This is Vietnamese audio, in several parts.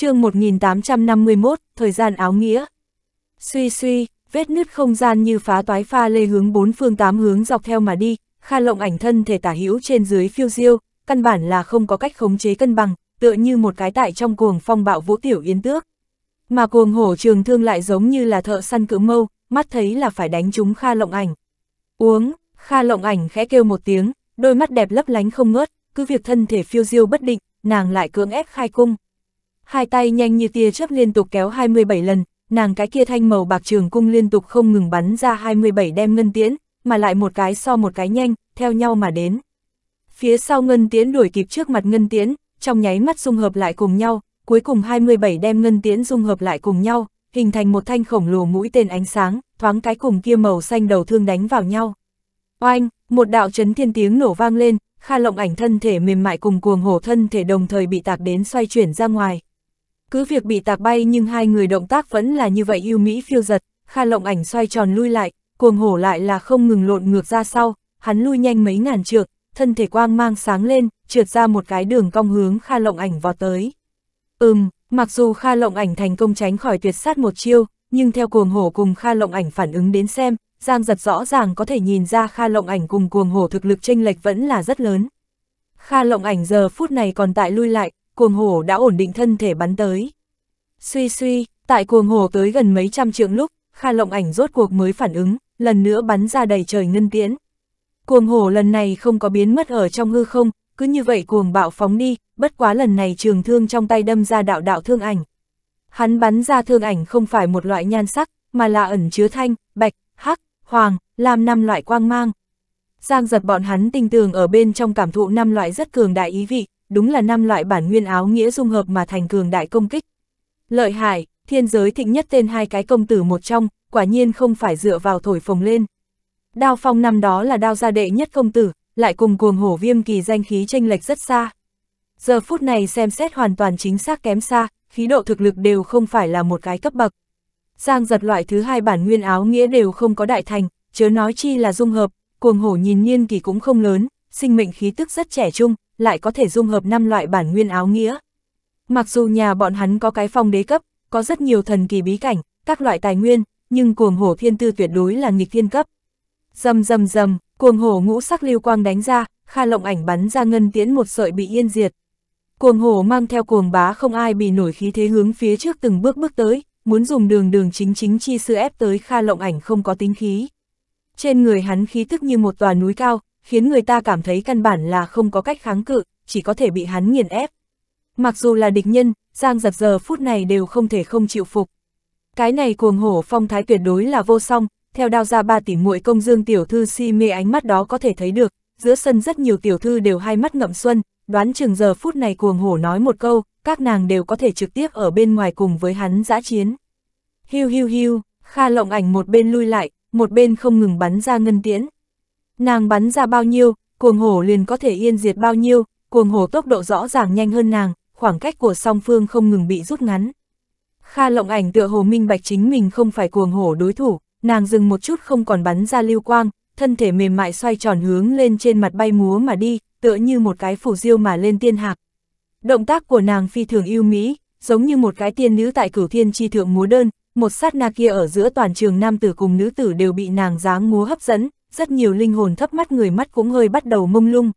chương 1851, thời gian áo nghĩa. Suy suy, vết nứt không gian như phá toái pha lê hướng bốn phương tám hướng dọc theo mà đi, Kha Lộng ảnh thân thể tả hữu trên dưới phiêu diêu, căn bản là không có cách khống chế cân bằng, tựa như một cái tại trong cuồng phong bạo vũ tiểu yến tước. Mà cuồng hổ trường thương lại giống như là thợ săn cự mâu, mắt thấy là phải đánh chúng Kha Lộng ảnh. Uống, Kha Lộng ảnh khẽ kêu một tiếng, đôi mắt đẹp lấp lánh không ngớt, cứ việc thân thể phiêu diêu bất định, nàng lại cưỡng ép khai cung hai tay nhanh như tia chớp liên tục kéo 27 lần, nàng cái kia thanh màu bạc trường cung liên tục không ngừng bắn ra 27 đem ngân tiễn, mà lại một cái so một cái nhanh, theo nhau mà đến. Phía sau ngân tiễn đuổi kịp trước mặt ngân tiễn, trong nháy mắt dung hợp lại cùng nhau, cuối cùng 27 đem ngân tiễn dung hợp lại cùng nhau, hình thành một thanh khổng lồ mũi tên ánh sáng, thoáng cái cùng kia màu xanh đầu thương đánh vào nhau. Oanh, một đạo chấn thiên tiếng nổ vang lên, Kha Lộng ảnh thân thể mềm mại cùng cuồng hổ thân thể đồng thời bị tạc đến xoay chuyển ra ngoài. Cứ việc bị tạc bay nhưng hai người động tác vẫn là như vậy yêu mỹ phiêu giật, Kha Lộng ảnh xoay tròn lui lại, cuồng hổ lại là không ngừng lộn ngược ra sau, hắn lui nhanh mấy ngàn trượng, thân thể quang mang sáng lên, trượt ra một cái đường cong hướng Kha Lộng ảnh vào tới. Ừm, mặc dù Kha Lộng ảnh thành công tránh khỏi tuyệt sát một chiêu, nhưng theo cuồng hổ cùng Kha Lộng ảnh phản ứng đến xem, Giang giật rõ ràng có thể nhìn ra Kha Lộng ảnh cùng cuồng hổ thực lực chênh lệch vẫn là rất lớn. Kha Lộng ảnh giờ phút này còn tại lui lại, cuồng hổ đã ổn định thân thể bắn tới. Suy suy, tại cuồng hổ tới gần mấy trăm trượng lúc, Kha Lộng Ảnh rốt cuộc mới phản ứng, lần nữa bắn ra đầy trời ngân tiễn. Cuồng hổ lần này không có biến mất ở trong hư không, cứ như vậy cuồng bạo phóng đi, bất quá lần này trường thương trong tay đâm ra đạo đạo thương ảnh. Hắn bắn ra thương ảnh không phải một loại nhan sắc, mà là ẩn chứa thanh, bạch, hắc, hoàng, làm năm loại quang mang. Giang giật bọn hắn tinh tường ở bên trong cảm thụ năm loại rất cường đại ý vị, đúng là năm loại bản nguyên áo nghĩa dung hợp mà thành cường đại công kích. Lợi hại, thiên giới thịnh nhất tên hai cái công tử một trong, quả nhiên không phải dựa vào thổi phồng lên. Đao phong năm đó là đao gia đệ nhất công tử, lại cùng cuồng hổ viêm kỳ danh khí tranh lệch rất xa. Giờ phút này xem xét hoàn toàn chính xác kém xa, khí độ thực lực đều không phải là một cái cấp bậc. Giang giật loại thứ hai bản nguyên áo nghĩa đều không có đại thành, chớ nói chi là dung hợp, cuồng hổ nhìn niên kỳ cũng không lớn, sinh mệnh khí tức rất trẻ trung, lại có thể dung hợp năm loại bản nguyên áo nghĩa. Mặc dù nhà bọn hắn có cái phong đế cấp, có rất nhiều thần kỳ bí cảnh, các loại tài nguyên, nhưng cuồng hổ thiên tư tuyệt đối là nghịch thiên cấp. Dầm dầm dầm, cuồng hổ ngũ sắc lưu quang đánh ra, Kha Lộng ảnh bắn ra ngân tiễn một sợi bị yên diệt. Cuồng hổ mang theo cuồng bá không ai bị nổi khí thế hướng phía trước từng bước bước tới, muốn dùng đường đường chính chính chi sư ép tới Kha Lộng ảnh không có tính khí. Trên người hắn khí tức như một tòa núi cao, khiến người ta cảm thấy căn bản là không có cách kháng cự, chỉ có thể bị hắn nghiền ép. Mặc dù là địch nhân, Giang giật giờ phút này đều không thể không chịu phục. Cái này cuồng hổ phong thái tuyệt đối là vô song, theo đao ra ba tỷ muội công dương tiểu thư si mê ánh mắt đó có thể thấy được, giữa sân rất nhiều tiểu thư đều hai mắt ngậm xuân, đoán chừng giờ phút này cuồng hổ nói một câu, các nàng đều có thể trực tiếp ở bên ngoài cùng với hắn giã chiến. Hiu hiu hiu, Kha lộng ảnh một bên lui lại, một bên không ngừng bắn ra ngân tiễn. Nàng bắn ra bao nhiêu, cuồng hổ liền có thể yên diệt bao nhiêu, cuồng hổ tốc độ rõ ràng nhanh hơn nàng, khoảng cách của song phương không ngừng bị rút ngắn. Kha lộng ảnh tựa hồ minh bạch chính mình không phải cuồng hổ đối thủ, nàng dừng một chút không còn bắn ra lưu quang, thân thể mềm mại xoay tròn hướng lên trên mặt bay múa mà đi, tựa như một cái phủ diêu mà lên tiên hạc. Động tác của nàng phi thường yêu mỹ, giống như một cái tiên nữ tại cửu thiên chi thượng múa đơn, một sát na kia ở giữa toàn trường nam tử cùng nữ tử đều bị nàng dáng múa hấp dẫn, rất nhiều linh hồn thấp mắt người mắt cũng hơi bắt đầu mông lung.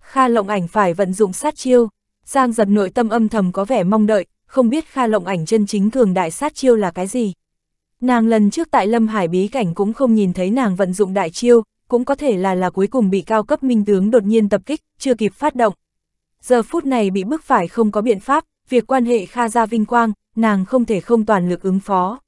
Kha lộng ảnh phải vận dụng sát chiêu, Giang giật nội tâm âm thầm có vẻ mong đợi, không biết Kha lộng ảnh chân chính cường đại sát chiêu là cái gì. Nàng lần trước tại Lâm Hải bí cảnh cũng không nhìn thấy nàng vận dụng đại chiêu, cũng có thể là là cuối cùng bị cao cấp minh tướng đột nhiên tập kích, chưa kịp phát động. Giờ phút này bị bức phải không có biện pháp, việc quan hệ Kha gia vinh quang, nàng không thể không toàn lực ứng phó.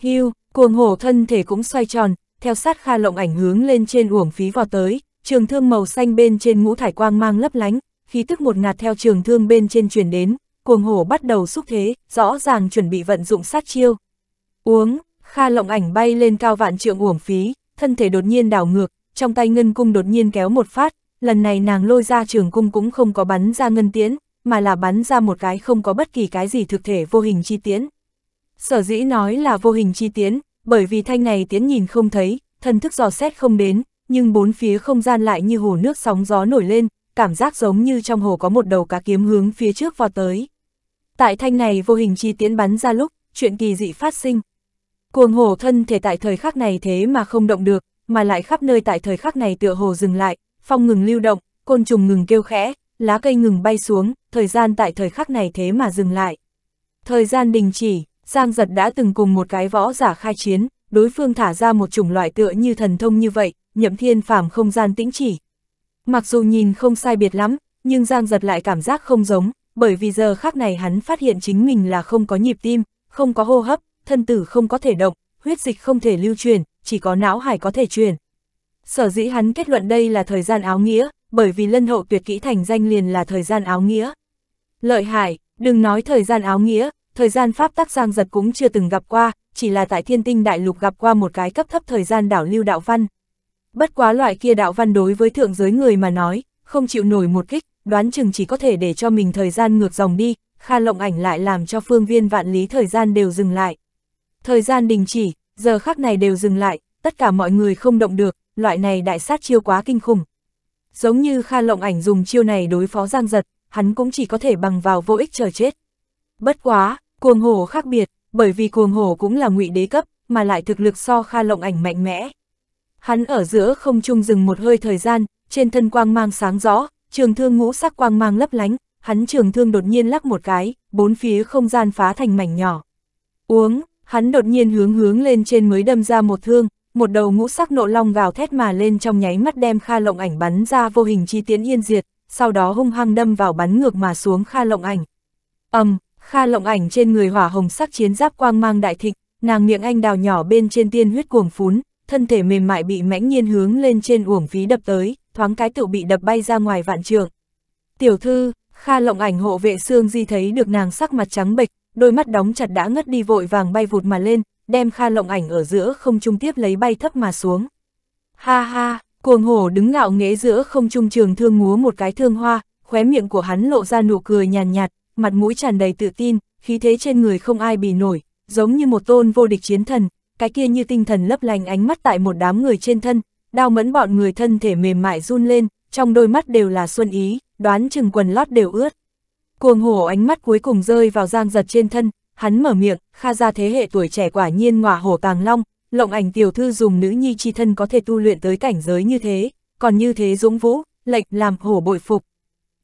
Hưu, cuồng hổ thân thể cũng xoay tròn, theo sát Kha Lộng ảnh hướng lên trên uổng phí vào tới, trường thương màu xanh bên trên ngũ thải quang mang lấp lánh, khí tức một ngạt theo trường thương bên trên truyền đến, cuồng hổ bắt đầu xúc thế, rõ ràng chuẩn bị vận dụng sát chiêu. Uống, Kha Lộng ảnh bay lên cao vạn trượng uổng phí, thân thể đột nhiên đảo ngược, trong tay ngân cung đột nhiên kéo một phát, lần này nàng lôi ra trường cung cũng không có bắn ra ngân tiễn, mà là bắn ra một cái không có bất kỳ cái gì thực thể vô hình chi tiến Sở dĩ nói là vô hình chi tiến, bởi vì thanh này tiến nhìn không thấy, thần thức dò xét không đến, nhưng bốn phía không gian lại như hồ nước sóng gió nổi lên, cảm giác giống như trong hồ có một đầu cá kiếm hướng phía trước vọt tới. Tại thanh này vô hình chi tiến bắn ra lúc, chuyện kỳ dị phát sinh. Cuồng hồ thân thể tại thời khắc này thế mà không động được, mà lại khắp nơi tại thời khắc này tựa hồ dừng lại, phong ngừng lưu động, côn trùng ngừng kêu khẽ, lá cây ngừng bay xuống, thời gian tại thời khắc này thế mà dừng lại. Thời gian đình chỉ, Giang giật đã từng cùng một cái võ giả khai chiến, đối phương thả ra một chủng loại tựa như thần thông như vậy, nhậm thiên phàm không gian tĩnh chỉ. Mặc dù nhìn không sai biệt lắm, nhưng Giang giật lại cảm giác không giống, bởi vì giờ khác này hắn phát hiện chính mình là không có nhịp tim, không có hô hấp, thân tử không có thể động, huyết dịch không thể lưu truyền, chỉ có não hải có thể truyền. Sở dĩ hắn kết luận đây là thời gian áo nghĩa, bởi vì lân hậu tuyệt kỹ thành danh liền là thời gian áo nghĩa. Lợi hại, đừng nói thời gian áo nghĩa, thời gian pháp tắc giang giật cũng chưa từng gặp qua, chỉ là tại thiên tinh đại lục gặp qua một cái cấp thấp thời gian đảo lưu đạo văn. Bất quá loại kia đạo văn đối với thượng giới người mà nói, không chịu nổi một kích, đoán chừng chỉ có thể để cho mình thời gian ngược dòng đi, Kha Lộng Ảnh lại làm cho phương viên vạn lý thời gian đều dừng lại. Thời gian đình chỉ, giờ khắc này đều dừng lại, tất cả mọi người không động được, loại này đại sát chiêu quá kinh khủng. Giống như Kha Lộng Ảnh dùng chiêu này đối phó Giang Giật, hắn cũng chỉ có thể bằng vào vô ích chờ chết. Bất quá, Cuồng hổ khác biệt, bởi vì cuồng hổ cũng là ngụy đế cấp, mà lại thực lực so Kha Lộng Ảnh mạnh mẽ. Hắn ở giữa không trung dừng một hơi thời gian, trên thân quang mang sáng rõ, trường thương ngũ sắc quang mang lấp lánh, hắn trường thương đột nhiên lắc một cái, bốn phía không gian phá thành mảnh nhỏ. Uống, hắn đột nhiên hướng hướng lên trên mới đâm ra một thương, một đầu ngũ sắc nộ long gào thét mà lên trong nháy mắt đem Kha Lộng Ảnh bắn ra vô hình chi tiến yên diệt, sau đó hung hăng đâm vào bắn ngược mà xuống Kha Lộng Ảnh. Ầm, Kha lộng ảnh trên người hỏa hồng sắc chiến giáp quang mang đại thịnh, nàng miệng anh đào nhỏ bên trên tiên huyết cuồng phún, thân thể mềm mại bị mãnh nhiên hướng lên trên uổng phí đập tới, thoáng cái tự bị đập bay ra ngoài vạn trường. Tiểu thư, Kha lộng ảnh hộ vệ xương di thấy được nàng sắc mặt trắng bệch, đôi mắt đóng chặt đã ngất đi vội vàng bay vụt mà lên, đem Kha lộng ảnh ở giữa không trung tiếp lấy bay thấp mà xuống. Ha ha, cuồng hổ đứng ngạo nghễ giữa không trung trường thương múa một cái thương hoa, khóe miệng của hắn lộ ra nụ cười nhàn nhạt, nhạt, mặt mũi tràn đầy tự tin, khí thế trên người không ai bì nổi, giống như một tôn vô địch chiến thần, cái kia như tinh thần lấp lành ánh mắt tại một đám người trên thân, đao mẫn bọn người thân thể mềm mại run lên, trong đôi mắt đều là xuân ý, đoán chừng quần lót đều ướt. Cuồng hổ ánh mắt cuối cùng rơi vào giang giật trên thân, hắn mở miệng, kha ra thế hệ tuổi trẻ quả nhiên ngọa hổ tàng long, lộng ảnh tiểu thư dùng nữ nhi chi thân có thể tu luyện tới cảnh giới như thế, còn như thế dũng vũ, lệnh làm hổ bội phục.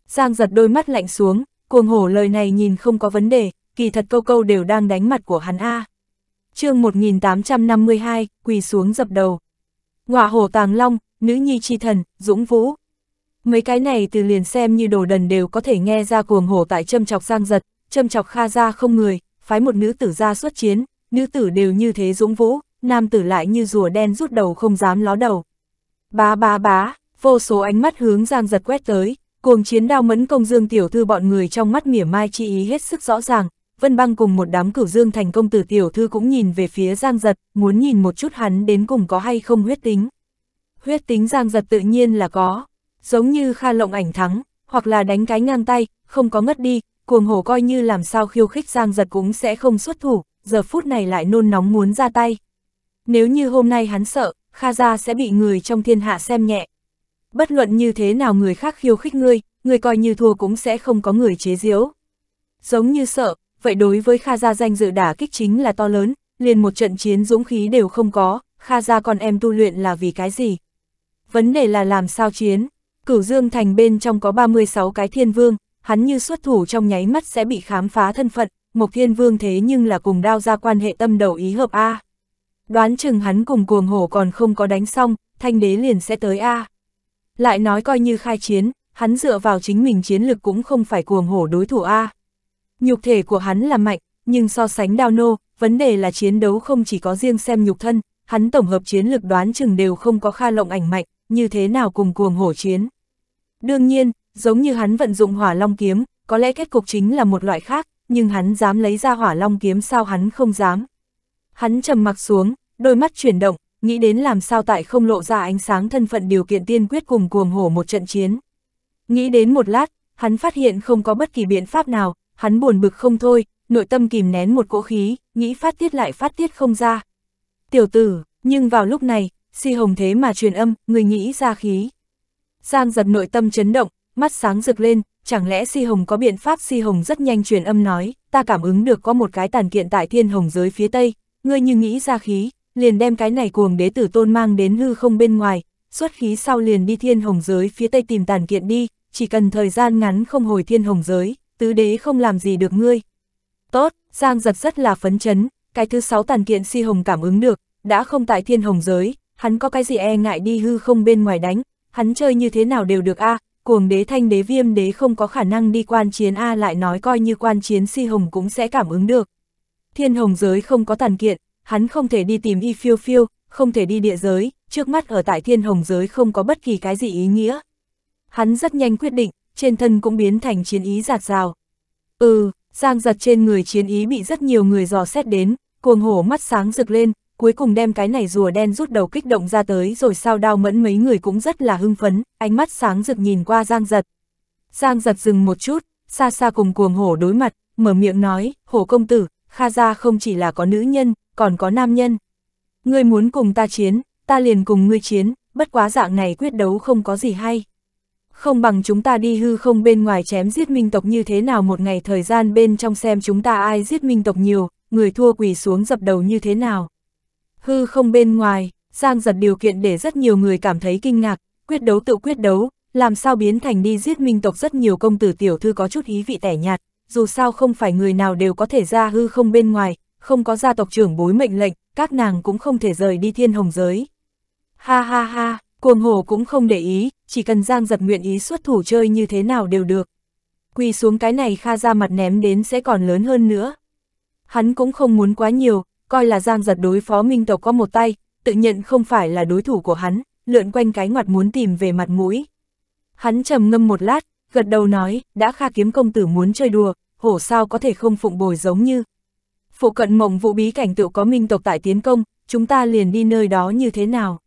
Giang giật đôi mắt lạnh xuống, Cuồng hổ lời này nhìn không có vấn đề, kỳ thật câu câu đều đang đánh mặt của hắn A. chương 1852, quỳ xuống dập đầu. Ngọa hổ tàng long, nữ nhi chi thần, dũng vũ. Mấy cái này từ liền xem như đồ đần đều có thể nghe ra cuồng hổ tại châm chọc sang giật, châm chọc kha ra không người, phái một nữ tử ra xuất chiến, nữ tử đều như thế dũng vũ, nam tử lại như rùa đen rút đầu không dám ló đầu. Bá bá bá, vô số ánh mắt hướng Giang giật quét tới, Cuồng chiến đao mẫn công dương tiểu thư bọn người trong mắt mỉa mai chi ý hết sức rõ ràng, Vân Băng cùng một đám cửu dương thành công tử tiểu thư cũng nhìn về phía Giang Giật, muốn nhìn một chút hắn đến cùng có hay không huyết tính. Huyết tính Giang Giật tự nhiên là có, giống như Kha Lộng ảnh thắng, hoặc là đánh cái ngang tay, không có ngất đi, cuồng hổ coi như làm sao khiêu khích Giang Giật cũng sẽ không xuất thủ, giờ phút này lại nôn nóng muốn ra tay. Nếu như hôm nay hắn sợ, Kha Gia sẽ bị người trong thiên hạ xem nhẹ, bất luận như thế nào người khác khiêu khích ngươi, ngươi coi như thua cũng sẽ không có người chế giễu. Giống như sợ, vậy đối với Kha gia danh dự đả kích chính là to lớn, liền một trận chiến dũng khí đều không có, Kha gia con em tu luyện là vì cái gì? Vấn đề là làm sao chiến? Cửu Dương Thành bên trong có 36 cái thiên vương, hắn như xuất thủ trong nháy mắt sẽ bị khám phá thân phận, một Thiên Vương thế nhưng là cùng đao ra quan hệ tâm đầu ý hợp A. Đoán chừng hắn cùng cuồng hổ còn không có đánh xong, thanh đế liền sẽ tới A. Lại nói coi như khai chiến, hắn dựa vào chính mình chiến lực cũng không phải cuồng hổ đối thủ A. Nhục thể của hắn là mạnh, nhưng so sánh đao nô, vấn đề là chiến đấu không chỉ có riêng xem nhục thân, hắn tổng hợp chiến lực đoán chừng đều không có kha lộng ảnh mạnh, như thế nào cùng cuồng hổ chiến. Đương nhiên, giống như hắn vận dụng hỏa long kiếm, có lẽ kết cục chính là một loại khác, nhưng hắn dám lấy ra hỏa long kiếm sao hắn không dám. Hắn trầm mặc xuống, đôi mắt chuyển động, nghĩ đến làm sao tại không lộ ra ánh sáng thân phận điều kiện tiên quyết cùng cuồng hổ một trận chiến. Nghĩ đến một lát, hắn phát hiện không có bất kỳ biện pháp nào, hắn buồn bực không thôi, nội tâm kìm nén một cỗ khí, nghĩ phát tiết lại phát tiết không ra. Tiểu tử, nhưng vào lúc này, si hồng thế mà truyền âm, người nghĩ ra khí. Giang giật nội tâm chấn động, mắt sáng rực lên, chẳng lẽ si hồng có biện pháp si hồng rất nhanh truyền âm nói, ta cảm ứng được có một cái tàn kiện tại thiên hồng giới phía tây, ngươi như nghĩ ra khí, liền đem cái này cuồng đế tử tôn mang đến hư không bên ngoài, xuất khí sau liền đi thiên hồng giới phía tây tìm tàn kiện đi, chỉ cần thời gian ngắn không hồi thiên hồng giới, tứ đế không làm gì được ngươi. Tốt, Giang giật rất là phấn chấn, cái thứ sáu tàn kiện si hồng cảm ứng được, đã không tại thiên hồng giới, hắn có cái gì e ngại đi hư không bên ngoài đánh, hắn chơi như thế nào đều được a à, cuồng đế thanh đế viêm đế không có khả năng đi quan chiến a à lại nói coi như quan chiến si hồng cũng sẽ cảm ứng được. Thiên hồng giới không có tàn kiện, hắn không thể đi tìm y phiêu phiêu, không thể đi địa giới, trước mắt ở tại thiên hồng giới không có bất kỳ cái gì ý nghĩa. Hắn rất nhanh quyết định, trên thân cũng biến thành chiến ý giạt rào. Ừ, giang giật trên người chiến ý bị rất nhiều người dò xét đến, cuồng hổ mắt sáng rực lên, cuối cùng đem cái này rùa đen rút đầu kích động ra tới rồi sao đao mẫn mấy người cũng rất là hưng phấn, ánh mắt sáng rực nhìn qua giang giật. Giang giật dừng một chút, xa xa cùng cuồng hổ đối mặt, mở miệng nói, hổ công tử, Kha gia không chỉ là có nữ nhân, còn có nam nhân. Ngươi muốn cùng ta chiến, ta liền cùng ngươi chiến, bất quá dạng này quyết đấu không có gì hay. Không bằng chúng ta đi hư không bên ngoài chém giết minh tộc như thế nào một ngày thời gian bên trong xem chúng ta ai giết minh tộc nhiều, người thua quỳ xuống dập đầu như thế nào. Hư không bên ngoài, Giang giật điều kiện để rất nhiều người cảm thấy kinh ngạc, quyết đấu tự quyết đấu, làm sao biến thành đi giết minh tộc rất nhiều công tử tiểu thư có chút ý vị tẻ nhạt, dù sao không phải người nào đều có thể ra hư không bên ngoài, không có gia tộc trưởng bối mệnh lệnh, các nàng cũng không thể rời đi thiên hồng giới. Ha ha ha, cuồng hồ cũng không để ý, chỉ cần Giang giật nguyện ý xuất thủ chơi như thế nào đều được. Quỳ xuống cái này Kha ra mặt ném đến sẽ còn lớn hơn nữa. Hắn cũng không muốn quá nhiều, coi là Giang giật đối phó minh tộc có một tay, tự nhận không phải là đối thủ của hắn, lượn quanh cái ngoặt muốn tìm về mặt mũi. Hắn trầm ngâm một lát, gật đầu nói, đã Kha Kiếm Công Tử muốn chơi đùa, hổ sao có thể không phụng bồi giống như. Phụ cận mộng vũ bí cảnh tự có minh tộc tại tiến công, chúng ta liền đi nơi đó như thế nào.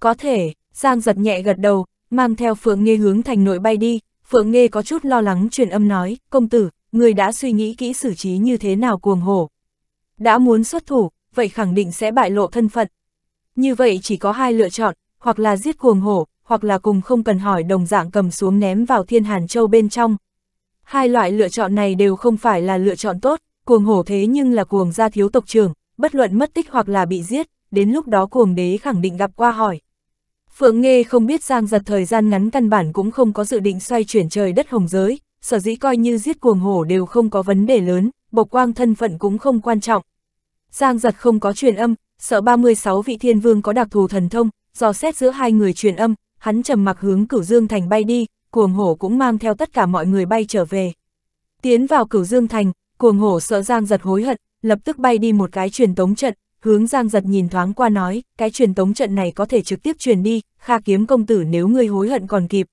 Có thể, Giang giật nhẹ gật đầu, mang theo Phượng Nghê hướng thành nội bay đi, Phượng Nghê có chút lo lắng truyền âm nói, công tử, người đã suy nghĩ kỹ xử trí như thế nào cuồng hổ. Đã muốn xuất thủ, vậy khẳng định sẽ bại lộ thân phận. Như vậy chỉ có hai lựa chọn, hoặc là giết cuồng hổ, hoặc là cùng không cần hỏi đồng dạng cầm xuống ném vào thiên hàn châu bên trong. Hai loại lựa chọn này đều không phải là lựa chọn tốt, cuồng hổ thế nhưng là cuồng gia thiếu tộc trưởng, bất luận mất tích hoặc là bị giết, đến lúc đó cuồng đế khẳng định gặp qua hỏi. Phượng Nghê không biết Giang giật thời gian ngắn căn bản cũng không có dự định xoay chuyển trời đất hồng giới, sở dĩ coi như giết cuồng hổ đều không có vấn đề lớn, bộc quang thân phận cũng không quan trọng. Giang giật không có truyền âm, sợ 36 vị thiên vương có đặc thù thần thông, dò xét giữa hai người truyền âm, hắn trầm mặc hướng Cửu Dương Thành bay đi, cuồng hổ cũng mang theo tất cả mọi người bay trở về. Tiến vào Cửu Dương Thành, cuồng hổ sợ Giang giật hối hận, lập tức bay đi một cái truyền tống trận, hướng Giang giật nhìn thoáng qua nói, cái truyền tống trận này có thể trực tiếp truyền đi, Kha kiếm công tử nếu ngươi hối hận còn kịp.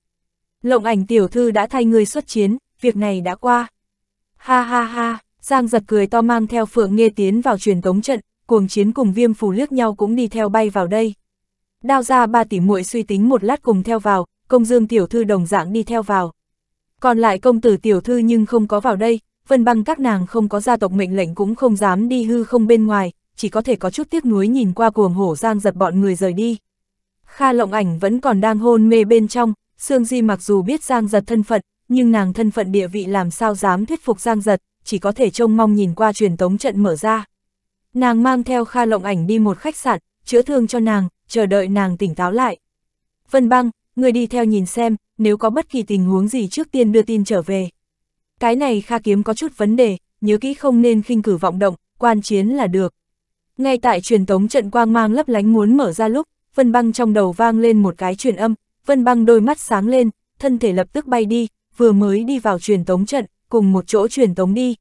Lộng ảnh tiểu thư đã thay ngươi xuất chiến, việc này đã qua. Ha ha ha, Giang giật cười to mang theo Phượng nghe tiến vào truyền tống trận, cuồng chiến cùng viêm phù liếc nhau cũng đi theo bay vào đây. Đao ra ba tỷ muội suy tính một lát cùng theo vào, công dương tiểu thư đồng dạng đi theo vào. Còn lại công tử tiểu thư nhưng không có vào đây, vân băng các nàng không có gia tộc mệnh lệnh cũng không dám đi hư không bên ngoài, chỉ có thể có chút tiếc nuối nhìn qua cuồng hổ giang giật bọn người rời đi. Kha lộng ảnh vẫn còn đang hôn mê bên trong, Sương Di mặc dù biết giang giật thân phận, nhưng nàng thân phận địa vị làm sao dám thuyết phục giang giật, chỉ có thể trông mong nhìn qua truyền tống trận mở ra. Nàng mang theo Kha lộng ảnh đi một khách sạn, chữa thương cho nàng, chờ đợi nàng tỉnh táo lại. Vân băng, người đi theo nhìn xem, nếu có bất kỳ tình huống gì trước tiên đưa tin trở về. Cái này Kha Kiếm có chút vấn đề, nhớ kỹ không nên khinh cử vọng động, quan chiến là được. Ngay tại truyền tống trận quang mang lấp lánh muốn mở ra lúc, Vân băng trong đầu vang lên một cái truyền âm, Vân băng đôi mắt sáng lên, thân thể lập tức bay đi, vừa mới đi vào truyền tống trận, cùng một chỗ truyền tống đi.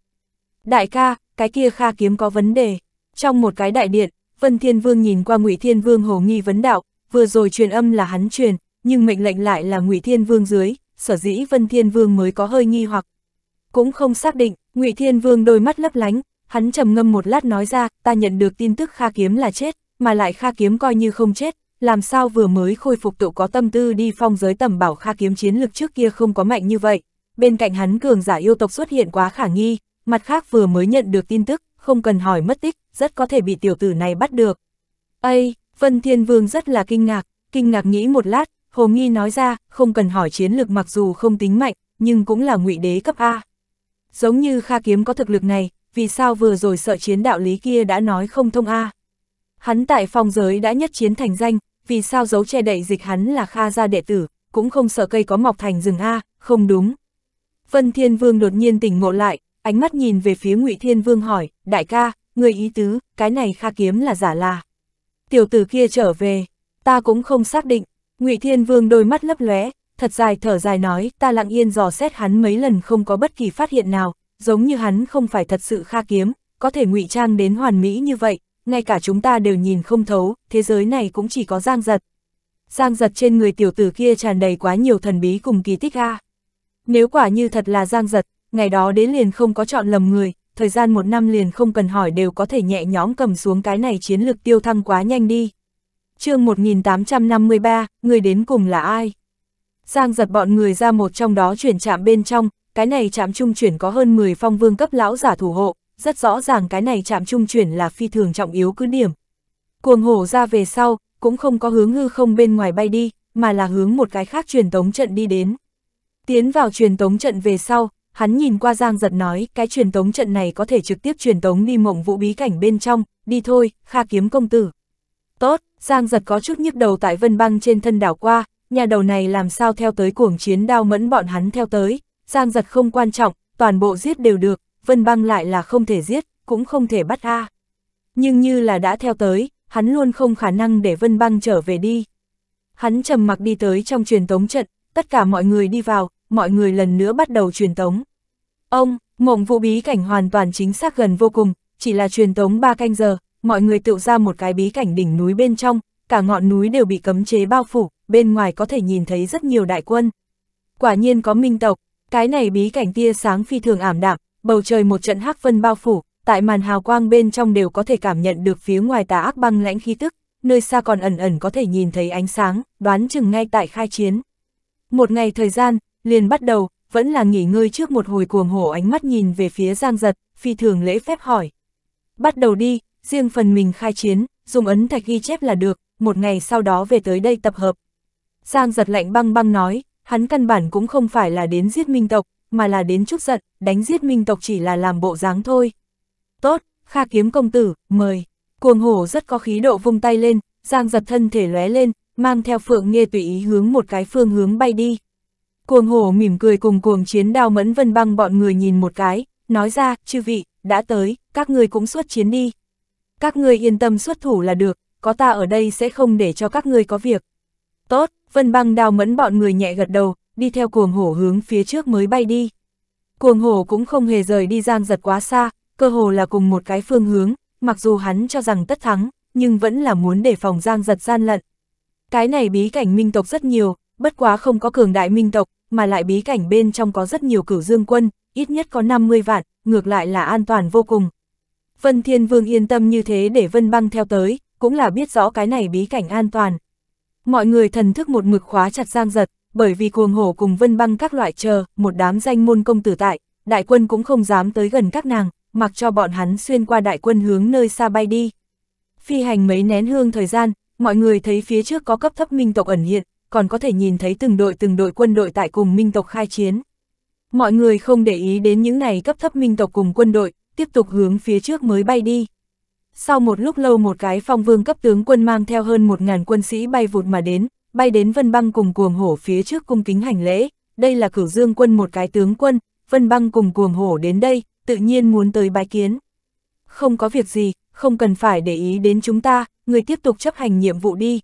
Đại ca, cái kia Kha Kiếm có vấn đề. Trong một cái đại điện, Vân Thiên Vương nhìn qua Ngụy Thiên Vương hồ nghi vấn đạo, vừa rồi truyền âm là hắn truyền, nhưng mệnh lệnh lại là Ngụy Thiên Vương dưới, sở dĩ Vân Thiên Vương mới có hơi nghi hoặc. Cũng không xác định, Ngụy Thiên Vương đôi mắt lấp lánh, hắn trầm ngâm một lát nói ra, ta nhận được tin tức Kha Kiếm là chết, mà lại Kha Kiếm coi như không chết, làm sao vừa mới khôi phục tụ có tâm tư đi phong giới tầm bảo Kha Kiếm chiến lực trước kia không có mạnh như vậy. Bên cạnh hắn cường giả yêu tộc xuất hiện quá khả nghi, mặt khác vừa mới nhận được tin tức, không cần hỏi mất tích, rất có thể bị tiểu tử này bắt được. Ây, Vân Thiên Vương rất là kinh ngạc, kinh ngạc nghĩ một lát, Hồ Nghi nói ra, không cần hỏi chiến lực mặc dù không tính mạnh, nhưng cũng là ngụy đế cấp A. Giống như Kha Kiếm có thực lực này, vì sao vừa rồi sợ chiến đạo lý kia đã nói không thông A. Hắn tại phong giới đã nhất chiến thành danh, vì sao giấu che đậy dịch hắn là Kha gia đệ tử, cũng không sợ cây có mọc thành rừng A, không đúng. Vân Thiên Vương đột nhiên tỉnh ngộ lại, ánh mắt nhìn về phía Ngụy Thiên Vương hỏi, đại ca, người ý tứ, cái này kha kiếm là giả là. Tiểu tử kia trở về, ta cũng không xác định, Ngụy Thiên Vương đôi mắt lấp lóe, thật dài thở dài nói, ta lặng yên dò xét hắn mấy lần không có bất kỳ phát hiện nào, giống như hắn không phải thật sự kha kiếm, có thể ngụy trang đến hoàn mỹ như vậy, ngay cả chúng ta đều nhìn không thấu, thế giới này cũng chỉ có giang giật. Giang giật trên người tiểu tử kia tràn đầy quá nhiều thần bí cùng kỳ tích a. Nếu quả như thật là giang giật, ngày đó đến liền không có chọn lầm người, thời gian một năm liền không cần hỏi đều có thể nhẹ nhõm cầm xuống cái này chiến lược tiêu thăng quá nhanh đi. chương 1853, người đến cùng là ai? Giang giật bọn người ra một trong đó chuyển chạm bên trong, cái này chạm trung chuyển có hơn 10 phong vương cấp lão giả thủ hộ, rất rõ ràng cái này chạm trung chuyển là phi thường trọng yếu cứ điểm. Cuồng hổ ra về sau, cũng không có hướng hư không bên ngoài bay đi, mà là hướng một cái khác truyền tống trận đi đến. Tiến vào truyền tống trận về sau, hắn nhìn qua Giang giật nói, cái truyền tống trận này có thể trực tiếp truyền tống đi mộng vũ bí cảnh bên trong, đi thôi, kha kiếm công tử. Tốt, Giang giật có chút nhức đầu tại vân băng trên thân đảo qua, nhà đầu này làm sao theo tới cuồng chiến đao mẫn bọn hắn theo tới, Giang giật không quan trọng, toàn bộ giết đều được, vân băng lại là không thể giết, cũng không thể bắt a. Nhưng như là đã theo tới, hắn luôn không khả năng để vân băng trở về đi. Hắn trầm mặc đi tới trong truyền tống trận, tất cả mọi người đi vào, mọi người lần nữa bắt đầu truyền tống. Ông, mộng vụ bí cảnh hoàn toàn chính xác gần vô cùng, chỉ là truyền tống 3 canh giờ, mọi người tự ra một cái bí cảnh đỉnh núi bên trong, cả ngọn núi đều bị cấm chế bao phủ, bên ngoài có thể nhìn thấy rất nhiều đại quân. Quả nhiên có minh tộc, cái này bí cảnh tia sáng phi thường ảm đạm, bầu trời một trận hắc vân bao phủ, tại màn hào quang bên trong đều có thể cảm nhận được phía ngoài tà ác băng lãnh khí tức, nơi xa còn ẩn ẩn có thể nhìn thấy ánh sáng, đoán chừng ngay tại khai chiến. Một ngày thời gian, liền bắt đầu, vẫn là nghỉ ngơi trước một hồi cuồng hổ ánh mắt nhìn về phía Giang Giật, phi thường lễ phép hỏi. Bắt đầu đi, riêng phần mình khai chiến, dùng ấn thạch ghi chép là được, một ngày sau đó về tới đây tập hợp. Giang Giật lạnh băng băng nói, hắn căn bản cũng không phải là đến giết minh tộc, mà là đến chút giận, đánh giết minh tộc chỉ là làm bộ dáng thôi. Tốt, Kha kiếm công tử, mời. Cuồng hổ rất có khí độ vung tay lên, Giang giật thân thể lóe lên, mang theo phượng nghe tùy ý hướng một cái phương hướng bay đi. Cuồng hổ mỉm cười cùng cuồng chiến đao mẫn vân băng bọn người nhìn một cái, nói ra, chư vị, đã tới, các người cũng xuất chiến đi. Các người yên tâm xuất thủ là được, có ta ở đây sẽ không để cho các người có việc. Tốt, vân băng đao mẫn bọn người nhẹ gật đầu, đi theo cuồng hổ hướng phía trước mới bay đi. Cuồng hổ cũng không hề rời đi giang giật quá xa, cơ hồ là cùng một cái phương hướng, mặc dù hắn cho rằng tất thắng, nhưng vẫn là muốn để phòng giang giật gian lận. Cái này bí cảnh minh tộc rất nhiều, bất quá không có cường đại minh tộc, mà lại bí cảnh bên trong có rất nhiều cửu dương quân, ít nhất có 50 vạn, ngược lại là an toàn vô cùng. Vân Thiên Vương yên tâm như thế để Vân Băng theo tới, cũng là biết rõ cái này bí cảnh an toàn. Mọi người thần thức một mực khóa chặt giang giật, bởi vì cuồng hổ cùng Vân Băng các loại chờ, một đám danh môn công tử tại, đại quân cũng không dám tới gần các nàng, mặc cho bọn hắn xuyên qua đại quân hướng nơi xa bay đi. Phi hành mấy nén hương thời gian, mọi người thấy phía trước có cấp thấp minh tộc ẩn hiện, còn có thể nhìn thấy từng đội từng đội quân đội tại cùng minh tộc khai chiến. Mọi người không để ý đến những này cấp thấp minh tộc cùng quân đội, tiếp tục hướng phía trước mới bay đi. Sau một lúc lâu một cái phong vương cấp tướng quân mang theo hơn một ngàn quân sĩ bay vụt mà đến, bay đến Vân Băng cùng cuồng hổ phía trước cung kính hành lễ, đây là cửu dương quân một cái tướng quân, Vân Băng cùng cuồng hổ đến đây, tự nhiên muốn tới bái kiến. Không có việc gì, không cần phải để ý đến chúng ta, người tiếp tục chấp hành nhiệm vụ đi,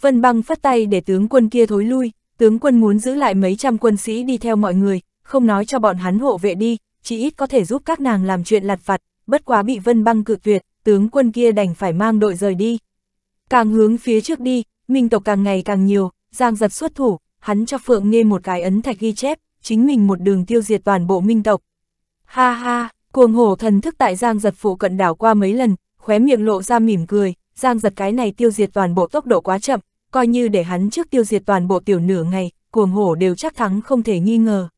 Vân Băng phát tay để tướng quân kia thối lui, tướng quân muốn giữ lại mấy trăm quân sĩ đi theo mọi người, không nói cho bọn hắn hộ vệ đi, chỉ ít có thể giúp các nàng làm chuyện lặt vặt, bất quá bị Vân Băng cự tuyệt, tướng quân kia đành phải mang đội rời đi. Càng hướng phía trước đi, minh tộc càng ngày càng nhiều, Giang giật xuất thủ, hắn cho Phượng nghe một cái ấn thạch ghi chép, chính mình một đường tiêu diệt toàn bộ minh tộc. Ha ha, cuồng hổ thần thức tại Giang giật phụ cận đảo qua mấy lần, khóe miệng lộ ra mỉm cười, Giang giật cái này tiêu diệt toàn bộ tốc độ quá chậm, coi như để hắn trước tiêu diệt toàn bộ tiểu nửa ngày, cuồng hổ đều chắc thắng không thể nghi ngờ.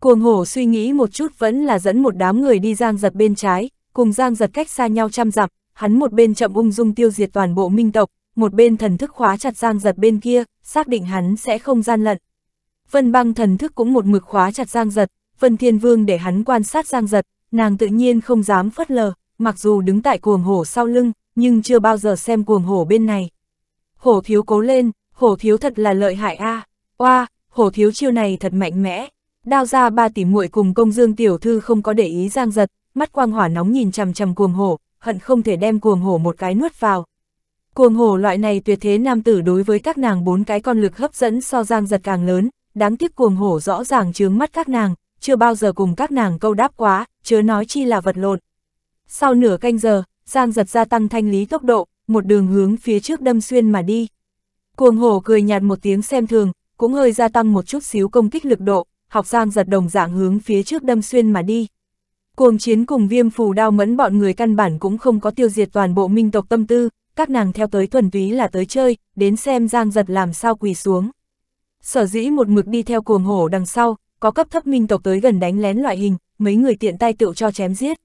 Cuồng hổ suy nghĩ một chút vẫn là dẫn một đám người đi giang giật bên trái, cùng giang giật cách xa nhau trăm dặm, hắn một bên chậm ung dung tiêu diệt toàn bộ minh tộc, một bên thần thức khóa chặt giang giật bên kia, xác định hắn sẽ không gian lận. Vân băng thần thức cũng một mực khóa chặt giang giật, Vân Thiên Vương để hắn quan sát giang giật, nàng tự nhiên không dám phất lờ, mặc dù đứng tại cuồng hổ sau lưng, nhưng chưa bao giờ xem cuồng hổ bên này hổ thiếu cố lên, hổ thiếu thật là lợi hại a à. oa, hổ thiếu chiêu này thật mạnh mẽ. Đao ra ba tỷ muội cùng công dương tiểu thư không có để ý giang giật, mắt quang hỏa nóng nhìn chằm chằm cuồng hổ, hận không thể đem cuồng hổ một cái nuốt vào. Cuồng hổ loại này tuyệt thế nam tử đối với các nàng bốn cái con lực hấp dẫn so giang giật càng lớn, đáng tiếc cuồng hổ rõ ràng chướng mắt các nàng, chưa bao giờ cùng các nàng câu đáp quá, chớ nói chi là vật lộn. Sau nửa canh giờ, giang giật gia tăng thanh lý tốc độ, một đường hướng phía trước đâm xuyên mà đi. Cuồng hổ cười nhạt một tiếng xem thường, cũng hơi gia tăng một chút xíu công kích lực độ, học giang giật đồng dạng hướng phía trước đâm xuyên mà đi. Cuồng chiến cùng viêm phù đao mẫn bọn người căn bản cũng không có tiêu diệt toàn bộ minh tộc tâm tư, các nàng theo tới thuần túy là tới chơi, đến xem giang giật làm sao quỳ xuống. Sở dĩ một mực đi theo cuồng hổ đằng sau, có cấp thấp minh tộc tới gần đánh lén loại hình, mấy người tiện tay tựu cho chém giết.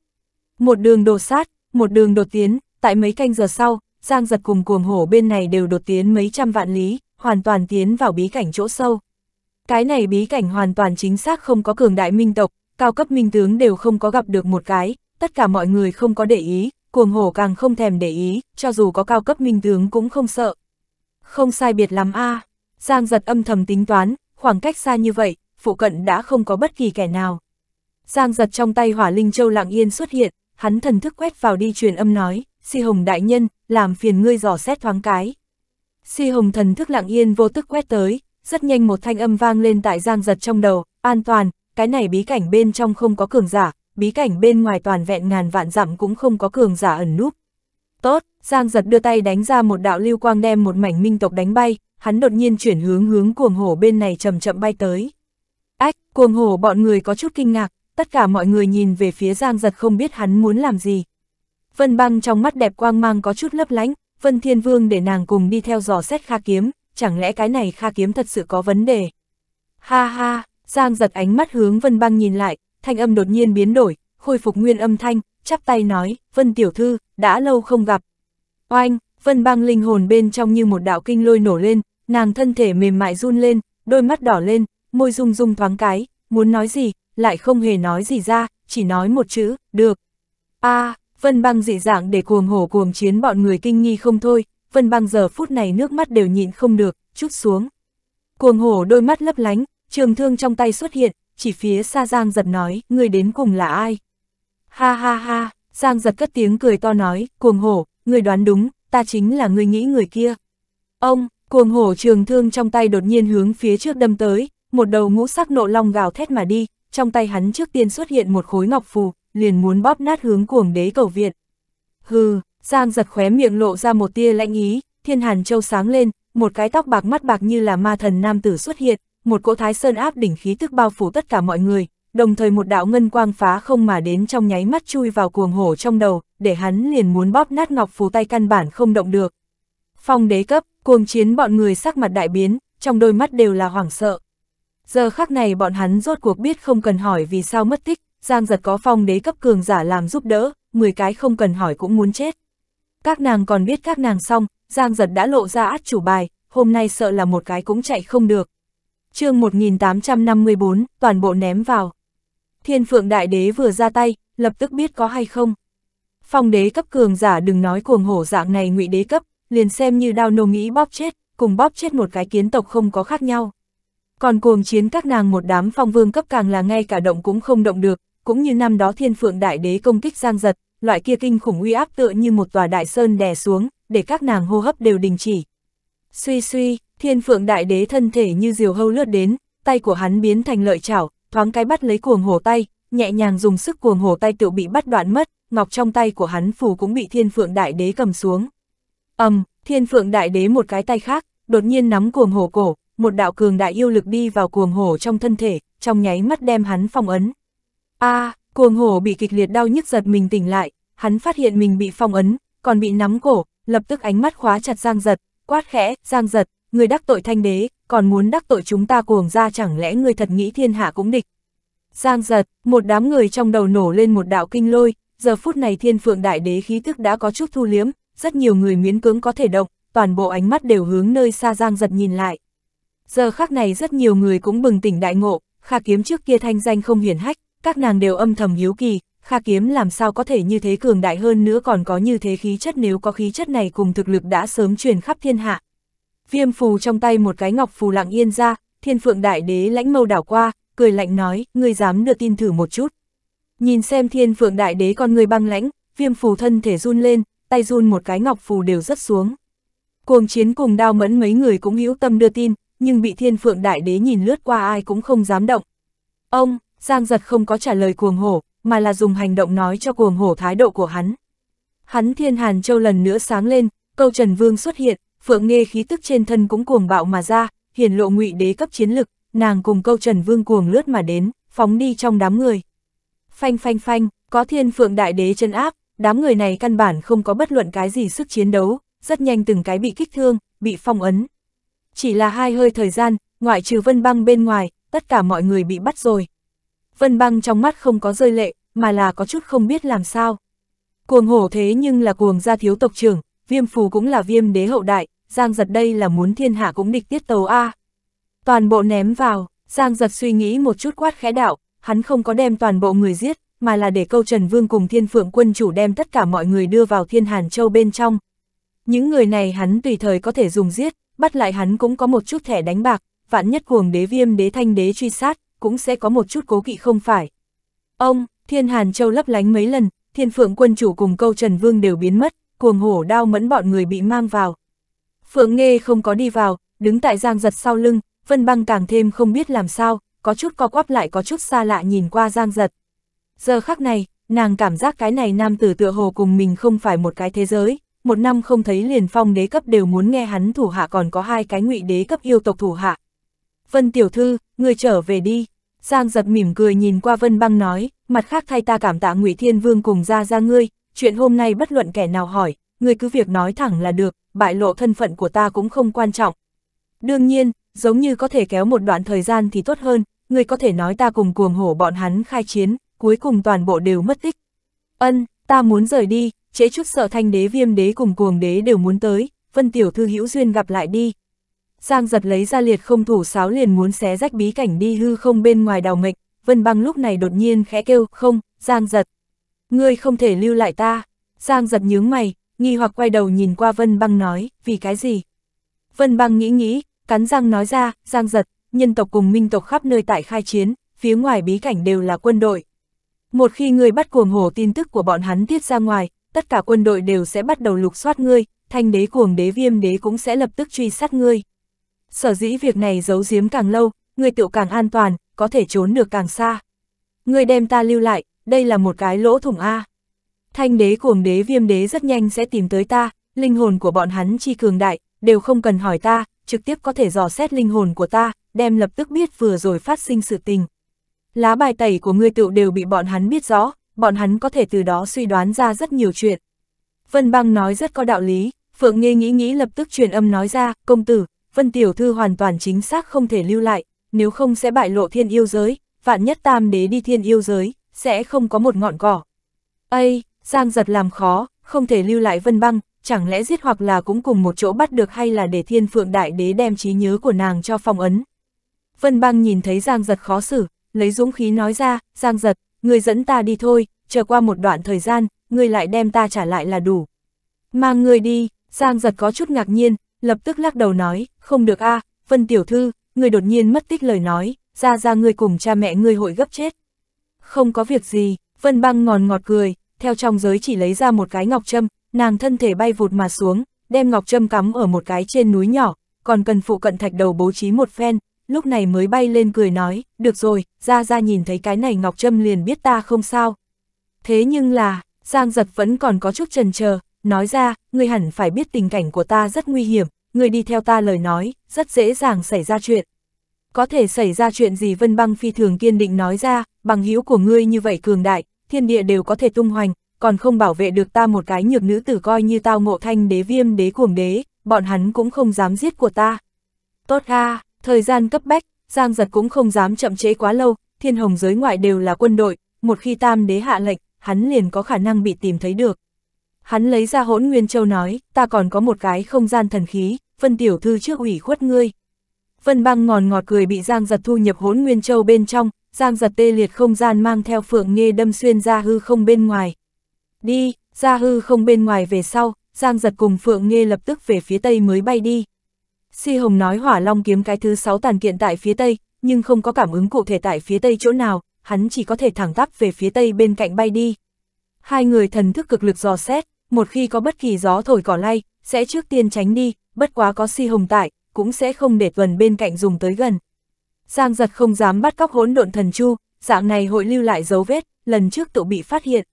Một đường đột sát, một đường đột tiến, tại mấy canh giờ sau, Giang giật cùng cuồng hổ bên này đều đột tiến mấy trăm vạn lý, hoàn toàn tiến vào bí cảnh chỗ sâu. Cái này bí cảnh hoàn toàn chính xác không có cường đại minh tộc, cao cấp minh tướng đều không có gặp được một cái, tất cả mọi người không có để ý, cuồng hổ càng không thèm để ý, cho dù có cao cấp minh tướng cũng không sợ. Không sai biệt lắm a à. Giang giật âm thầm tính toán, khoảng cách xa như vậy, phụ cận đã không có bất kỳ kẻ nào. Giang giật trong tay hỏa linh châu lặng yên xuất hiện, hắn thần thức quét vào đi truyền âm nói si hồng đại nhân, làm phiền ngươi dò xét thoáng cái. Si hồng thần thức lặng yên vô tức quét tới, rất nhanh một thanh âm vang lên tại giang giật trong đầu, an toàn, cái này bí cảnh bên trong không có cường giả, bí cảnh bên ngoài toàn vẹn ngàn vạn dặm cũng không có cường giả ẩn núp. Tốt, giang giật đưa tay đánh ra một đạo lưu quang đem một mảnh minh tộc đánh bay, hắn đột nhiên chuyển hướng hướng cuồng hổ bên này chậm chậm bay tới. Ách, cuồng hổ bọn người có chút kinh ngạc, tất cả mọi người nhìn về phía giang giật không biết hắn muốn làm gì, Vân băng trong mắt đẹp quang mang có chút lấp lánh, Vân Thiên Vương để nàng cùng đi theo dò xét Kha Kiếm, chẳng lẽ cái này Kha Kiếm thật sự có vấn đề? Ha ha, Giang giật ánh mắt hướng Vân băng nhìn lại, thanh âm đột nhiên biến đổi, khôi phục nguyên âm thanh, chắp tay nói, Vân Tiểu Thư, đã lâu không gặp. Oanh, Vân băng linh hồn bên trong như một đạo kinh lôi nổ lên, nàng thân thể mềm mại run lên, đôi mắt đỏ lên, môi rung rung thoáng cái, muốn nói gì, lại không hề nói gì ra, chỉ nói một chữ, được. a à, Vân băng dị dạng để cuồng hổ cuồng chiến bọn người kinh nghi không thôi, vân băng giờ phút này nước mắt đều nhịn không được, chút xuống. Cuồng hổ đôi mắt lấp lánh, trường thương trong tay xuất hiện, chỉ phía xa Giang giật nói, người đến cùng là ai? Ha ha ha, Giang giật cất tiếng cười to nói, cuồng hổ, người đoán đúng, ta chính là người nghĩ người kia. Ông, cuồng hổ trường thương trong tay đột nhiên hướng phía trước đâm tới, một đầu ngũ sắc nộ long gào thét mà đi, trong tay hắn trước tiên xuất hiện một khối ngọc phù, liền muốn bóp nát hướng cuồng đế cầu viện. Hừ, Giang giật khóe miệng lộ ra một tia lạnh ý, thiên hàn châu sáng lên, một cái tóc bạc mắt bạc như là ma thần nam tử xuất hiện, một cỗ thái sơn áp đỉnh khí tức bao phủ tất cả mọi người, đồng thời một đạo ngân quang phá không mà đến trong nháy mắt chui vào cuồng hổ trong đầu, để hắn liền muốn bóp nát ngọc phù tay căn bản không động được. Phong đế cấp, cuồng chiến bọn người sắc mặt đại biến, trong đôi mắt đều là hoảng sợ. Giờ khắc này bọn hắn rốt cuộc biết không cần hỏi vì sao mất tích, Giang giật có phong đế cấp cường giả làm giúp đỡ, 10 cái không cần hỏi cũng muốn chết. Các nàng còn biết các nàng xong, Giang giật đã lộ ra át chủ bài, hôm nay sợ là một cái cũng chạy không được. chương 1854, toàn bộ ném vào. Thiên phượng đại đế vừa ra tay, lập tức biết có hay không. Phong đế cấp cường giả đừng nói cuồng hổ dạng này ngụy đế cấp, liền xem như đao nô nghĩ bóp chết, cùng bóp chết một cái kiến tộc không có khác nhau. Còn cuồng chiến các nàng một đám phong vương cấp càng là ngay cả động cũng không động được, cũng như năm đó thiên phượng đại đế công kích giang giật, loại kia kinh khủng uy áp tựa như một tòa đại sơn đè xuống, để các nàng hô hấp đều đình chỉ. Suy suy, thiên phượng đại đế thân thể như diều hâu lướt đến, tay của hắn biến thành lợi chảo, thoáng cái bắt lấy cuồng hổ tay, nhẹ nhàng dùng sức cuồng hổ tay tự bị bắt đoạn mất, ngọc trong tay của hắn phù cũng bị thiên phượng đại đế cầm xuống. ầm um, thiên phượng đại đế một cái tay khác, đột nhiên nắm cuồng hổ cổ, một đạo cường đại yêu lực đi vào cuồng hổ trong thân thể, trong nháy mắt đem hắn phong ấn. A, à, cuồng hổ bị kịch liệt đau nhức giật mình tỉnh lại, hắn phát hiện mình bị phong ấn, còn bị nắm cổ, lập tức ánh mắt khóa chặt Giang Giật, quát khẽ, Giang Giật, người đắc tội thanh đế, còn muốn đắc tội chúng ta cuồng ra chẳng lẽ người thật nghĩ thiên hạ cũng địch. Giang Giật, một đám người trong đầu nổ lên một đạo kinh lôi, giờ phút này thiên phượng đại đế khí thức đã có chút thu liếm, rất nhiều người miễn cưỡng có thể động, toàn bộ ánh mắt đều hướng nơi xa Giang Giật nhìn lại. Giờ khắc này rất nhiều người cũng bừng tỉnh đại ngộ, Kha Kiếm trước kia thanh danh không hiển hách, các nàng đều âm thầm hiếu kỳ, Kha Kiếm làm sao có thể như thế cường đại hơn nữa còn có như thế khí chất nếu có khí chất này cùng thực lực đã sớm truyền khắp thiên hạ. Viêm phù trong tay một cái ngọc phù lặng yên ra, thiên phượng đại đế lãnh mâu đảo qua, cười lạnh nói, ngươi dám đưa tin thử một chút. Nhìn xem thiên phượng đại đế con người băng lãnh, viêm phù thân thể run lên, tay run một cái ngọc phù đều rất xuống. Cuồng chiến cùng đao mẫn mấy người cũng hữu tâm đưa tin, nhưng bị thiên phượng đại đế nhìn lướt qua ai cũng không dám động. Ông, Giang giật không có trả lời cuồng hổ, mà là dùng hành động nói cho cuồng hổ thái độ của hắn. Hắn thiên hàn châu lần nữa sáng lên, câu Trần Vương xuất hiện, Phượng Nghe khí tức trên thân cũng cuồng bạo mà ra, hiển lộ ngụy đế cấp chiến lực, nàng cùng câu Trần Vương cuồng lướt mà đến, phóng đi trong đám người. Phanh phanh phanh, có thiên phượng đại đế chân áp, đám người này căn bản không có bất luận cái gì sức chiến đấu, rất nhanh từng cái bị kích thương, bị phong ấn. Chỉ là hai hơi thời gian, ngoại trừ vân băng bên ngoài, tất cả mọi người bị bắt rồi, Vân băng trong mắt không có rơi lệ, mà là có chút không biết làm sao. Cuồng hổ thế nhưng là cuồng gia thiếu tộc trưởng, viêm phù cũng là viêm đế hậu đại, giang giật đây là muốn thiên hạ cũng địch tiết tàu A. Toàn bộ ném vào, giang giật suy nghĩ một chút quát khẽ đạo, hắn không có đem toàn bộ người giết, mà là để câu Trần Vương cùng thiên phượng quân chủ đem tất cả mọi người đưa vào thiên hàn châu bên trong. Những người này hắn tùy thời có thể dùng giết, bắt lại hắn cũng có một chút thẻ đánh bạc, vạn nhất cuồng đế viêm đế thanh đế truy sát, cũng sẽ có một chút cố kỵ không phải. Ông, thiên hàn châu lấp lánh mấy lần, thiên phượng quân chủ cùng câu trần vương đều biến mất, cuồng hổ đao mẫn bọn người bị mang vào. Phượng nghe không có đi vào, đứng tại giang giật sau lưng, vân băng càng thêm không biết làm sao, có chút co quắp lại có chút xa lạ nhìn qua giang giật. Giờ khắc này, nàng cảm giác cái này nam tử tựa hồ cùng mình không phải một cái thế giới, một năm không thấy liền phong đế cấp đều muốn nghe hắn thủ hạ còn có hai cái ngụy đế cấp yêu tộc thủ hạ, Vân tiểu thư, người trở về đi. Giang giật mỉm cười nhìn qua Vân băng nói, mặt khác thay ta cảm tạ ngụy Thiên Vương cùng ra ra ngươi, chuyện hôm nay bất luận kẻ nào hỏi, ngươi cứ việc nói thẳng là được, bại lộ thân phận của ta cũng không quan trọng. Đương nhiên, giống như có thể kéo một đoạn thời gian thì tốt hơn, ngươi có thể nói ta cùng cuồng hổ bọn hắn khai chiến, cuối cùng toàn bộ đều mất tích. Ân, ta muốn rời đi, chế chút sợ thanh đế viêm đế cùng cuồng đế đều muốn tới, vân tiểu thư hữu duyên gặp lại đi, Giang giật lấy ra liệt không thủ sáo liền muốn xé rách bí cảnh đi hư không bên ngoài đào nghịch, Vân băng lúc này đột nhiên khẽ kêu, không, Giang giật. Ngươi không thể lưu lại ta. Giang giật nhướng mày, nghi hoặc quay đầu nhìn qua Vân băng nói, vì cái gì? Vân băng nghĩ nghĩ, cắn răng nói ra, Giang giật, nhân tộc cùng minh tộc khắp nơi tại khai chiến, phía ngoài bí cảnh đều là quân đội. Một khi ngươi bắt cuồng hổ tin tức của bọn hắn tiết ra ngoài, tất cả quân đội đều sẽ bắt đầu lục soát ngươi, thanh đế cuồng đế viêm đế cũng sẽ lập tức truy sát ngươi. Sở dĩ việc này giấu giếm càng lâu, người tiểu càng an toàn, có thể trốn được càng xa. Người đem ta lưu lại, đây là một cái lỗ thủng A. Thanh đế cuồng đế viêm đế rất nhanh sẽ tìm tới ta, linh hồn của bọn hắn chi cường đại, đều không cần hỏi ta, trực tiếp có thể dò xét linh hồn của ta, đem lập tức biết vừa rồi phát sinh sự tình. Lá bài tẩy của người tựu đều bị bọn hắn biết rõ, bọn hắn có thể từ đó suy đoán ra rất nhiều chuyện. Vân Băng nói rất có đạo lý, Phượng nghe nghĩ nghĩ lập tức truyền âm nói ra, công tử, Vân Tiểu Thư hoàn toàn chính xác không thể lưu lại, nếu không sẽ bại lộ thiên yêu giới, vạn nhất tam đế đi thiên yêu giới, sẽ không có một ngọn cỏ. Ây, Giang giật làm khó, không thể lưu lại Vân Băng, chẳng lẽ giết hoặc là cũng cùng một chỗ bắt được hay là để thiên phượng đại đế đem trí nhớ của nàng cho phong ấn. Vân Băng nhìn thấy Giang giật khó xử, lấy dũng khí nói ra, Giang giật, người dẫn ta đi thôi, chờ qua một đoạn thời gian, người lại đem ta trả lại là đủ. Mang người đi, Giang giật có chút ngạc nhiên, lập tức lắc đầu nói, không được a à, Vân Tiểu Thư, người đột nhiên mất tích lời nói, ra ra người cùng cha mẹ người hội gấp chết. Không có việc gì, Vân Băng ngòn ngọt cười, theo trong giới chỉ lấy ra một cái ngọc châm, nàng thân thể bay vụt mà xuống, đem ngọc châm cắm ở một cái trên núi nhỏ, còn cần phụ cận thạch đầu bố trí một phen, lúc này mới bay lên cười nói, được rồi, ra ra nhìn thấy cái này ngọc trâm liền biết ta không sao. Thế nhưng là, Giang giật vẫn còn có chút trần chờ nói ra, ngươi hẳn phải biết tình cảnh của ta rất nguy hiểm, ngươi đi theo ta lời nói, rất dễ dàng xảy ra chuyện. Có thể xảy ra chuyện gì Vân Băng phi thường kiên định nói ra, bằng hữu của ngươi như vậy cường đại, thiên địa đều có thể tung hoành, còn không bảo vệ được ta một cái nhược nữ tử coi như tao ngộ thanh đế viêm đế cuồng đế, bọn hắn cũng không dám giết của ta. Tốt ha, thời gian cấp bách, Giang Giật cũng không dám chậm chế quá lâu, thiên hồng giới ngoại đều là quân đội, một khi tam đế hạ lệnh, hắn liền có khả năng bị tìm thấy được. Hắn lấy ra hỗn nguyên châu nói, ta còn có một cái không gian thần khí, Vân Tiểu Thư trước ủy khuất ngươi. Vân băng ngòn ngọt cười bị Giang giật thu nhập hỗn nguyên châu bên trong, Giang giật tê liệt không gian mang theo phượng nghe đâm xuyên ra hư không bên ngoài. Đi, ra hư không bên ngoài về sau, Giang giật cùng phượng nghe lập tức về phía tây mới bay đi. Si Hồng nói hỏa long kiếm cái thứ sáu tàn kiện tại phía tây, nhưng không có cảm ứng cụ thể tại phía tây chỗ nào, hắn chỉ có thể thẳng tắp về phía tây bên cạnh bay đi. Hai người thần thức cực lực dò xét, một khi có bất kỳ gió thổi cỏ lay, sẽ trước tiên tránh đi, bất quá có si hồng tại, cũng sẽ không để tuần bên cạnh dùng tới gần. Giang giật không dám bắt cóc hỗn độn thần chu, dạng này hội lưu lại dấu vết, lần trước tụ bị phát hiện.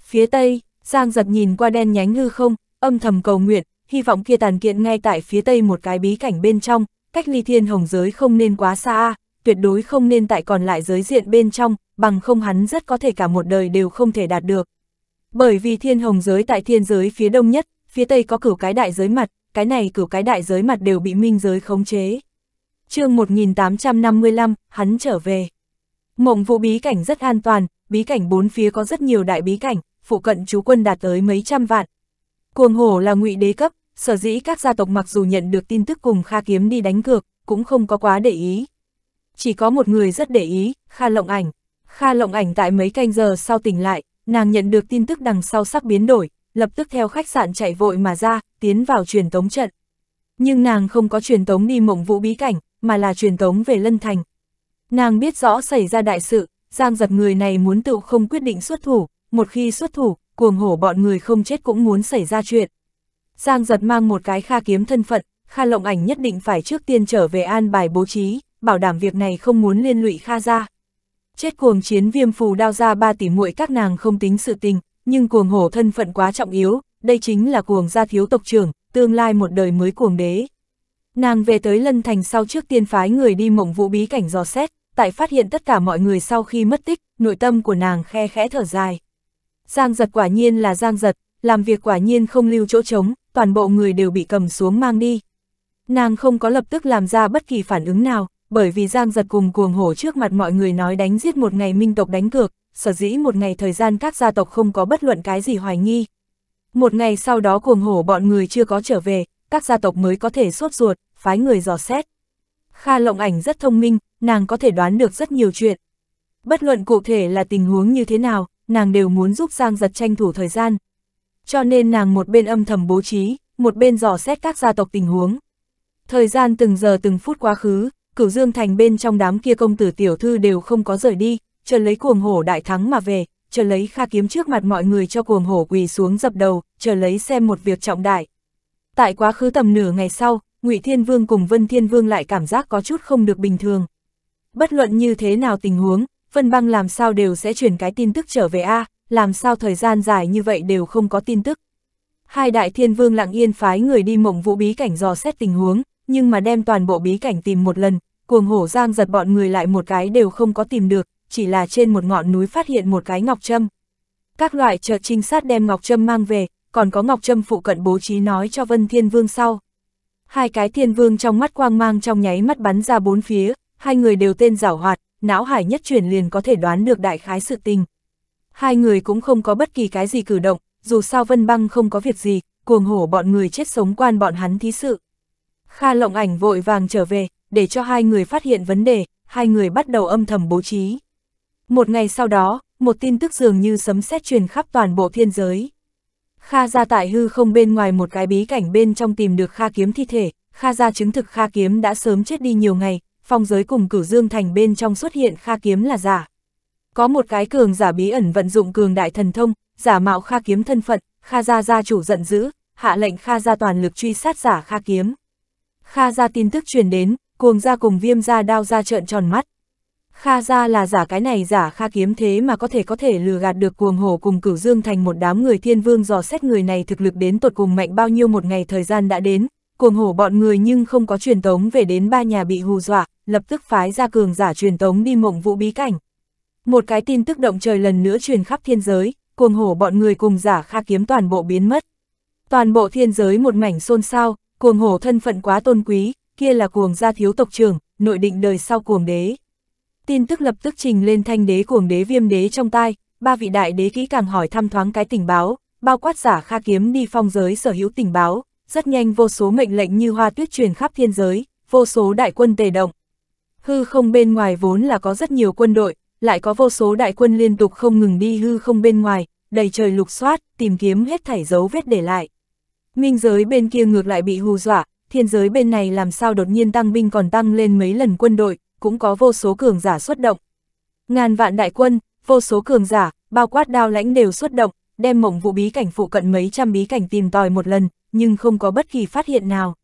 Phía tây, Giang giật nhìn qua đen nhánh hư không, âm thầm cầu nguyện, hy vọng kia tàn kiện ngay tại phía tây một cái bí cảnh bên trong, cách ly thiên hồng giới không nên quá xa, tuyệt đối không nên tại còn lại giới diện bên trong, bằng không hắn rất có thể cả một đời đều không thể đạt được. Bởi vì thiên hồng giới tại thiên giới phía đông nhất, phía tây có cửu cái đại giới mặt, cái này cửu cái đại giới mặt đều bị minh giới khống chế. chương 1855, hắn trở về. Mộng vụ bí cảnh rất an toàn, bí cảnh bốn phía có rất nhiều đại bí cảnh, phụ cận chú quân đạt tới mấy trăm vạn. Cuồng hổ là ngụy đế cấp, sở dĩ các gia tộc mặc dù nhận được tin tức cùng Kha Kiếm đi đánh cược, cũng không có quá để ý. Chỉ có một người rất để ý, Kha Lộng Ảnh. Kha Lộng Ảnh tại mấy canh giờ sau tỉnh lại, Nàng nhận được tin tức đằng sau sắc biến đổi, lập tức theo khách sạn chạy vội mà ra, tiến vào truyền tống trận. Nhưng nàng không có truyền tống đi mộng vũ bí cảnh, mà là truyền tống về Lân Thành. Nàng biết rõ xảy ra đại sự, Giang giật người này muốn tự không quyết định xuất thủ, một khi xuất thủ, cuồng hổ bọn người không chết cũng muốn xảy ra chuyện. Giang giật mang một cái kha kiếm thân phận, kha lộng ảnh nhất định phải trước tiên trở về an bài bố trí, bảo đảm việc này không muốn liên lụy kha ra. Chết cuồng chiến viêm phù đao ra ba tỷ muội các nàng không tính sự tình, nhưng cuồng hổ thân phận quá trọng yếu, đây chính là cuồng gia thiếu tộc trưởng, tương lai một đời mới cuồng đế. Nàng về tới Lân Thành sau trước tiên phái người đi mộng vũ bí cảnh dò xét, tại phát hiện tất cả mọi người sau khi mất tích, nội tâm của nàng khe khẽ thở dài. Giang giật quả nhiên là giang giật, làm việc quả nhiên không lưu chỗ trống, toàn bộ người đều bị cầm xuống mang đi. Nàng không có lập tức làm ra bất kỳ phản ứng nào, bởi vì Giang giật cùng cuồng hổ trước mặt mọi người nói đánh giết một ngày minh tộc đánh cược, sở dĩ một ngày thời gian các gia tộc không có bất luận cái gì hoài nghi. Một ngày sau đó cuồng hổ bọn người chưa có trở về, các gia tộc mới có thể sốt ruột, phái người dò xét. Kha lộng ảnh rất thông minh, nàng có thể đoán được rất nhiều chuyện. Bất luận cụ thể là tình huống như thế nào, nàng đều muốn giúp Giang giật tranh thủ thời gian. Cho nên nàng một bên âm thầm bố trí, một bên dò xét các gia tộc tình huống. Thời gian từng giờ từng phút quá khứ, cửu dương thành bên trong đám kia công tử tiểu thư đều không có rời đi, chờ lấy cuồng hổ đại thắng mà về, chờ lấy kha kiếm trước mặt mọi người cho cuồng hổ quỳ xuống dập đầu, chờ lấy xem một việc trọng đại. Tại quá khứ tầm nửa ngày sau, Ngụy Thiên Vương cùng Vân Thiên Vương lại cảm giác có chút không được bình thường. Bất luận như thế nào tình huống, Vân Băng làm sao đều sẽ chuyển cái tin tức trở về A, làm sao thời gian dài như vậy đều không có tin tức. Hai đại thiên vương lặng yên phái người đi mộng vũ bí cảnh dò xét tình huống, nhưng mà đem toàn bộ bí cảnh tìm một lần, cuồng hổ giang giật bọn người lại một cái đều không có tìm được, chỉ là trên một ngọn núi phát hiện một cái ngọc châm. Các loại trợ trinh sát đem ngọc châm mang về, còn có ngọc châm phụ cận bố trí nói cho Vân Thiên Vương sau. Hai cái thiên vương trong mắt quang mang trong nháy mắt bắn ra bốn phía, hai người đều tên giảo hoạt, não hải nhất chuyển liền có thể đoán được đại khái sự tình. Hai người cũng không có bất kỳ cái gì cử động, dù sao Vân Băng không có việc gì, cuồng hổ bọn người chết sống quan bọn hắn thí sự. Kha lộng ảnh vội vàng trở về, để cho hai người phát hiện vấn đề, hai người bắt đầu âm thầm bố trí. Một ngày sau đó, một tin tức dường như sấm sét truyền khắp toàn bộ thiên giới. Kha ra tại hư không bên ngoài một cái bí cảnh bên trong tìm được Kha kiếm thi thể, Kha ra chứng thực Kha kiếm đã sớm chết đi nhiều ngày, phong giới cùng cửu dương thành bên trong xuất hiện Kha kiếm là giả. Có một cái cường giả bí ẩn vận dụng cường đại thần thông, giả mạo Kha kiếm thân phận, Kha gia gia chủ giận dữ, hạ lệnh Kha gia toàn lực truy sát giả Kha kiếm. Kha ra tin tức truyền đến, cuồng ra cùng viêm ra đao ra trợn tròn mắt. Kha ra là giả cái này giả kha kiếm thế mà có thể có thể lừa gạt được cuồng hổ cùng cửu dương thành một đám người thiên vương dò xét người này thực lực đến tột cùng mạnh bao nhiêu một ngày thời gian đã đến, cuồng hổ bọn người nhưng không có truyền tống về đến ba nhà bị hù dọa, lập tức phái ra cường giả truyền tống đi mộng vũ bí cảnh. Một cái tin tức động trời lần nữa truyền khắp thiên giới, cuồng hổ bọn người cùng giả kha kiếm toàn bộ biến mất. Toàn bộ thiên giới một mảnh xôn xao, cuồng hổ thân phận quá tôn quý, kia là cuồng gia thiếu tộc trưởng, nội định đời sau cuồng đế. Tin tức lập tức trình lên thanh đế cuồng đế viêm đế trong tai, ba vị đại đế kỹ càng hỏi thăm thoáng cái tình báo, bao quát giả kha kiếm đi phong giới sở hữu tình báo, rất nhanh vô số mệnh lệnh như hoa tuyết truyền khắp thiên giới, vô số đại quân tề động. Hư không bên ngoài vốn là có rất nhiều quân đội, lại có vô số đại quân liên tục không ngừng đi hư không bên ngoài, đầy trời lục soát, tìm kiếm hết thảy dấu vết để lại. Minh giới bên kia ngược lại bị hù dọa, thiên giới bên này làm sao đột nhiên tăng binh còn tăng lên mấy lần quân đội, cũng có vô số cường giả xuất động. Ngàn vạn đại quân, vô số cường giả, bao quát đao lãnh đều xuất động, đem mộng vụ bí cảnh phụ cận mấy trăm bí cảnh tìm tòi một lần, nhưng không có bất kỳ phát hiện nào.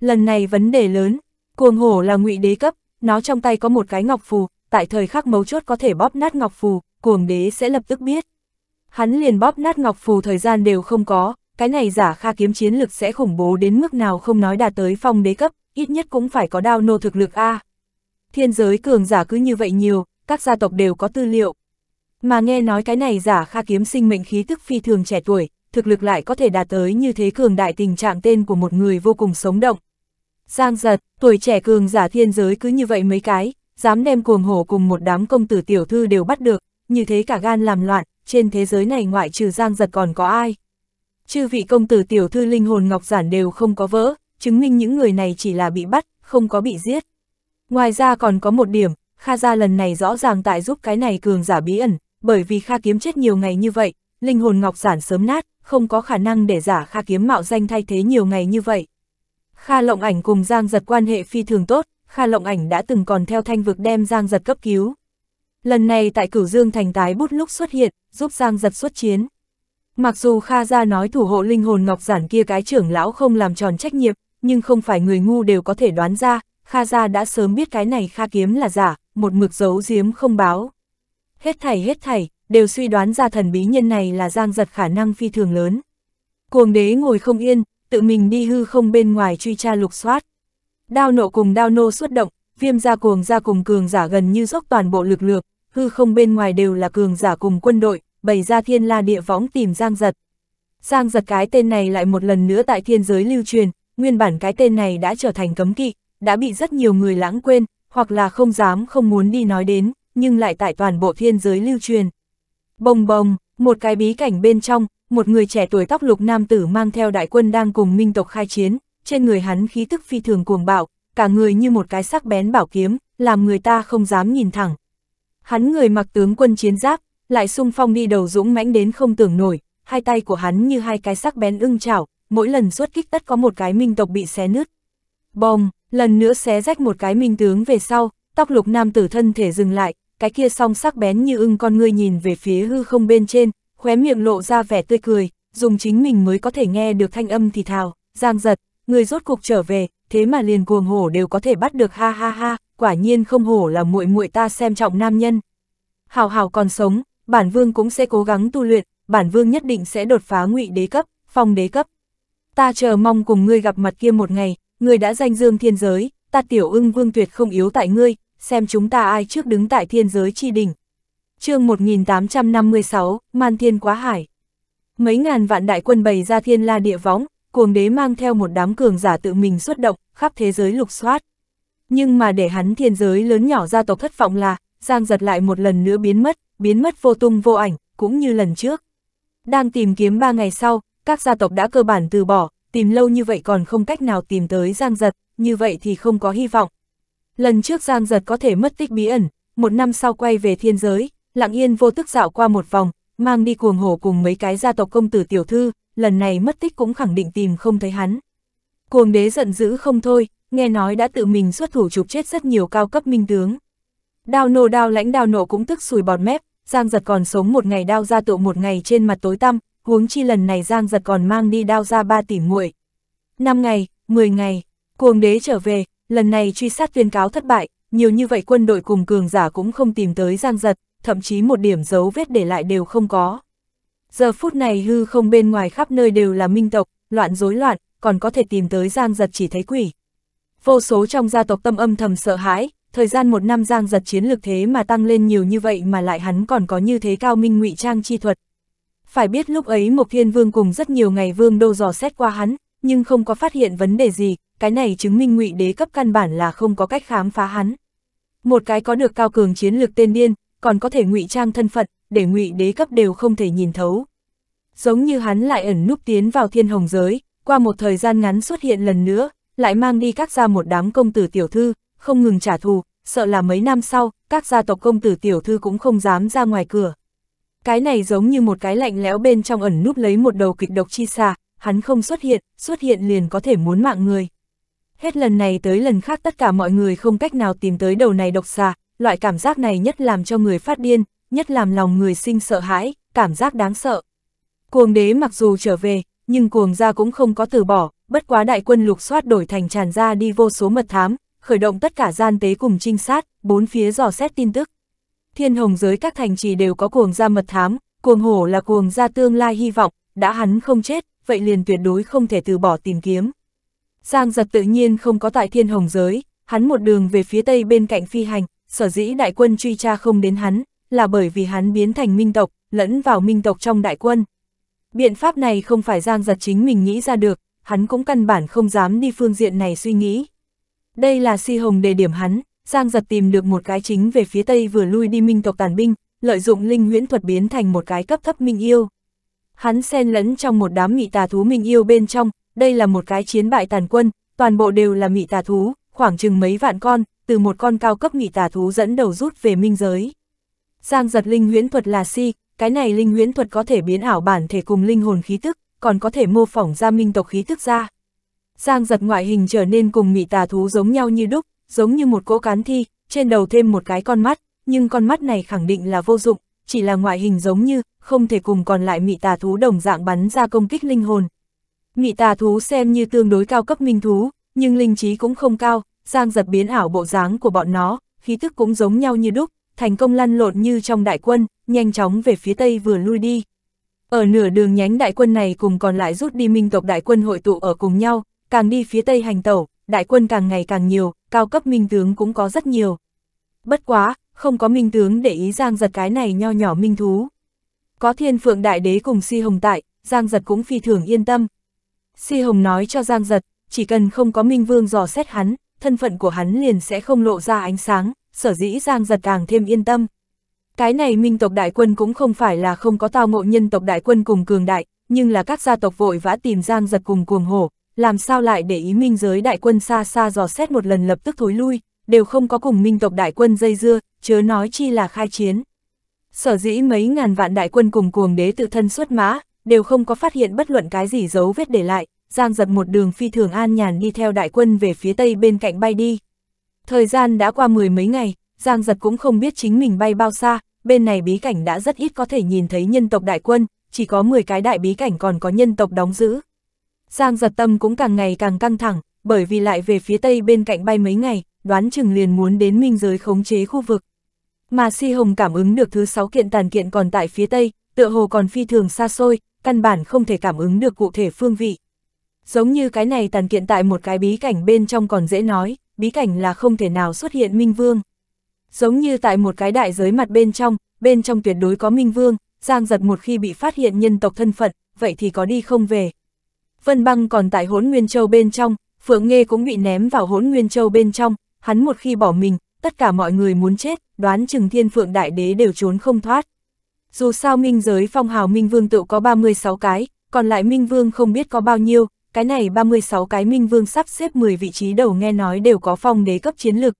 Lần này vấn đề lớn, cuồng hổ là ngụy đế cấp, nó trong tay có một cái ngọc phù, tại thời khắc mấu chốt có thể bóp nát ngọc phù, cuồng đế sẽ lập tức biết. Hắn liền bóp nát ngọc phù thời gian đều không có, cái này giả kha kiếm chiến lực sẽ khủng bố đến mức nào không nói đạt tới phong đế cấp, ít nhất cũng phải có đao nô thực lực A. Thiên giới cường giả cứ như vậy nhiều, các gia tộc đều có tư liệu. Mà nghe nói cái này giả kha kiếm sinh mệnh khí tức phi thường trẻ tuổi, thực lực lại có thể đạt tới như thế cường đại tình trạng tên của một người vô cùng sống động. Giang giật, tuổi trẻ cường giả thiên giới cứ như vậy mấy cái, dám đem cuồng hổ cùng một đám công tử tiểu thư đều bắt được, như thế cả gan làm loạn, trên thế giới này ngoại trừ giang giật còn có ai. Chư vị công tử tiểu thư linh hồn ngọc giản đều không có vỡ, chứng minh những người này chỉ là bị bắt, không có bị giết. Ngoài ra còn có một điểm, Kha gia lần này rõ ràng tại giúp cái này cường giả bí ẩn, bởi vì Kha kiếm chết nhiều ngày như vậy, linh hồn ngọc giản sớm nát, không có khả năng để giả Kha kiếm mạo danh thay thế nhiều ngày như vậy. Kha lộng ảnh cùng Giang giật quan hệ phi thường tốt, Kha lộng ảnh đã từng còn theo thanh vực đem Giang giật cấp cứu. Lần này tại cửu dương thành tái bút lúc xuất hiện, giúp Giang giật xuất chiến. Mặc dù Kha Gia nói thủ hộ linh hồn ngọc giản kia cái trưởng lão không làm tròn trách nhiệm, nhưng không phải người ngu đều có thể đoán ra, Kha Gia đã sớm biết cái này Kha Kiếm là giả, một mực giấu giếm không báo. Hết thảy hết thảy, đều suy đoán ra thần bí nhân này là giang giật khả năng phi thường lớn. Cuồng đế ngồi không yên, tự mình đi hư không bên ngoài truy tra lục soát. Đao nộ cùng đao nô xuất động, viêm gia cuồng gia cùng cường giả gần như dốc toàn bộ lực lượng, hư không bên ngoài đều là cường giả cùng quân đội, bày ra thiên la địa võng tìm Giang Giật. Giang Giật cái tên này lại một lần nữa tại thiên giới lưu truyền, nguyên bản cái tên này đã trở thành cấm kỵ, đã bị rất nhiều người lãng quên, hoặc là không dám không muốn đi nói đến, nhưng lại tại toàn bộ thiên giới lưu truyền. Bồng bồng, một cái bí cảnh bên trong, một người trẻ tuổi tóc lục nam tử mang theo đại quân đang cùng minh tộc khai chiến, trên người hắn khí tức phi thường cuồng bạo, cả người như một cái sắc bén bảo kiếm, làm người ta không dám nhìn thẳng. Hắn người mặc tướng quân chiến giáp, lại sung phong đi đầu dũng mãnh đến không tưởng nổi, hai tay của hắn như hai cái sắc bén ưng chảo, mỗi lần xuất kích tất có một cái minh tộc bị xé nứt. Bom, lần nữa xé rách một cái minh tướng về sau, tóc lục nam tử thân thể dừng lại, cái kia song sắc bén như ưng con ngươi nhìn về phía hư không bên trên, khóe miệng lộ ra vẻ tươi cười, dùng chính mình mới có thể nghe được thanh âm thì thào, giang giật, người rốt cục trở về, thế mà liền cuồng hổ đều có thể bắt được ha ha ha, quả nhiên không hổ là muội muội ta xem trọng nam nhân. Hào hào còn sống, bản vương cũng sẽ cố gắng tu luyện, bản vương nhất định sẽ đột phá ngụy đế cấp, phong đế cấp. Ta chờ mong cùng ngươi gặp mặt kia một ngày, ngươi đã danh dương thiên giới, ta tiểu ưng vương tuyệt không yếu tại ngươi, xem chúng ta ai trước đứng tại thiên giới chi đỉnh. chương 1856, Man Thiên Quá Hải. Mấy ngàn vạn đại quân bày ra thiên la địa võng, cuồng đế mang theo một đám cường giả tự mình xuất động, khắp thế giới lục soát. Nhưng mà để hắn thiên giới lớn nhỏ gia tộc thất vọng là, Giang giật lại một lần nữa biến mất, biến mất vô tung vô ảnh, cũng như lần trước. Đang tìm kiếm 3 ngày sau, các gia tộc đã cơ bản từ bỏ, tìm lâu như vậy còn không cách nào tìm tới Giang Giật, như vậy thì không có hy vọng. Lần trước Giang Giật có thể mất tích bí ẩn, một năm sau quay về thiên giới, lặng yên vô tức dạo qua một vòng, mang đi cuồng hổ cùng mấy cái gia tộc công tử tiểu thư, lần này mất tích cũng khẳng định tìm không thấy hắn. Cuồng đế giận dữ không thôi, nghe nói đã tự mình xuất thủ chụp chết rất nhiều cao cấp minh tướng. đào nổ đào lãnh đào nổ cũng tức sùi bọt mép, Giang giật còn sống một ngày đao ra tụ một ngày trên mặt tối tăm, huống chi lần này Giang giật còn mang đi đao ra ba tỷ muội. Năm ngày, 10 ngày, cuồng đế trở về, lần này truy sát tuyên cáo thất bại, nhiều như vậy quân đội cùng cường giả cũng không tìm tới Giang giật, thậm chí một điểm dấu vết để lại đều không có. Giờ phút này hư không bên ngoài khắp nơi đều là minh tộc, loạn rối loạn, còn có thể tìm tới Giang giật chỉ thấy quỷ. Vô số trong gia tộc tâm âm thầm sợ hãi, thời gian một năm giang giật chiến lược thế mà tăng lên nhiều như vậy mà lại hắn còn có như thế cao minh ngụy trang chi thuật. Phải biết lúc ấy Mộc Thiên Vương cùng rất nhiều ngày Vương Đô dò xét qua hắn, nhưng không có phát hiện vấn đề gì, cái này chứng minh ngụy đế cấp căn bản là không có cách khám phá hắn. Một cái có được cao cường chiến lược tên điên, còn có thể ngụy trang thân phận, để ngụy đế cấp đều không thể nhìn thấu. Giống như hắn lại ẩn núp tiến vào thiên hồng giới, qua một thời gian ngắn xuất hiện lần nữa, lại mang đi các ra một đám công tử tiểu thư, không ngừng trả thù, sợ là mấy năm sau, các gia tộc công tử tiểu thư cũng không dám ra ngoài cửa. Cái này giống như một cái lạnh lẽo bên trong ẩn núp lấy một đầu kịch độc chi xa, hắn không xuất hiện, xuất hiện liền có thể muốn mạng người. Hết lần này tới lần khác tất cả mọi người không cách nào tìm tới đầu này độc xa, loại cảm giác này nhất làm cho người phát điên, nhất làm lòng người sinh sợ hãi, cảm giác đáng sợ. Cuồng đế mặc dù trở về, nhưng cuồng gia cũng không có từ bỏ, bất quá đại quân lục soát đổi thành tràn ra đi vô số mật thám, khởi động tất cả gian tế cùng trinh sát, bốn phía dò xét tin tức. Thiên hồng giới các thành trì đều có cuồng gia mật thám, cuồng hổ là cuồng gia tương lai hy vọng, đã hắn không chết, vậy liền tuyệt đối không thể từ bỏ tìm kiếm. Giang giật tự nhiên không có tại thiên hồng giới, hắn một đường về phía tây bên cạnh phi hành, sở dĩ đại quân truy tra không đến hắn, là bởi vì hắn biến thành minh tộc, lẫn vào minh tộc trong đại quân. Biện pháp này không phải Giang giật chính mình nghĩ ra được, hắn cũng căn bản không dám đi phương diện này suy nghĩ. Đây là si hồng đề điểm hắn, Giang giật tìm được một cái chính về phía tây vừa lui đi minh tộc tàn binh, lợi dụng linh nguyễn thuật biến thành một cái cấp thấp minh yêu. Hắn xen lẫn trong một đám mị tà thú minh yêu bên trong, đây là một cái chiến bại tàn quân, toàn bộ đều là mị tà thú, khoảng chừng mấy vạn con, từ một con cao cấp mị tà thú dẫn đầu rút về minh giới. Giang giật linh nguyễn thuật là si, cái này linh nguyễn thuật có thể biến ảo bản thể cùng linh hồn khí tức, còn có thể mô phỏng ra minh tộc khí tức ra. Giang giật ngoại hình trở nên cùng mị tà thú giống nhau như đúc, giống như một cỗ cán thi, trên đầu thêm một cái con mắt, nhưng con mắt này khẳng định là vô dụng, chỉ là ngoại hình giống như, không thể cùng còn lại mị tà thú đồng dạng bắn ra công kích linh hồn. Mị tà thú xem như tương đối cao cấp minh thú, nhưng linh trí cũng không cao, Giang giật biến ảo bộ dáng của bọn nó, khí tức cũng giống nhau như đúc, thành công lăn lộn như trong đại quân, nhanh chóng về phía tây vừa lui đi. Ở nửa đường nhánh đại quân này cùng còn lại rút đi minh tộc đại quân hội tụ ở cùng nhau, càng đi phía tây hành tẩu, đại quân càng ngày càng nhiều, cao cấp minh tướng cũng có rất nhiều. Bất quá, không có minh tướng để ý Giang Giật cái này nho nhỏ minh thú. Có thiên phượng đại đế cùng si hồng tại, Giang Giật cũng phi thường yên tâm. Si hồng nói cho Giang Giật, chỉ cần không có minh vương dò xét hắn, thân phận của hắn liền sẽ không lộ ra ánh sáng, sở dĩ Giang Giật càng thêm yên tâm. Cái này minh tộc đại quân cũng không phải là không có tao ngộ nhân tộc đại quân cùng cường đại, nhưng là các gia tộc vội vã tìm Giang Giật cùng cuồng hổ, làm sao lại để ý minh giới đại quân xa xa dò xét một lần lập tức thối lui, đều không có cùng minh tộc đại quân dây dưa, chớ nói chi là khai chiến. Sở dĩ mấy ngàn vạn đại quân cùng cuồng đế tự thân xuất mã, đều không có phát hiện bất luận cái gì dấu vết để lại, giang giật một đường phi thường an nhàn đi theo đại quân về phía tây bên cạnh bay đi. Thời gian đã qua mười mấy ngày, giang giật cũng không biết chính mình bay bao xa, bên này bí cảnh đã rất ít có thể nhìn thấy nhân tộc đại quân, chỉ có 10 cái đại bí cảnh còn có nhân tộc đóng giữ, Giang giật tâm cũng càng ngày càng căng thẳng, bởi vì lại về phía tây bên cạnh bay mấy ngày, đoán chừng liền muốn đến minh giới khống chế khu vực. Mà Si Hồng cảm ứng được thứ sáu kiện tàn kiện còn tại phía tây, tựa hồ còn phi thường xa xôi, căn bản không thể cảm ứng được cụ thể phương vị. Giống như cái này tàn kiện tại một cái bí cảnh bên trong còn dễ nói, bí cảnh là không thể nào xuất hiện minh vương. Giống như tại một cái đại giới mặt bên trong, bên trong tuyệt đối có minh vương, Giang giật một khi bị phát hiện nhân tộc thân phận, vậy thì có đi không về. Vân băng còn tại hốn Nguyên Châu bên trong, Phượng Nghê cũng bị ném vào hốn Nguyên Châu bên trong, hắn một khi bỏ mình, tất cả mọi người muốn chết, đoán chừng thiên Phượng Đại Đế đều trốn không thoát. Dù sao minh giới phong hào minh vương tự có 36 cái, còn lại minh vương không biết có bao nhiêu, cái này 36 cái minh vương sắp xếp 10 vị trí đầu nghe nói đều có phong đế cấp chiến lực.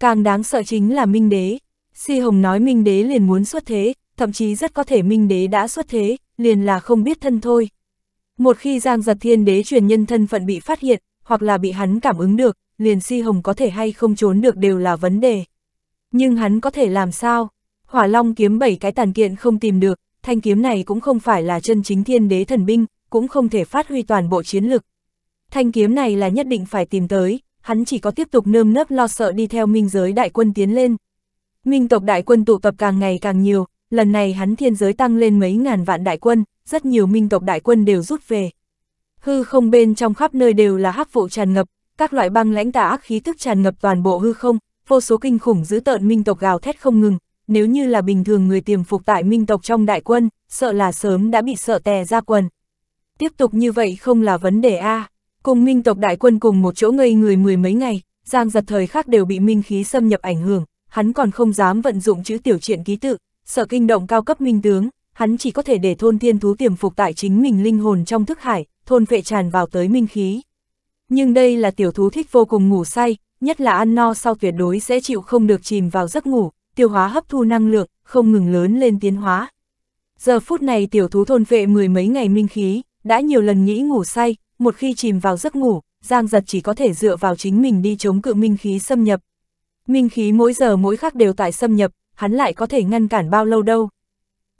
Càng đáng sợ chính là minh đế. Si Hồng nói minh đế liền muốn xuất thế, thậm chí rất có thể minh đế đã xuất thế, liền là không biết thân thôi. Một khi Giang Giật Thiên Đế truyền nhân thân phận bị phát hiện, hoặc là bị hắn cảm ứng được, liền Si Hồng có thể hay không trốn được đều là vấn đề. Nhưng hắn có thể làm sao? Hỏa Long kiếm bảy cái tàn kiện không tìm được, thanh kiếm này cũng không phải là chân chính thiên đế thần binh, cũng không thể phát huy toàn bộ chiến lực. Thanh kiếm này là nhất định phải tìm tới, hắn chỉ có tiếp tục nơm nớp lo sợ đi theo minh giới đại quân tiến lên. Minh tộc đại quân tụ tập càng ngày càng nhiều, lần này hắn thiên giới tăng lên mấy ngàn vạn đại quân, rất nhiều minh tộc đại quân đều rút về. Hư không bên trong khắp nơi đều là hắc vụ tràn ngập, các loại băng lãnh tà ác khí tức tràn ngập toàn bộ hư không, vô số kinh khủng dữ tợn minh tộc gào thét không ngừng, nếu như là bình thường người tiềm phục tại minh tộc trong đại quân, sợ là sớm đã bị sợ tè ra quần. Tiếp tục như vậy không là vấn đề A, cùng minh tộc đại quân cùng một chỗ ngây người mười mấy ngày, giang giật thời khác đều bị minh khí xâm nhập ảnh hưởng, hắn còn không dám vận dụng chữ tiểu truyện ký tự, sợ kinh động cao cấp minh tướng, hắn chỉ có thể để thôn thiên thú tiềm phục tại chính mình linh hồn trong thức hải, thôn vệ tràn vào tới minh khí. Nhưng đây là tiểu thú thích vô cùng ngủ say, nhất là ăn no sau tuyệt đối sẽ chịu không được chìm vào giấc ngủ, tiêu hóa hấp thu năng lượng, không ngừng lớn lên tiến hóa. Giờ phút này tiểu thú thôn vệ mười mấy ngày minh khí, đã nhiều lần nghĩ ngủ say, một khi chìm vào giấc ngủ, Giang giật chỉ có thể dựa vào chính mình đi chống cự minh khí xâm nhập. Minh khí mỗi giờ mỗi khắc đều tại xâm nhập, hắn lại có thể ngăn cản bao lâu đâu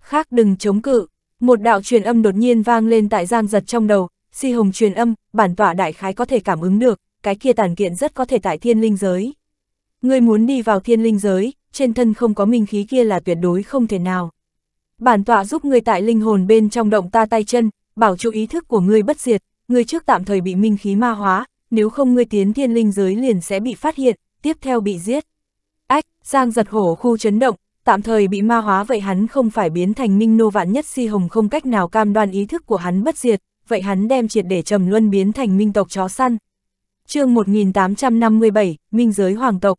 khác đừng chống cự. Một đạo truyền âm đột nhiên vang lên tại Giang Giật trong đầu, si hồng truyền âm, bản tọa đại khái có thể cảm ứng được, cái kia tàn kiện rất có thể tại thiên linh giới. Ngươi muốn đi vào thiên linh giới, trên thân không có minh khí kia là tuyệt đối không thể nào. Bản tọa giúp ngươi tại linh hồn bên trong động ta tay chân, bảo trụ ý thức của ngươi bất diệt, ngươi trước tạm thời bị minh khí ma hóa, nếu không ngươi tiến thiên linh giới liền sẽ bị phát hiện, tiếp theo bị giết. Ách, Giang giật hổ khu chấn động, tạm thời bị ma hóa vậy hắn không phải biến thành minh nô vạn nhất si hồng không cách nào cam đoan ý thức của hắn bất diệt, vậy hắn đem triệt để trầm luân biến thành minh tộc chó săn. chương 1857, Minh giới hoàng tộc.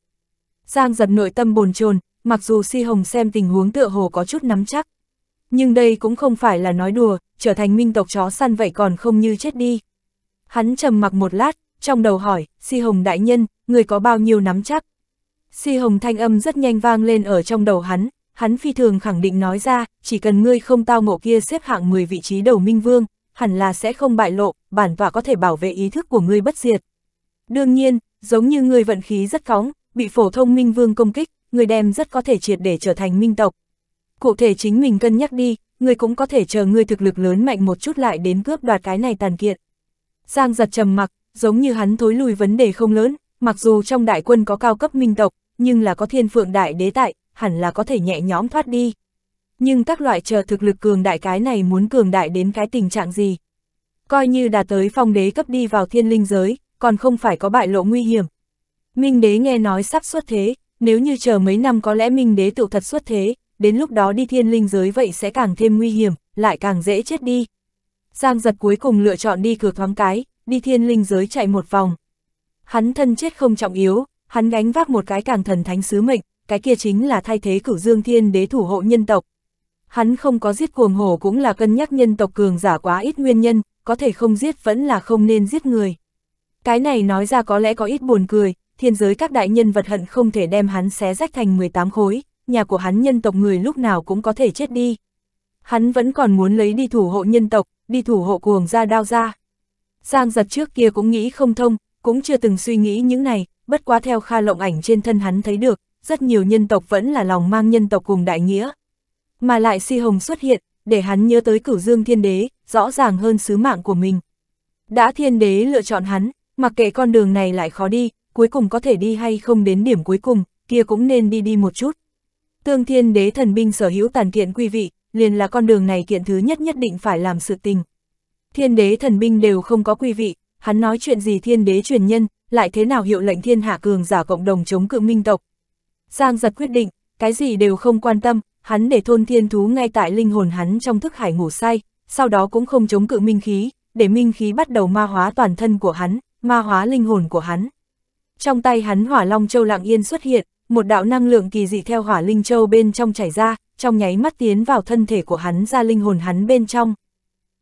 Giang giật nội tâm bồn chồn mặc dù si hồng xem tình huống tựa hồ có chút nắm chắc. Nhưng đây cũng không phải là nói đùa, trở thành minh tộc chó săn vậy còn không như chết đi. Hắn trầm mặc một lát, trong đầu hỏi, si hồng đại nhân, người có bao nhiêu nắm chắc? Si Hồng thanh âm rất nhanh vang lên ở trong đầu hắn, hắn phi thường khẳng định nói ra, chỉ cần ngươi không tao ngộ kia xếp hạng 10 vị trí đầu minh vương, hẳn là sẽ không bại lộ, bản tọa có thể bảo vệ ý thức của ngươi bất diệt. Đương nhiên, giống như ngươi vận khí rất phóng, bị phổ thông minh vương công kích, ngươi đem rất có thể triệt để trở thành minh tộc. Cụ thể chính mình cân nhắc đi, ngươi cũng có thể chờ ngươi thực lực lớn mạnh một chút lại đến cướp đoạt cái này tàn kiện. Giang giật trầm mặc, giống như hắn thối lùi vấn đề không lớn, mặc dù trong đại quân có cao cấp minh tộc, nhưng là có thiên phượng đại đế tại, hẳn là có thể nhẹ nhóm thoát đi. Nhưng các loại chờ thực lực cường đại cái này muốn cường đại đến cái tình trạng gì? Coi như đã tới phong đế cấp đi vào thiên linh giới, còn không phải có bại lộ nguy hiểm. Minh đế nghe nói sắp xuất thế, nếu như chờ mấy năm có lẽ Minh đế tự thật xuất thế, đến lúc đó đi thiên linh giới vậy sẽ càng thêm nguy hiểm, lại càng dễ chết đi. Giang giật cuối cùng lựa chọn đi cửa thoáng cái, đi thiên linh giới chạy một vòng. Hắn thân chết không trọng yếu, Hắn gánh vác một cái càng thần thánh sứ mệnh, cái kia chính là thay thế cửu dương thiên đế thủ hộ nhân tộc. Hắn không có giết cuồng hổ cũng là cân nhắc nhân tộc cường giả quá ít nguyên nhân, có thể không giết vẫn là không nên giết người. Cái này nói ra có lẽ có ít buồn cười, thiên giới các đại nhân vật hận không thể đem hắn xé rách thành 18 khối, nhà của hắn nhân tộc người lúc nào cũng có thể chết đi. Hắn vẫn còn muốn lấy đi thủ hộ nhân tộc, đi thủ hộ cuồng ra đao ra. Giang giật trước kia cũng nghĩ không thông, cũng chưa từng suy nghĩ những này, bất quá theo Kha Lộng ảnh trên thân hắn thấy được, rất nhiều nhân tộc vẫn là lòng mang nhân tộc cùng đại nghĩa. Mà lại Si Hồng xuất hiện, để hắn nhớ tới cửu dương thiên đế, rõ ràng hơn sứ mạng của mình. Đã thiên đế lựa chọn hắn, mặc kệ con đường này lại khó đi, cuối cùng có thể đi hay không đến điểm cuối cùng, kia cũng nên đi đi một chút. Tương thiên đế thần binh sở hữu tàn kiện quý vị, liền là con đường này kiện thứ nhất nhất định phải làm sự tình. Thiên đế thần binh đều không có quý vị, hắn nói chuyện gì thiên đế truyền nhân, lại thế nào hiệu lệnh thiên hạ cường giả cộng đồng chống cự minh tộc. Giang giật quyết định, cái gì đều không quan tâm, hắn để thôn thiên thú ngay tại linh hồn hắn trong thức hải ngủ say, sau đó cũng không chống cự minh khí, để minh khí bắt đầu ma hóa toàn thân của hắn, ma hóa linh hồn của hắn. Trong tay hắn hỏa long châu lặng yên xuất hiện, một đạo năng lượng kỳ dị theo hỏa linh châu bên trong chảy ra, trong nháy mắt tiến vào thân thể của hắn ra linh hồn hắn bên trong.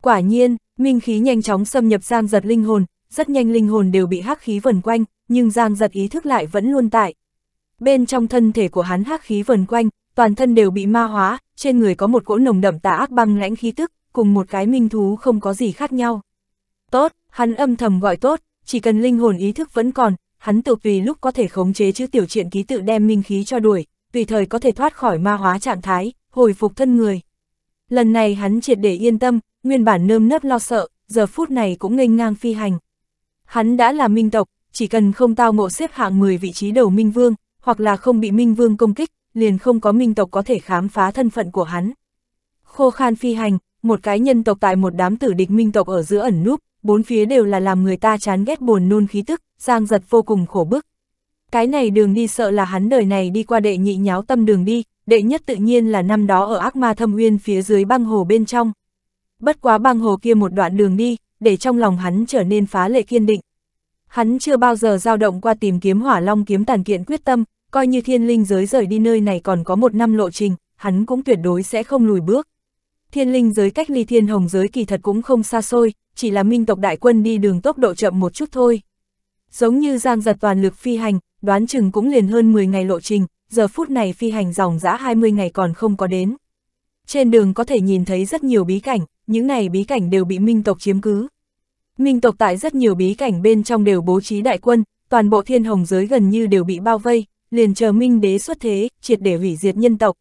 Quả nhiên, minh khí nhanh chóng xâm nhập giang giật linh hồn, rất nhanh linh hồn đều bị hắc khí vần quanh, nhưng Giang giật ý thức lại vẫn luôn tại. Bên trong thân thể của hắn hắc khí vần quanh, toàn thân đều bị ma hóa, trên người có một cỗ nồng đậm tà ác băng lãnh khí tức, cùng một cái minh thú không có gì khác nhau. Tốt, hắn âm thầm gọi tốt, chỉ cần linh hồn ý thức vẫn còn, hắn tự tùy lúc có thể khống chế chữ tiểu truyện ký tự đem minh khí cho đuổi, tùy thời có thể thoát khỏi ma hóa trạng thái, hồi phục thân người. Lần này hắn triệt để yên tâm, nguyên bản nơm nớp lo sợ, giờ phút này cũng ngây ngang phi hành. Hắn đã là minh tộc, chỉ cần không tao ngộ xếp hạng 10 vị trí đầu minh vương, hoặc là không bị minh vương công kích, liền không có minh tộc có thể khám phá thân phận của hắn. Khô khan phi hành, một cái nhân tộc tại một đám tử địch minh tộc ở giữa ẩn núp, bốn phía đều là làm người ta chán ghét buồn nôn khí tức, giang giật vô cùng khổ bức. Cái này đường đi sợ là hắn đời này đi qua đệ nhị nháo tâm đường đi, đệ nhất tự nhiên là năm đó ở ác ma thâm uyên phía dưới băng hồ bên trong. Bất quá băng hồ kia một đoạn đường đi, để trong lòng hắn trở nên phá lệ kiên định. Hắn chưa bao giờ dao động qua tìm kiếm hỏa long kiếm tàn kiện quyết tâm, coi như thiên linh giới rời đi nơi này còn có một năm lộ trình, hắn cũng tuyệt đối sẽ không lùi bước. Thiên linh giới cách ly thiên hồng giới kỳ thật cũng không xa xôi, chỉ là minh tộc đại quân đi đường tốc độ chậm một chút thôi. Giống như giang giật toàn lực phi hành, đoán chừng cũng liền hơn 10 ngày lộ trình, giờ phút này phi hành dòng dã 20 ngày còn không có đến. Trên đường có thể nhìn thấy rất nhiều bí cảnh, những này bí cảnh đều bị minh tộc chiếm cứ. Minh tộc tại rất nhiều bí cảnh bên trong đều bố trí đại quân, toàn bộ thiên hồng giới gần như đều bị bao vây, liền chờ Minh đế xuất thế, triệt để hủy diệt nhân tộc.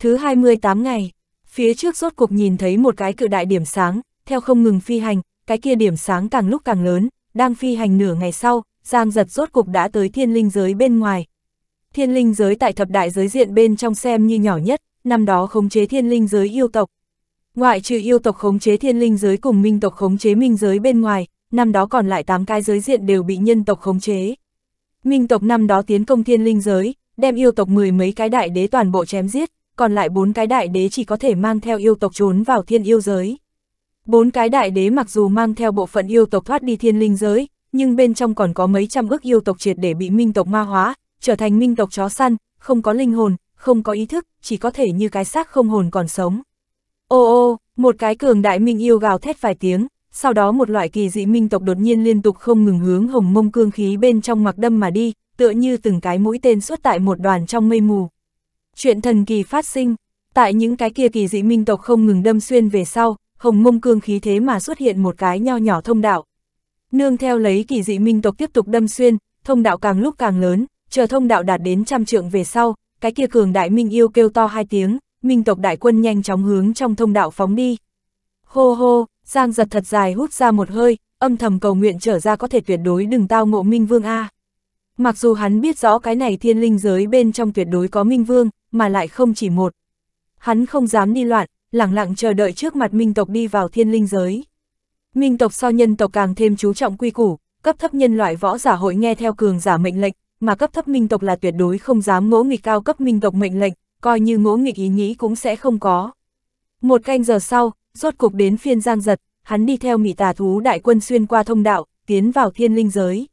Thứ 28 ngày, phía trước rốt cuộc nhìn thấy một cái cự đại điểm sáng, theo không ngừng phi hành, cái kia điểm sáng càng lúc càng lớn, đang phi hành nửa ngày sau, Giang giật rốt cục đã tới thiên linh giới bên ngoài. Thiên linh giới tại thập đại giới diện bên trong xem như nhỏ nhất, năm đó khống chế thiên linh giới yêu tộc, Ngoại trừ yêu tộc khống chế thiên linh giới cùng minh tộc khống chế minh giới bên ngoài, năm đó còn lại 8 cái giới diện đều bị nhân tộc khống chế. Minh tộc năm đó tiến công thiên linh giới, đem yêu tộc mười mấy cái đại đế toàn bộ chém giết, còn lại bốn cái đại đế chỉ có thể mang theo yêu tộc trốn vào thiên yêu giới. Bốn cái đại đế mặc dù mang theo bộ phận yêu tộc thoát đi thiên linh giới, nhưng bên trong còn có mấy trăm ước yêu tộc triệt để bị minh tộc ma hóa, trở thành minh tộc chó săn, không có linh hồn, không có ý thức, chỉ có thể như cái xác không hồn còn sống. Ô ô, một cái cường đại minh yêu gào thét vài tiếng, sau đó một loại kỳ dị minh tộc đột nhiên liên tục không ngừng hướng hồng mông cương khí bên trong mặc đâm mà đi, tựa như từng cái mũi tên xuất tại một đoàn trong mây mù. Chuyện thần kỳ phát sinh, tại những cái kia kỳ dị minh tộc không ngừng đâm xuyên về sau, hồng mông cương khí thế mà xuất hiện một cái nho nhỏ thông đạo. Nương theo lấy kỳ dị minh tộc tiếp tục đâm xuyên, thông đạo càng lúc càng lớn, chờ thông đạo đạt đến trăm trượng về sau, cái kia cường đại minh yêu kêu to hai tiếng, minh tộc đại quân nhanh chóng hướng trong thông đạo phóng đi. Hô hô, Giang giật thật dài hút ra một hơi, âm thầm cầu nguyện trở ra có thể tuyệt đối đừng tao ngộ Minh Vương A. Mặc dù hắn biết rõ cái này thiên linh giới bên trong tuyệt đối có Minh Vương, mà lại không chỉ một. Hắn không dám đi loạn, lặng lặng chờ đợi trước mặt Minh tộc đi vào thiên linh giới. Minh tộc so nhân tộc càng thêm chú trọng quy củ, cấp thấp nhân loại võ giả hội nghe theo cường giả mệnh lệnh, mà cấp thấp Minh tộc là tuyệt đối không dám ngỗ nghịch cao cấp Minh tộc mệnh lệnh, coi như ngỗ nghịch ý nghĩ cũng sẽ không có. Một canh giờ sau, rốt cục đến phiên Giang Giật, hắn đi theo mị tà thú đại quân xuyên qua thông đạo, tiến vào thiên linh giới.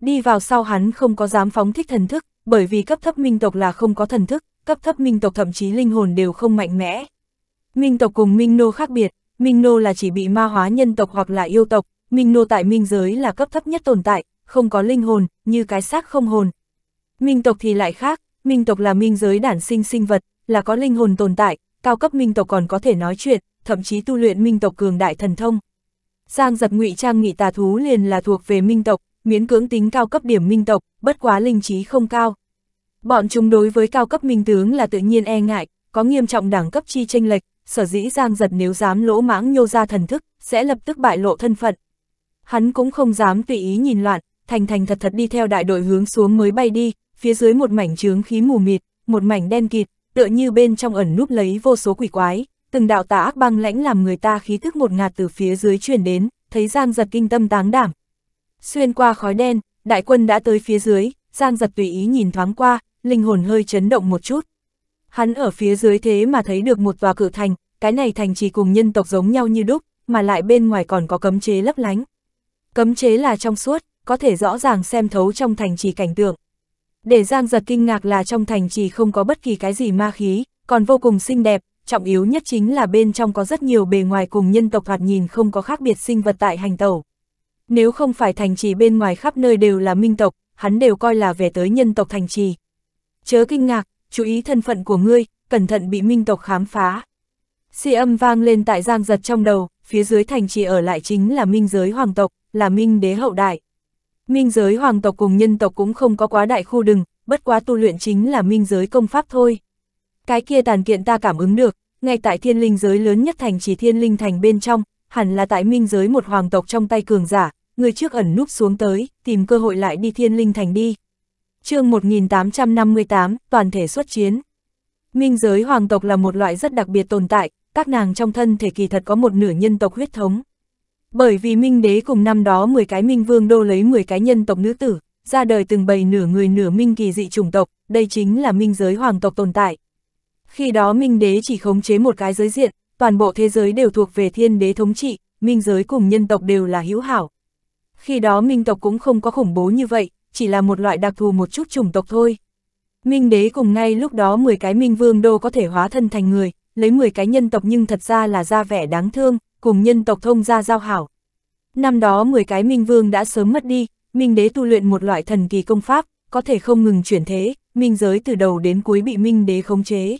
Đi vào sau hắn không có dám phóng thích thần thức, bởi vì cấp thấp minh tộc là không có thần thức, cấp thấp minh tộc thậm chí linh hồn đều không mạnh mẽ. Minh tộc cùng minh nô khác biệt, minh nô là chỉ bị ma hóa nhân tộc hoặc là yêu tộc, minh nô tại minh giới là cấp thấp nhất tồn tại, không có linh hồn, như cái xác không hồn. Minh tộc thì lại khác, minh tộc là minh giới đản sinh sinh vật, là có linh hồn tồn tại, cao cấp minh tộc còn có thể nói chuyện, thậm chí tu luyện minh tộc cường đại thần thông. Giang giật ngụy trang nghị tà thú liền là thuộc về minh tộc, miễn cưỡng tính cao cấp điểm minh tộc, bất quá linh trí không cao. Bọn chúng đối với cao cấp minh tướng là tự nhiên e ngại, có nghiêm trọng đẳng cấp chi tranh lệch, sở dĩ Giang giật nếu dám lỗ mãng nhô ra thần thức, sẽ lập tức bại lộ thân phận. Hắn cũng không dám tùy ý nhìn loạn, thành thành thật thật đi theo đại đội hướng xuống mới bay đi, phía dưới một mảnh trướng khí mù mịt, một mảnh đen kịt, tựa như bên trong ẩn núp lấy vô số quỷ quái, từng đạo tà ác băng lãnh làm người ta khí thức một ngạt từ phía dưới truyền đến, thấy Giang Giật kinh tâm táng đảm. Xuyên qua khói đen, đại quân đã tới phía dưới, Giang Giật tùy ý nhìn thoáng qua, linh hồn hơi chấn động một chút. Hắn ở phía dưới thế mà thấy được một tòa cự thành, cái này thành chỉ cùng nhân tộc giống nhau như đúc, mà lại bên ngoài còn có cấm chế lấp lánh. Cấm chế là trong suốt, có thể rõ ràng xem thấu trong thành trì cảnh tượng, để Giang giật kinh ngạc là trong thành trì không có bất kỳ cái gì ma khí, còn vô cùng xinh đẹp, trọng yếu nhất chính là bên trong có rất nhiều bề ngoài cùng nhân tộc hoạt nhìn không có khác biệt sinh vật tại hành tẩu. Nếu không phải thành trì bên ngoài khắp nơi đều là minh tộc, hắn đều coi là về tới nhân tộc thành trì. Chớ kinh ngạc, chú ý thân phận của ngươi, cẩn thận bị minh tộc khám phá. Si âm vang lên tại giang giật trong đầu, phía dưới thành trì ở lại chính là minh giới hoàng tộc, là minh đế hậu đại. Minh giới hoàng tộc cùng nhân tộc cũng không có quá đại khu đừng, bất quá tu luyện chính là minh giới công pháp thôi. Cái kia tàn kiện ta cảm ứng được, ngay tại thiên linh giới lớn nhất thành chỉ thiên linh thành bên trong, hẳn là tại minh giới một hoàng tộc trong tay cường giả, người trước ẩn núp xuống tới, tìm cơ hội lại đi thiên linh thành đi. chương 1858, toàn thể xuất chiến. Minh giới hoàng tộc là một loại rất đặc biệt tồn tại, các nàng trong thân thể kỳ thật có một nửa nhân tộc huyết thống. Bởi vì Minh đế cùng năm đó 10 cái Minh vương đô lấy 10 cái nhân tộc nữ tử, ra đời từng bầy nửa người nửa Minh kỳ dị chủng tộc, đây chính là Minh giới hoàng tộc tồn tại. Khi đó Minh đế chỉ khống chế một cái giới diện, toàn bộ thế giới đều thuộc về thiên đế thống trị, Minh giới cùng nhân tộc đều là hữu hảo. Khi đó Minh tộc cũng không có khủng bố như vậy, chỉ là một loại đặc thù một chút chủng tộc thôi. Minh đế cùng ngay lúc đó 10 cái Minh vương đô có thể hóa thân thành người, lấy 10 cái nhân tộc nhưng thật ra là ra vẻ đáng thương, cùng nhân tộc thông gia giao hảo. Năm đó 10 cái minh vương đã sớm mất đi, minh đế tu luyện một loại thần kỳ công pháp, có thể không ngừng chuyển thế, minh giới từ đầu đến cuối bị minh đế khống chế.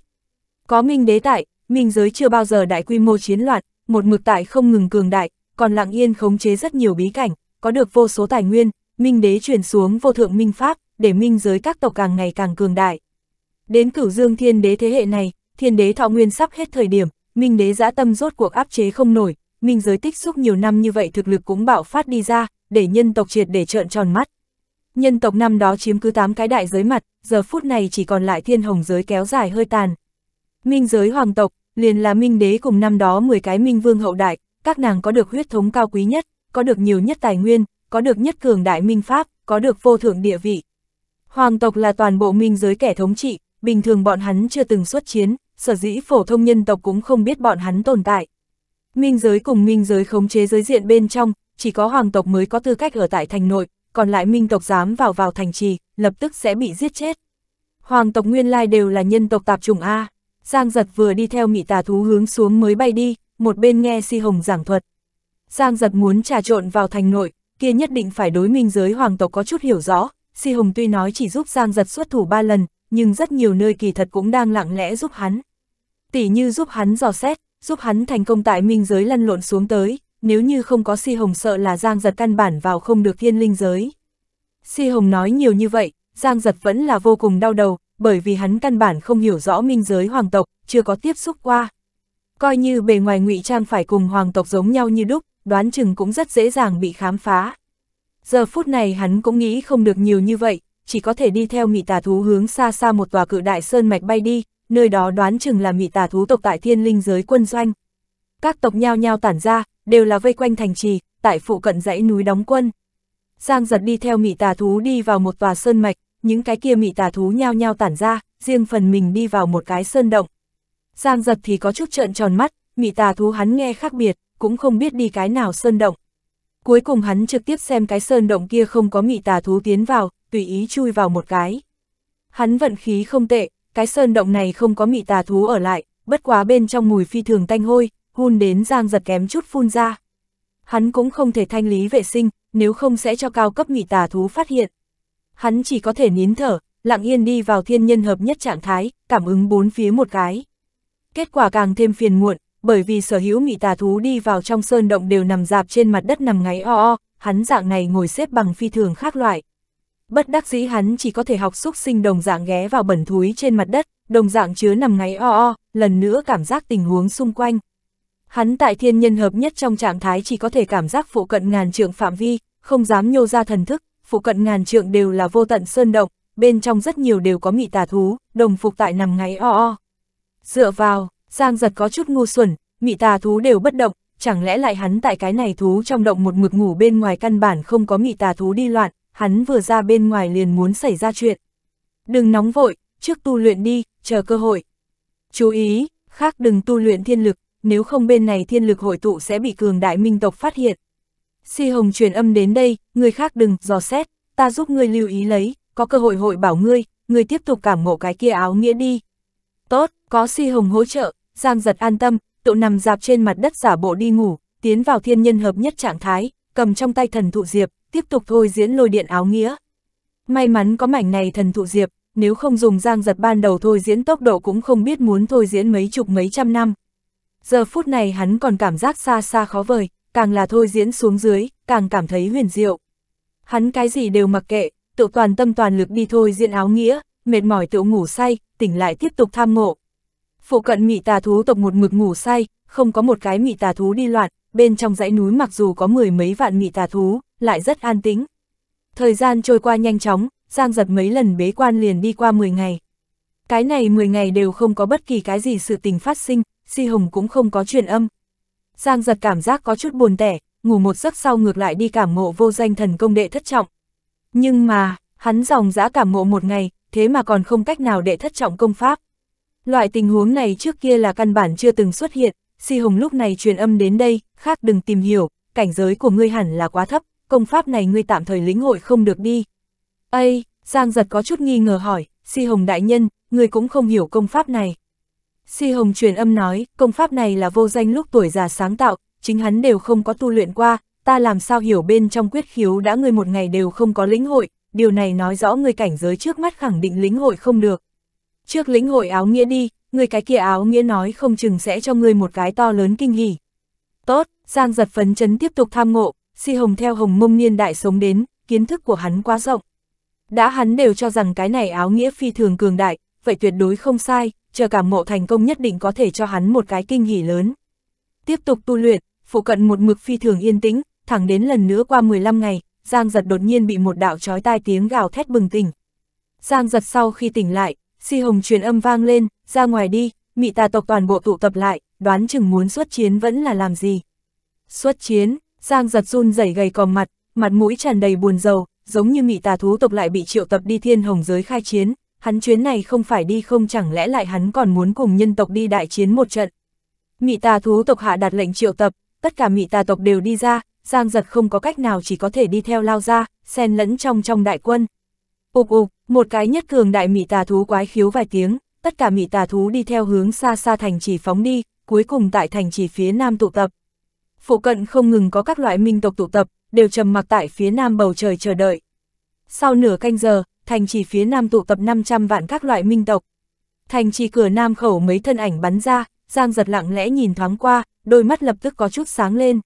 Có minh đế tại, minh giới chưa bao giờ đại quy mô chiến loạn, một mực tại không ngừng cường đại, còn lặng yên khống chế rất nhiều bí cảnh, có được vô số tài nguyên, minh đế chuyển xuống vô thượng minh pháp, để minh giới các tộc càng ngày càng cường đại. Đến cửu dương thiên đế thế hệ này, thiên đế thọ nguyên sắp hết thời điểm, Minh đế dã tâm rốt cuộc áp chế không nổi, Minh giới tích xúc nhiều năm như vậy thực lực cũng bạo phát đi ra, để nhân tộc triệt để trợn tròn mắt. Nhân tộc năm đó chiếm cứ 8 cái đại giới mặt, giờ phút này chỉ còn lại thiên hồng giới kéo dài hơi tàn. Minh giới hoàng tộc, liền là Minh đế cùng năm đó 10 cái Minh vương hậu đại, các nàng có được huyết thống cao quý nhất, có được nhiều nhất tài nguyên, có được nhất cường đại Minh Pháp, có được vô thượng địa vị. Hoàng tộc là toàn bộ Minh giới kẻ thống trị, bình thường bọn hắn chưa từng xuất chiến, sở dĩ phổ thông nhân tộc cũng không biết bọn hắn tồn tại. Minh giới cùng minh giới khống chế giới diện bên trong, chỉ có hoàng tộc mới có tư cách ở tại thành nội, còn lại minh tộc dám vào vào thành trì, lập tức sẽ bị giết chết. Hoàng tộc nguyên lai đều là nhân tộc tạp chủng A. Giang giật vừa đi theo mị tà thú hướng xuống mới bay đi, một bên nghe si hồng giảng thuật. Giang giật muốn trà trộn vào thành nội, kia nhất định phải đối minh giới hoàng tộc có chút hiểu rõ. Si hồng tuy nói chỉ giúp Giang giật xuất thủ ba lần, nhưng rất nhiều nơi kỳ thật cũng đang lặng lẽ giúp hắn tỉ như giúp hắn dò xét, giúp hắn thành công tại minh giới lăn lộn xuống tới, nếu như không có si hồng sợ là giang giật căn bản vào không được thiên linh giới. Si hồng nói nhiều như vậy, giang giật vẫn là vô cùng đau đầu, bởi vì hắn căn bản không hiểu rõ minh giới hoàng tộc, chưa có tiếp xúc qua. Coi như bề ngoài ngụy trang phải cùng hoàng tộc giống nhau như đúc, đoán chừng cũng rất dễ dàng bị khám phá. Giờ phút này hắn cũng nghĩ không được nhiều như vậy, chỉ có thể đi theo mị tà thú hướng xa xa một tòa cự đại sơn mạch bay đi, nơi đó đoán chừng là mị tà thú tộc tại thiên linh giới quân doanh. Các tộc nhao nhao tản ra, đều là vây quanh thành trì, tại phụ cận dãy núi đóng quân. Giang giật đi theo mị tà thú đi vào một tòa sơn mạch, những cái kia mị tà thú nhao nhao tản ra, riêng phần mình đi vào một cái sơn động. Giang giật thì có chút trợn tròn mắt, mị tà thú hắn nghe khác biệt, cũng không biết đi cái nào sơn động. Cuối cùng hắn trực tiếp xem cái sơn động kia không có mị tà thú tiến vào, tùy ý chui vào một cái. Hắn vận khí không tệ, cái sơn động này không có mị tà thú ở lại, bất quá bên trong mùi phi thường tanh hôi, hun đến giang giật kém chút phun ra. Hắn cũng không thể thanh lý vệ sinh, nếu không sẽ cho cao cấp mị tà thú phát hiện. Hắn chỉ có thể nín thở, lặng yên đi vào thiên nhân hợp nhất trạng thái, cảm ứng bốn phía một cái. Kết quả càng thêm phiền muộn, bởi vì sở hữu mị tà thú đi vào trong sơn động đều nằm dạp trên mặt đất nằm ngáy o o, hắn dạng này ngồi xếp bằng phi thường khác loại bất đắc dĩ hắn chỉ có thể học xúc sinh đồng dạng ghé vào bẩn thúi trên mặt đất, đồng dạng chứa nằm ngáy o o, lần nữa cảm giác tình huống xung quanh. Hắn tại thiên nhân hợp nhất trong trạng thái chỉ có thể cảm giác phụ cận ngàn trượng phạm vi, không dám nhô ra thần thức, phụ cận ngàn trượng đều là vô tận sơn động, bên trong rất nhiều đều có mị tà thú, đồng phục tại nằm ngáy o o. Dựa vào, Giang giật có chút ngu xuẩn, mị tà thú đều bất động, chẳng lẽ lại hắn tại cái này thú trong động một mực ngủ bên ngoài căn bản không có mị tà thú đi loạn, hắn vừa ra bên ngoài liền muốn xảy ra chuyện. Đừng nóng vội, trước tu luyện đi, chờ cơ hội. Chú ý, khác đừng tu luyện thiên lực, nếu không bên này thiên lực hội tụ sẽ bị cường đại minh tộc phát hiện. Si Hồng truyền âm đến đây, người khác đừng, dò xét, ta giúp ngươi lưu ý lấy, có cơ hội hội bảo ngươi, ngươi tiếp tục cảm ngộ cái kia áo nghĩa đi. Tốt, có Si Hồng hỗ trợ, Giang giật an tâm, tụ nằm dạp trên mặt đất giả bộ đi ngủ, tiến vào thiên nhân hợp nhất trạng thái, cầm trong tay thần thụ diệp, tiếp tục thôi diễn lôi điện áo nghĩa. May mắn có mảnh này thần thụ diệp, nếu không dùng giang giật ban đầu thôi diễn tốc độ cũng không biết muốn thôi diễn mấy chục mấy trăm năm. Giờ phút này hắn còn cảm giác xa xa khó vời, càng là thôi diễn xuống dưới, càng cảm thấy huyền diệu. Hắn cái gì đều mặc kệ, tự toàn tâm toàn lực đi thôi diễn áo nghĩa, mệt mỏi tự ngủ say, tỉnh lại tiếp tục tham ngộ. Phụ cận mị tà thú tộc một mực ngủ say, không có một cái mị tà thú đi loạn, bên trong dãy núi mặc dù có mười mấy vạn mị tà thú, lại rất an tĩnh. Thời gian trôi qua nhanh chóng, Giang giật mấy lần bế quan liền đi qua 10 ngày. Cái này 10 ngày đều không có bất kỳ cái gì sự tình phát sinh, Si Hồng cũng không có truyền âm. Giang giật cảm giác có chút buồn tẻ, ngủ một giấc sau ngược lại đi cảm ngộ vô danh thần công đệ thất trọng. Nhưng mà, hắn dòng dã cảm ngộ một ngày, thế mà còn không cách nào đệ thất trọng công pháp. Loại tình huống này trước kia là căn bản chưa từng xuất hiện, Si Hồng lúc này truyền âm đến đây, khác đừng tìm hiểu, cảnh giới của ngươi hẳn là quá thấp công pháp này ngươi tạm thời lĩnh hội không được đi. Ây, Giang giật có chút nghi ngờ hỏi, si hồng đại nhân, ngươi cũng không hiểu công pháp này. Si hồng truyền âm nói, công pháp này là vô danh lúc tuổi già sáng tạo, chính hắn đều không có tu luyện qua, ta làm sao hiểu bên trong quyết khiếu đã ngươi một ngày đều không có lĩnh hội, điều này nói rõ ngươi cảnh giới trước mắt khẳng định lĩnh hội không được. Trước lĩnh hội áo nghĩa đi, người cái kia áo nghĩa nói không chừng sẽ cho ngươi một cái to lớn kinh hỉ. Tốt, Giang giật phấn chấn tiếp tục tham ngộ, Si Hồng theo Hồng Mông niên đại sống đến, kiến thức của hắn quá rộng. Đã hắn đều cho rằng cái này áo nghĩa phi thường cường đại, vậy tuyệt đối không sai, chờ cảm ngộ thành công nhất định có thể cho hắn một cái kinh hỉ lớn. Tiếp tục tu luyện, phụ cận một mực phi thường yên tĩnh, thẳng đến lần nữa qua 15 ngày, Giang giật đột nhiên bị một đạo chói tai tiếng gào thét bừng tỉnh. Giang giật sau khi tỉnh lại, si hồng truyền âm vang lên, ra ngoài đi, mị tà tộc toàn bộ tụ tập lại, đoán chừng muốn xuất chiến vẫn là làm gì. Xuất chiến, Giang giật run rẩy gầy còm mặt, mặt mũi tràn đầy buồn rầu, giống như mị tà thú tộc lại bị triệu tập đi thiên hồng giới khai chiến, hắn chuyến này không phải đi không chẳng lẽ lại hắn còn muốn cùng nhân tộc đi đại chiến một trận. Mị tà thú tộc hạ đặt lệnh triệu tập, tất cả mị tà tộc đều đi ra, Giang giật không có cách nào chỉ có thể đi theo lao ra, xen lẫn trong trong đại quân. Ục ục, một cái nhất cường đại mị tà thú quái khiếu vài tiếng, tất cả mị tà thú đi theo hướng xa xa thành chỉ phóng đi, cuối cùng tại thành chỉ phía nam tụ tập phụ cận không ngừng có các loại minh tộc tụ tập, đều trầm mặc tại phía nam bầu trời chờ đợi. Sau nửa canh giờ, thành trì phía nam tụ tập 500 vạn các loại minh tộc. Thành trì cửa nam khẩu mấy thân ảnh bắn ra, Giang giật lặng lẽ nhìn thoáng qua, đôi mắt lập tức có chút sáng lên.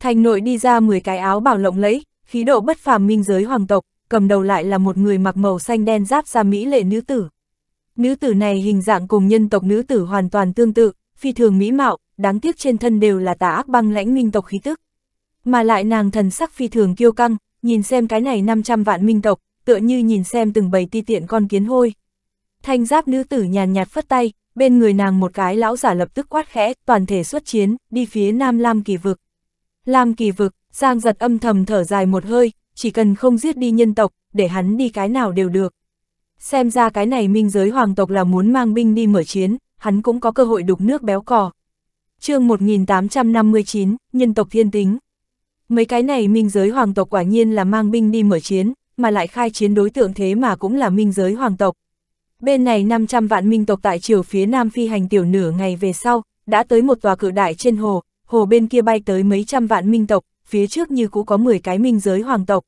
Thành nội đi ra 10 cái áo bảo lộng lẫy, khí độ bất phàm minh giới hoàng tộc, cầm đầu lại là một người mặc màu xanh đen giáp ra mỹ lệ nữ tử. Nữ tử này hình dạng cùng nhân tộc nữ tử hoàn toàn tương tự, phi thường mỹ mạo, đáng tiếc trên thân đều là tà ác băng lãnh minh tộc khí tức. Mà lại nàng thần sắc phi thường kiêu căng, nhìn xem cái này 500 vạn minh tộc, tựa như nhìn xem từng bầy ti tiện con kiến hôi. Thanh giáp nữ tử nhàn nhạt phất tay, bên người nàng một cái lão giả lập tức quát khẽ, toàn thể xuất chiến, đi phía nam Lam kỳ vực. Lam kỳ vực, Giang giật âm thầm thở dài một hơi, chỉ cần không giết đi nhân tộc, để hắn đi cái nào đều được. Xem ra cái này minh giới hoàng tộc là muốn mang binh đi mở chiến, hắn cũng có cơ hội đục nước béo cò. chương 1859, nhân tộc thiên tính. Mấy cái này minh giới hoàng tộc quả nhiên là mang binh đi mở chiến, mà lại khai chiến đối tượng thế mà cũng là minh giới hoàng tộc. Bên này 500 vạn minh tộc tại chiều phía nam phi hành tiểu nửa ngày về sau, đã tới một tòa cự đại trên hồ, hồ bên kia bay tới mấy trăm vạn minh tộc, phía trước như cũ có 10 cái minh giới hoàng tộc.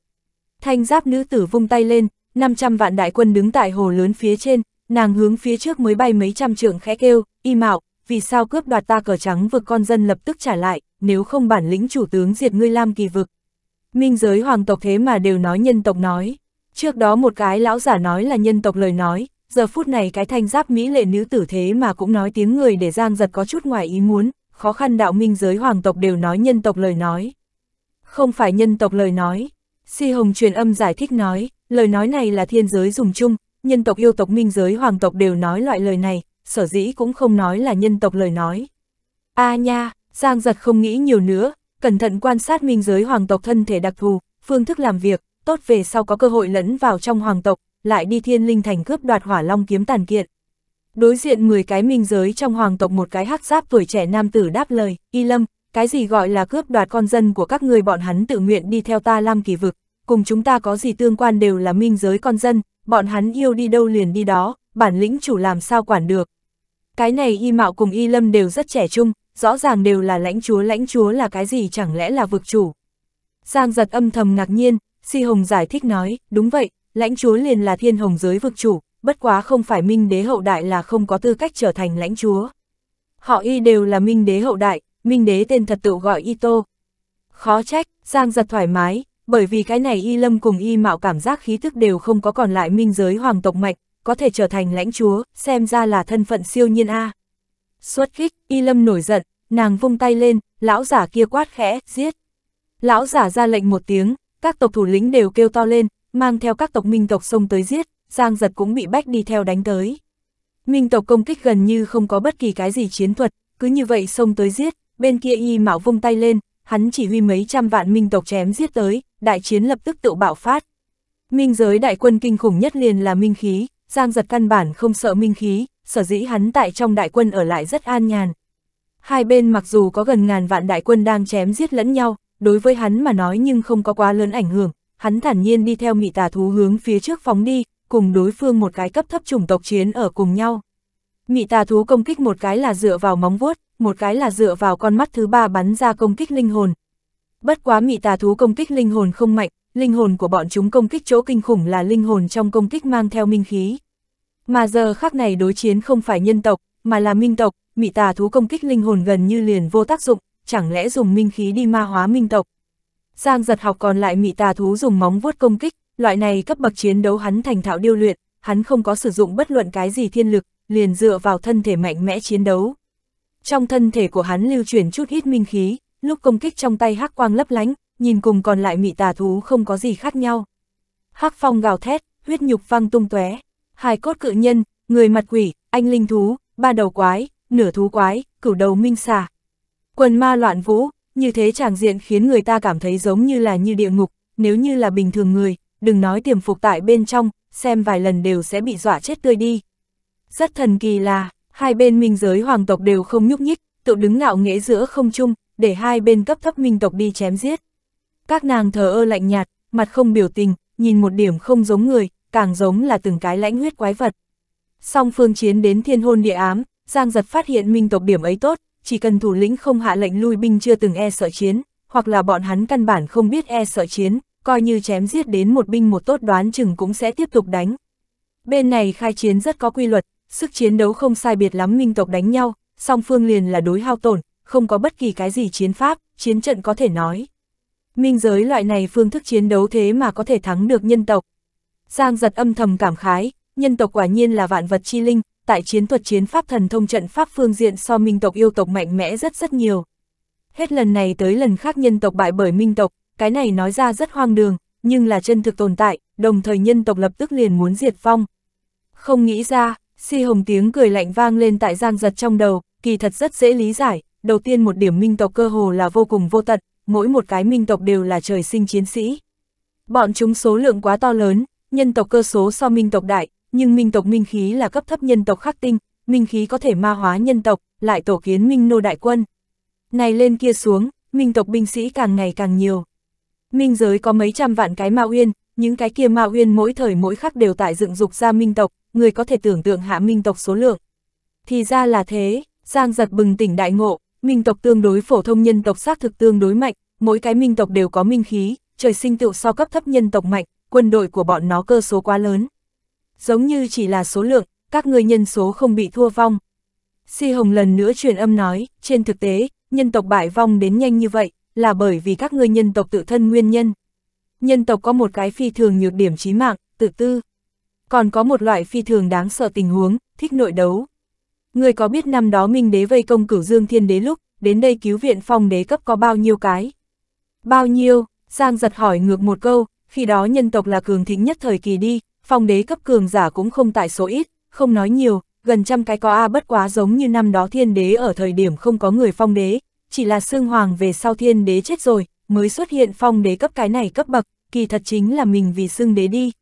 Thanh giáp nữ tử vung tay lên, 500 vạn đại quân đứng tại hồ lớn phía trên, nàng hướng phía trước mới bay mấy trăm trưởng khẽ kêu, y mạo, vì sao cướp đoạt ta cờ trắng vực con dân lập tức trả lại, nếu không bản lĩnh chủ tướng diệt ngươi lam kỳ vực. Minh giới hoàng tộc thế mà đều nói nhân tộc nói. Trước đó một cái lão giả nói là nhân tộc lời nói, giờ phút này cái thanh giáp mỹ lệ nữ tử thế mà cũng nói tiếng người để giang giật có chút ngoài ý muốn, khó khăn đạo minh giới hoàng tộc đều nói nhân tộc lời nói. Không phải nhân tộc lời nói. Si Hồng truyền âm giải thích nói, lời nói này là thiên giới dùng chung, nhân tộc yêu tộc minh giới hoàng tộc đều nói loại lời này, sở dĩ cũng không nói là nhân tộc lời nói. a à nha, Giang giật không nghĩ nhiều nữa, cẩn thận quan sát minh giới hoàng tộc thân thể đặc thù, phương thức làm việc, tốt về sau có cơ hội lẫn vào trong hoàng tộc, lại đi thiên linh thành cướp đoạt hỏa long kiếm tàn kiện. Đối diện 10 cái minh giới trong hoàng tộc một cái hắc giáp tuổi trẻ nam tử đáp lời, y lâm, cái gì gọi là cướp đoạt con dân của các người bọn hắn tự nguyện đi theo ta lam kỳ vực, cùng chúng ta có gì tương quan đều là minh giới con dân, bọn hắn yêu đi đâu liền đi đó, bản lĩnh chủ làm sao quản được. Cái này y mạo cùng y lâm đều rất trẻ trung, rõ ràng đều là lãnh chúa lãnh chúa là cái gì chẳng lẽ là vực chủ. Giang giật âm thầm ngạc nhiên, si hồng giải thích nói, đúng vậy, lãnh chúa liền là thiên hồng giới vực chủ, bất quá không phải minh đế hậu đại là không có tư cách trở thành lãnh chúa. Họ y đều là minh đế hậu đại, minh đế tên thật tự gọi y tô. Khó trách, Giang giật thoải mái, bởi vì cái này y lâm cùng y mạo cảm giác khí thức đều không có còn lại minh giới hoàng tộc mạch, có thể trở thành lãnh chúa, xem ra là thân phận siêu nhiên A. À. Xuất kích, y lâm nổi giận, nàng vung tay lên, lão giả kia quát khẽ, giết. Lão giả ra lệnh một tiếng, các tộc thủ lĩnh đều kêu to lên, mang theo các tộc minh tộc xông tới giết, giang giật cũng bị bách đi theo đánh tới. Minh tộc công kích gần như không có bất kỳ cái gì chiến thuật, cứ như vậy xông tới giết, bên kia y mạo vung tay lên, hắn chỉ huy mấy trăm vạn minh tộc chém giết tới, đại chiến lập tức tự bạo phát. Minh giới đại quân kinh khủng nhất liền là minh khí, Giang giật căn bản không sợ minh khí, sở dĩ hắn tại trong đại quân ở lại rất an nhàn. Hai bên mặc dù có gần ngàn vạn đại quân đang chém giết lẫn nhau, đối với hắn mà nói nhưng không có quá lớn ảnh hưởng, hắn thản nhiên đi theo mị tà thú hướng phía trước phóng đi, cùng đối phương một cái cấp thấp chủng tộc chiến ở cùng nhau. Mị tà thú công kích một cái là dựa vào móng vuốt, một cái là dựa vào con mắt thứ ba bắn ra công kích linh hồn, Bất quá mị tà thú công kích linh hồn không mạnh, linh hồn của bọn chúng công kích chỗ kinh khủng là linh hồn trong công kích mang theo minh khí. Mà giờ khắc này đối chiến không phải nhân tộc, mà là minh tộc, mị tà thú công kích linh hồn gần như liền vô tác dụng, chẳng lẽ dùng minh khí đi ma hóa minh tộc. Giang giật học còn lại mị tà thú dùng móng vuốt công kích, loại này cấp bậc chiến đấu hắn thành thạo điêu luyện, hắn không có sử dụng bất luận cái gì thiên lực, liền dựa vào thân thể mạnh mẽ chiến đấu. Trong thân thể của hắn lưu chuyển chút ít minh khí, lúc công kích trong tay hắc quang lấp lánh, nhìn cùng còn lại mị tà thú không có gì khác nhau. Hắc phong gào thét, huyết nhục văng tung tóe, hài cốt cự nhân, người mặt quỷ, anh linh thú, ba đầu quái, nửa thú quái, cửu đầu minh xà. Quần ma loạn vũ, như thế tràng diện khiến người ta cảm thấy giống như là như địa ngục, nếu như là bình thường người, đừng nói tiềm phục tại bên trong, xem vài lần đều sẽ bị dọa chết tươi đi. Rất thần kỳ là, hai bên minh giới hoàng tộc đều không nhúc nhích, tự đứng ngạo nghễ giữa không chung để hai bên cấp thấp minh tộc đi chém giết. Các nàng thờ ơ lạnh nhạt, mặt không biểu tình, nhìn một điểm không giống người, càng giống là từng cái lãnh huyết quái vật. Song phương chiến đến thiên hôn địa ám, Giang Giật phát hiện minh tộc điểm ấy tốt, chỉ cần thủ lĩnh không hạ lệnh lui binh chưa từng e sợ chiến, hoặc là bọn hắn căn bản không biết e sợ chiến, coi như chém giết đến một binh một tốt đoán chừng cũng sẽ tiếp tục đánh. Bên này khai chiến rất có quy luật, sức chiến đấu không sai biệt lắm minh tộc đánh nhau, song phương liền là đối hao tổn, không có bất kỳ cái gì chiến pháp, chiến trận có thể nói. Minh giới loại này phương thức chiến đấu thế mà có thể thắng được nhân tộc. Giang giật âm thầm cảm khái, nhân tộc quả nhiên là vạn vật chi linh, tại chiến thuật chiến pháp thần thông trận pháp phương diện so minh tộc yêu tộc mạnh mẽ rất rất nhiều. Hết lần này tới lần khác nhân tộc bại bởi minh tộc, cái này nói ra rất hoang đường, nhưng là chân thực tồn tại, đồng thời nhân tộc lập tức liền muốn diệt phong Không nghĩ ra, si hồng tiếng cười lạnh vang lên tại giang giật trong đầu, kỳ thật rất dễ lý giải, đầu tiên một điểm minh tộc cơ hồ là vô cùng vô tận, mỗi một cái minh tộc đều là trời sinh chiến sĩ. Bọn chúng số lượng quá to lớn, nhân tộc cơ số so minh tộc đại, nhưng minh tộc minh khí là cấp thấp nhân tộc khắc tinh, minh khí có thể ma hóa nhân tộc, lại tổ kiến minh nô đại quân. Này lên kia xuống, minh tộc binh sĩ càng ngày càng nhiều. Minh giới có mấy trăm vạn cái ma uyên, những cái kia ma uyên mỗi thời mỗi khắc đều tại dựng dục ra minh tộc, người có thể tưởng tượng hạ minh tộc số lượng. Thì ra là thế, Giang giật bừng tỉnh đại ngộ, Minh tộc tương đối phổ thông nhân tộc xác thực tương đối mạnh, mỗi cái minh tộc đều có minh khí, trời sinh tựu so cấp thấp nhân tộc mạnh, quân đội của bọn nó cơ số quá lớn. Giống như chỉ là số lượng, các người nhân số không bị thua vong. Si Hồng lần nữa truyền âm nói, trên thực tế, nhân tộc bại vong đến nhanh như vậy, là bởi vì các người nhân tộc tự thân nguyên nhân. Nhân tộc có một cái phi thường nhược điểm chí mạng, tự tư. Còn có một loại phi thường đáng sợ tình huống, thích nội đấu, Người có biết năm đó Minh đế vây công cửu dương thiên đế lúc, đến đây cứu viện phong đế cấp có bao nhiêu cái? Bao nhiêu? Giang giật hỏi ngược một câu, khi đó nhân tộc là cường thịnh nhất thời kỳ đi, phong đế cấp cường giả cũng không tại số ít, không nói nhiều, gần trăm cái có A bất quá giống như năm đó thiên đế ở thời điểm không có người phong đế, chỉ là xương hoàng về sau thiên đế chết rồi, mới xuất hiện phong đế cấp cái này cấp bậc, kỳ thật chính là mình vì xương đế đi.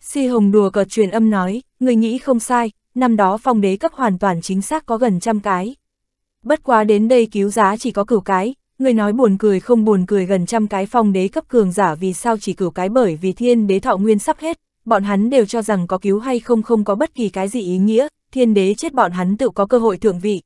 Si Hồng đùa cợt truyền âm nói, người nghĩ không sai, năm đó phong đế cấp hoàn toàn chính xác có gần trăm cái. Bất quá đến đây cứu giá chỉ có cửu cái, người nói buồn cười không buồn cười gần trăm cái phong đế cấp cường giả vì sao chỉ cửu cái bởi vì thiên đế thọ nguyên sắp hết, bọn hắn đều cho rằng có cứu hay không không có bất kỳ cái gì ý nghĩa, thiên đế chết bọn hắn tự có cơ hội thượng vị.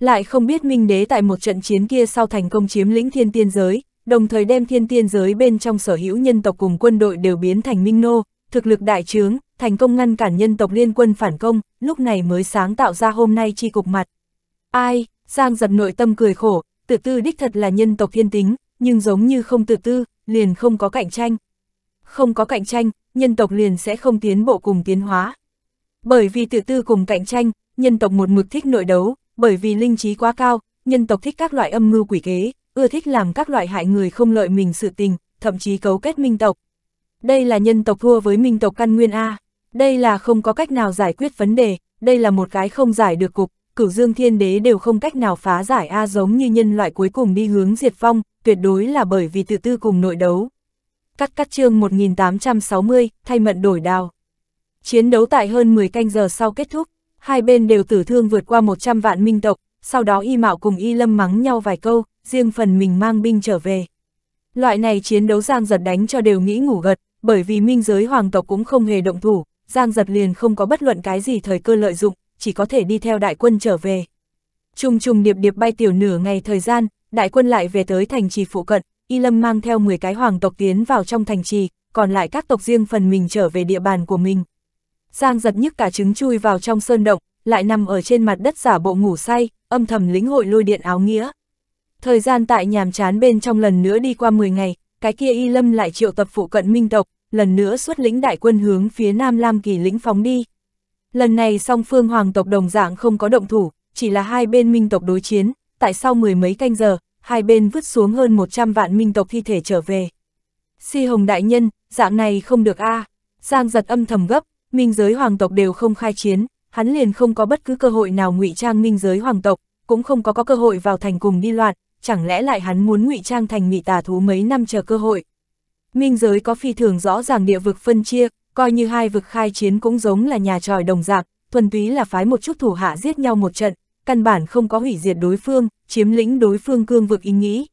Lại không biết minh đế tại một trận chiến kia sau thành công chiếm lĩnh thiên tiên giới, đồng thời đem thiên tiên giới bên trong sở hữu nhân tộc cùng quân đội đều biến thành minh nô, thực lực đại trướng, thành công ngăn cản nhân tộc liên quân phản công, lúc này mới sáng tạo ra hôm nay chi cục mặt. Ai, Giang giật nội tâm cười khổ, tự tư đích thật là nhân tộc thiên tính, nhưng giống như không tự tư, liền không có cạnh tranh. Không có cạnh tranh, nhân tộc liền sẽ không tiến bộ cùng tiến hóa. Bởi vì tự tư cùng cạnh tranh, nhân tộc một mực thích nội đấu, bởi vì linh trí quá cao, nhân tộc thích các loại âm mưu quỷ kế, ưa thích làm các loại hại người không lợi mình sự tình, thậm chí cấu kết minh tộc. Đây là nhân tộc thua với minh tộc căn nguyên A. Đây là không có cách nào giải quyết vấn đề, đây là một cái không giải được cục, cửu dương thiên đế đều không cách nào phá giải A giống như nhân loại cuối cùng đi hướng diệt vong, tuyệt đối là bởi vì tự tư cùng nội đấu. Cắt cắt chương 1860, thay mận đổi đào. Chiến đấu tại hơn 10 canh giờ sau kết thúc, hai bên đều tử thương vượt qua 100 vạn minh tộc, sau đó y mạo cùng y lâm mắng nhau vài câu, riêng phần mình mang binh trở về. Loại này chiến đấu giang giật đánh cho đều nghĩ ngủ gật, bởi vì minh giới hoàng tộc cũng không hề động thủ, Giang Giật liền không có bất luận cái gì thời cơ lợi dụng, chỉ có thể đi theo đại quân trở về. Trùng trùng điệp điệp bay tiểu nửa ngày thời gian, đại quân lại về tới thành trì phụ cận, Y Lâm mang theo 10 cái hoàng tộc tiến vào trong thành trì, còn lại các tộc riêng phần mình trở về địa bàn của mình. Giang giật nhức cả trứng chui vào trong sơn động, lại nằm ở trên mặt đất giả bộ ngủ say, âm thầm lĩnh hội lôi điện áo nghĩa. Thời gian tại nhàm chán bên trong lần nữa đi qua 10 ngày, cái kia Y Lâm lại triệu tập phụ cận minh tộc, lần nữa xuất lĩnh đại quân hướng phía Nam Lam Kỳ lĩnh phóng đi. Lần này song phương hoàng tộc đồng dạng không có động thủ, chỉ là hai bên minh tộc đối chiến, tại sau mười mấy canh giờ, hai bên vứt xuống hơn 100 vạn minh tộc thi thể trở về. Si Hồng Đại Nhân, dạng này không được a à. Giang giật âm thầm gấp, minh giới hoàng tộc đều không khai chiến, hắn liền không có bất cứ cơ hội nào ngụy trang minh giới hoàng tộc, cũng không có có cơ hội vào thành cùng đi loạn, chẳng lẽ lại hắn muốn ngụy trang thành mị tà thú mấy năm chờ cơ hội. Minh giới có phi thường rõ ràng địa vực phân chia, coi như hai vực khai chiến cũng giống là nhà tròi đồng dạng thuần túy là phái một chút thủ hạ giết nhau một trận, căn bản không có hủy diệt đối phương, chiếm lĩnh đối phương cương vực ý nghĩ.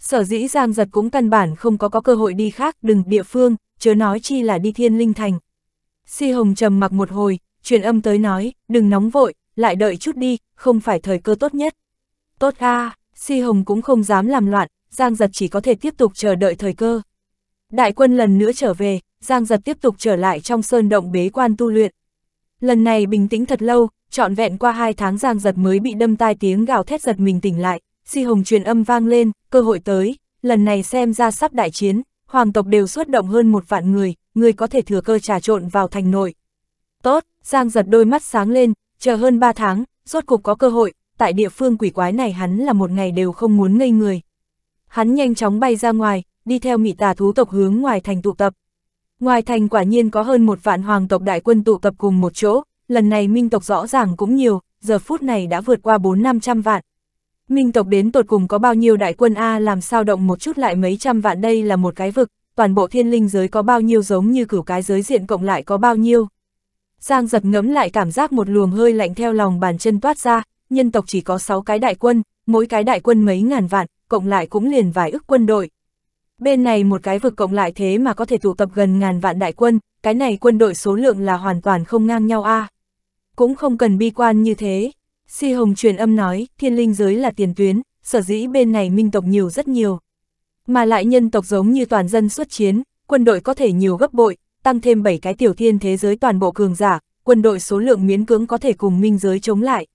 Sở dĩ Giang Giật cũng căn bản không có có cơ hội đi khác đừng địa phương, chớ nói chi là đi thiên linh thành. Si Hồng trầm mặc một hồi, truyền âm tới nói, đừng nóng vội, lại đợi chút đi, không phải thời cơ tốt nhất. Tốt a Si Hồng cũng không dám làm loạn, Giang Giật chỉ có thể tiếp tục chờ đợi thời cơ. Đại quân lần nữa trở về, Giang Giật tiếp tục trở lại trong sơn động bế quan tu luyện. Lần này bình tĩnh thật lâu, trọn vẹn qua hai tháng Giang Giật mới bị đâm tai tiếng gào thét giật mình tỉnh lại, si hồng truyền âm vang lên, cơ hội tới, lần này xem ra sắp đại chiến, hoàng tộc đều xuất động hơn một vạn người, người có thể thừa cơ trà trộn vào thành nội. Tốt, Giang Giật đôi mắt sáng lên, chờ hơn ba tháng, rốt cục có cơ hội, tại địa phương quỷ quái này hắn là một ngày đều không muốn ngây người. Hắn nhanh chóng bay ra ngoài, đi theo mị tà thú tộc hướng ngoài thành tụ tập. Ngoài thành quả nhiên có hơn một vạn hoàng tộc đại quân tụ tập cùng một chỗ, lần này minh tộc rõ ràng cũng nhiều, giờ phút này đã vượt qua 4-500 vạn. Minh tộc đến tột cùng có bao nhiêu đại quân A làm sao động một chút lại mấy trăm vạn đây là một cái vực, toàn bộ thiên linh giới có bao nhiêu giống như cửu cái giới diện cộng lại có bao nhiêu. Giang giật ngấm lại cảm giác một luồng hơi lạnh theo lòng bàn chân toát ra, nhân tộc chỉ có 6 cái đại quân, mỗi cái đại quân mấy ngàn vạn, cộng lại cũng liền vài ức quân đội. Bên này một cái vực cộng lại thế mà có thể tụ tập gần ngàn vạn đại quân, cái này quân đội số lượng là hoàn toàn không ngang nhau a à. Cũng không cần bi quan như thế. Si Hồng truyền âm nói, thiên linh giới là tiền tuyến, sở dĩ bên này minh tộc nhiều rất nhiều. Mà lại nhân tộc giống như toàn dân xuất chiến, quân đội có thể nhiều gấp bội, tăng thêm 7 cái tiểu thiên thế giới toàn bộ cường giả, quân đội số lượng miễn cưỡng có thể cùng minh giới chống lại.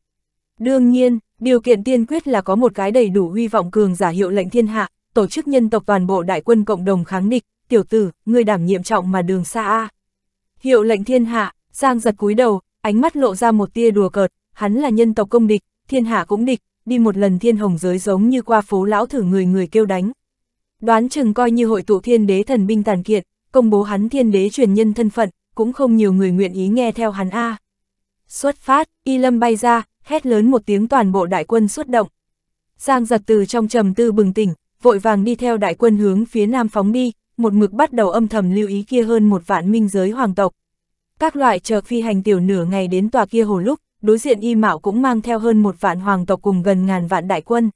Đương nhiên, điều kiện tiên quyết là có một cái đầy đủ huy vọng cường giả hiệu lệnh thiên hạ, tổ chức nhân tộc toàn bộ đại quân cộng đồng kháng địch, tiểu tử, ngươi đảm nhiệm trọng mà đường xa a. Hiệu lệnh thiên hạ, Giang giật cúi đầu, ánh mắt lộ ra một tia đùa cợt, hắn là nhân tộc công địch, thiên hạ cũng địch, đi một lần thiên hồng giới giống như qua phố lão thử người người kêu đánh. Đoán chừng coi như hội tụ thiên đế thần binh tàn kiện công bố hắn thiên đế truyền nhân thân phận, cũng không nhiều người nguyện ý nghe theo hắn a. Xuất phát, y lâm bay ra, hét lớn một tiếng toàn bộ đại quân xuất động. Giang giật từ trong trầm tư bừng tỉnh, vội vàng đi theo đại quân hướng phía nam phóng đi, một mực bắt đầu âm thầm lưu ý kia hơn một vạn minh giới hoàng tộc. Các loại chờ phi hành tiểu nửa ngày đến tòa kia hồ lúc, đối diện y mạo cũng mang theo hơn một vạn hoàng tộc cùng gần ngàn vạn đại quân.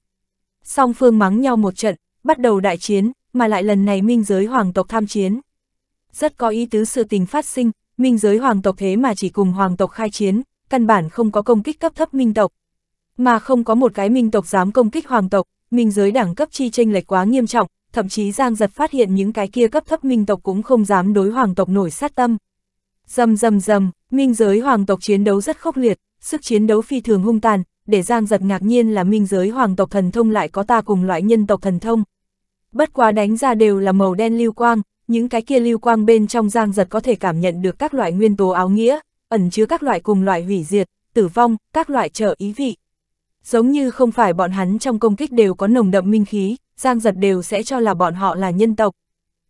Song phương mắng nhau một trận, bắt đầu đại chiến, mà lại lần này minh giới hoàng tộc tham chiến. Rất có ý tứ sự tình phát sinh, minh giới hoàng tộc thế mà chỉ cùng hoàng tộc khai chiến, căn bản không có công kích cấp thấp minh tộc. Mà không có một cái minh tộc dám công kích hoàng tộc, minh giới đẳng cấp chi tranh lệch quá nghiêm trọng, thậm chí Giang Giật phát hiện những cái kia cấp thấp minh tộc cũng không dám đối hoàng tộc nổi sát tâm. Dầm dầm dầm, minh giới hoàng tộc chiến đấu rất khốc liệt, sức chiến đấu phi thường hung tàn, để Giang Giật ngạc nhiên là minh giới hoàng tộc thần thông lại có ta cùng loại nhân tộc thần thông. Bất quá đánh ra đều là màu đen lưu quang, những cái kia lưu quang bên trong Giang Giật có thể cảm nhận được các loại nguyên tố áo nghĩa, ẩn chứa các loại cùng loại hủy diệt, tử vong, các loại trợ ý vị giống như không phải bọn hắn trong công kích đều có nồng đậm minh khí, giang giật đều sẽ cho là bọn họ là nhân tộc.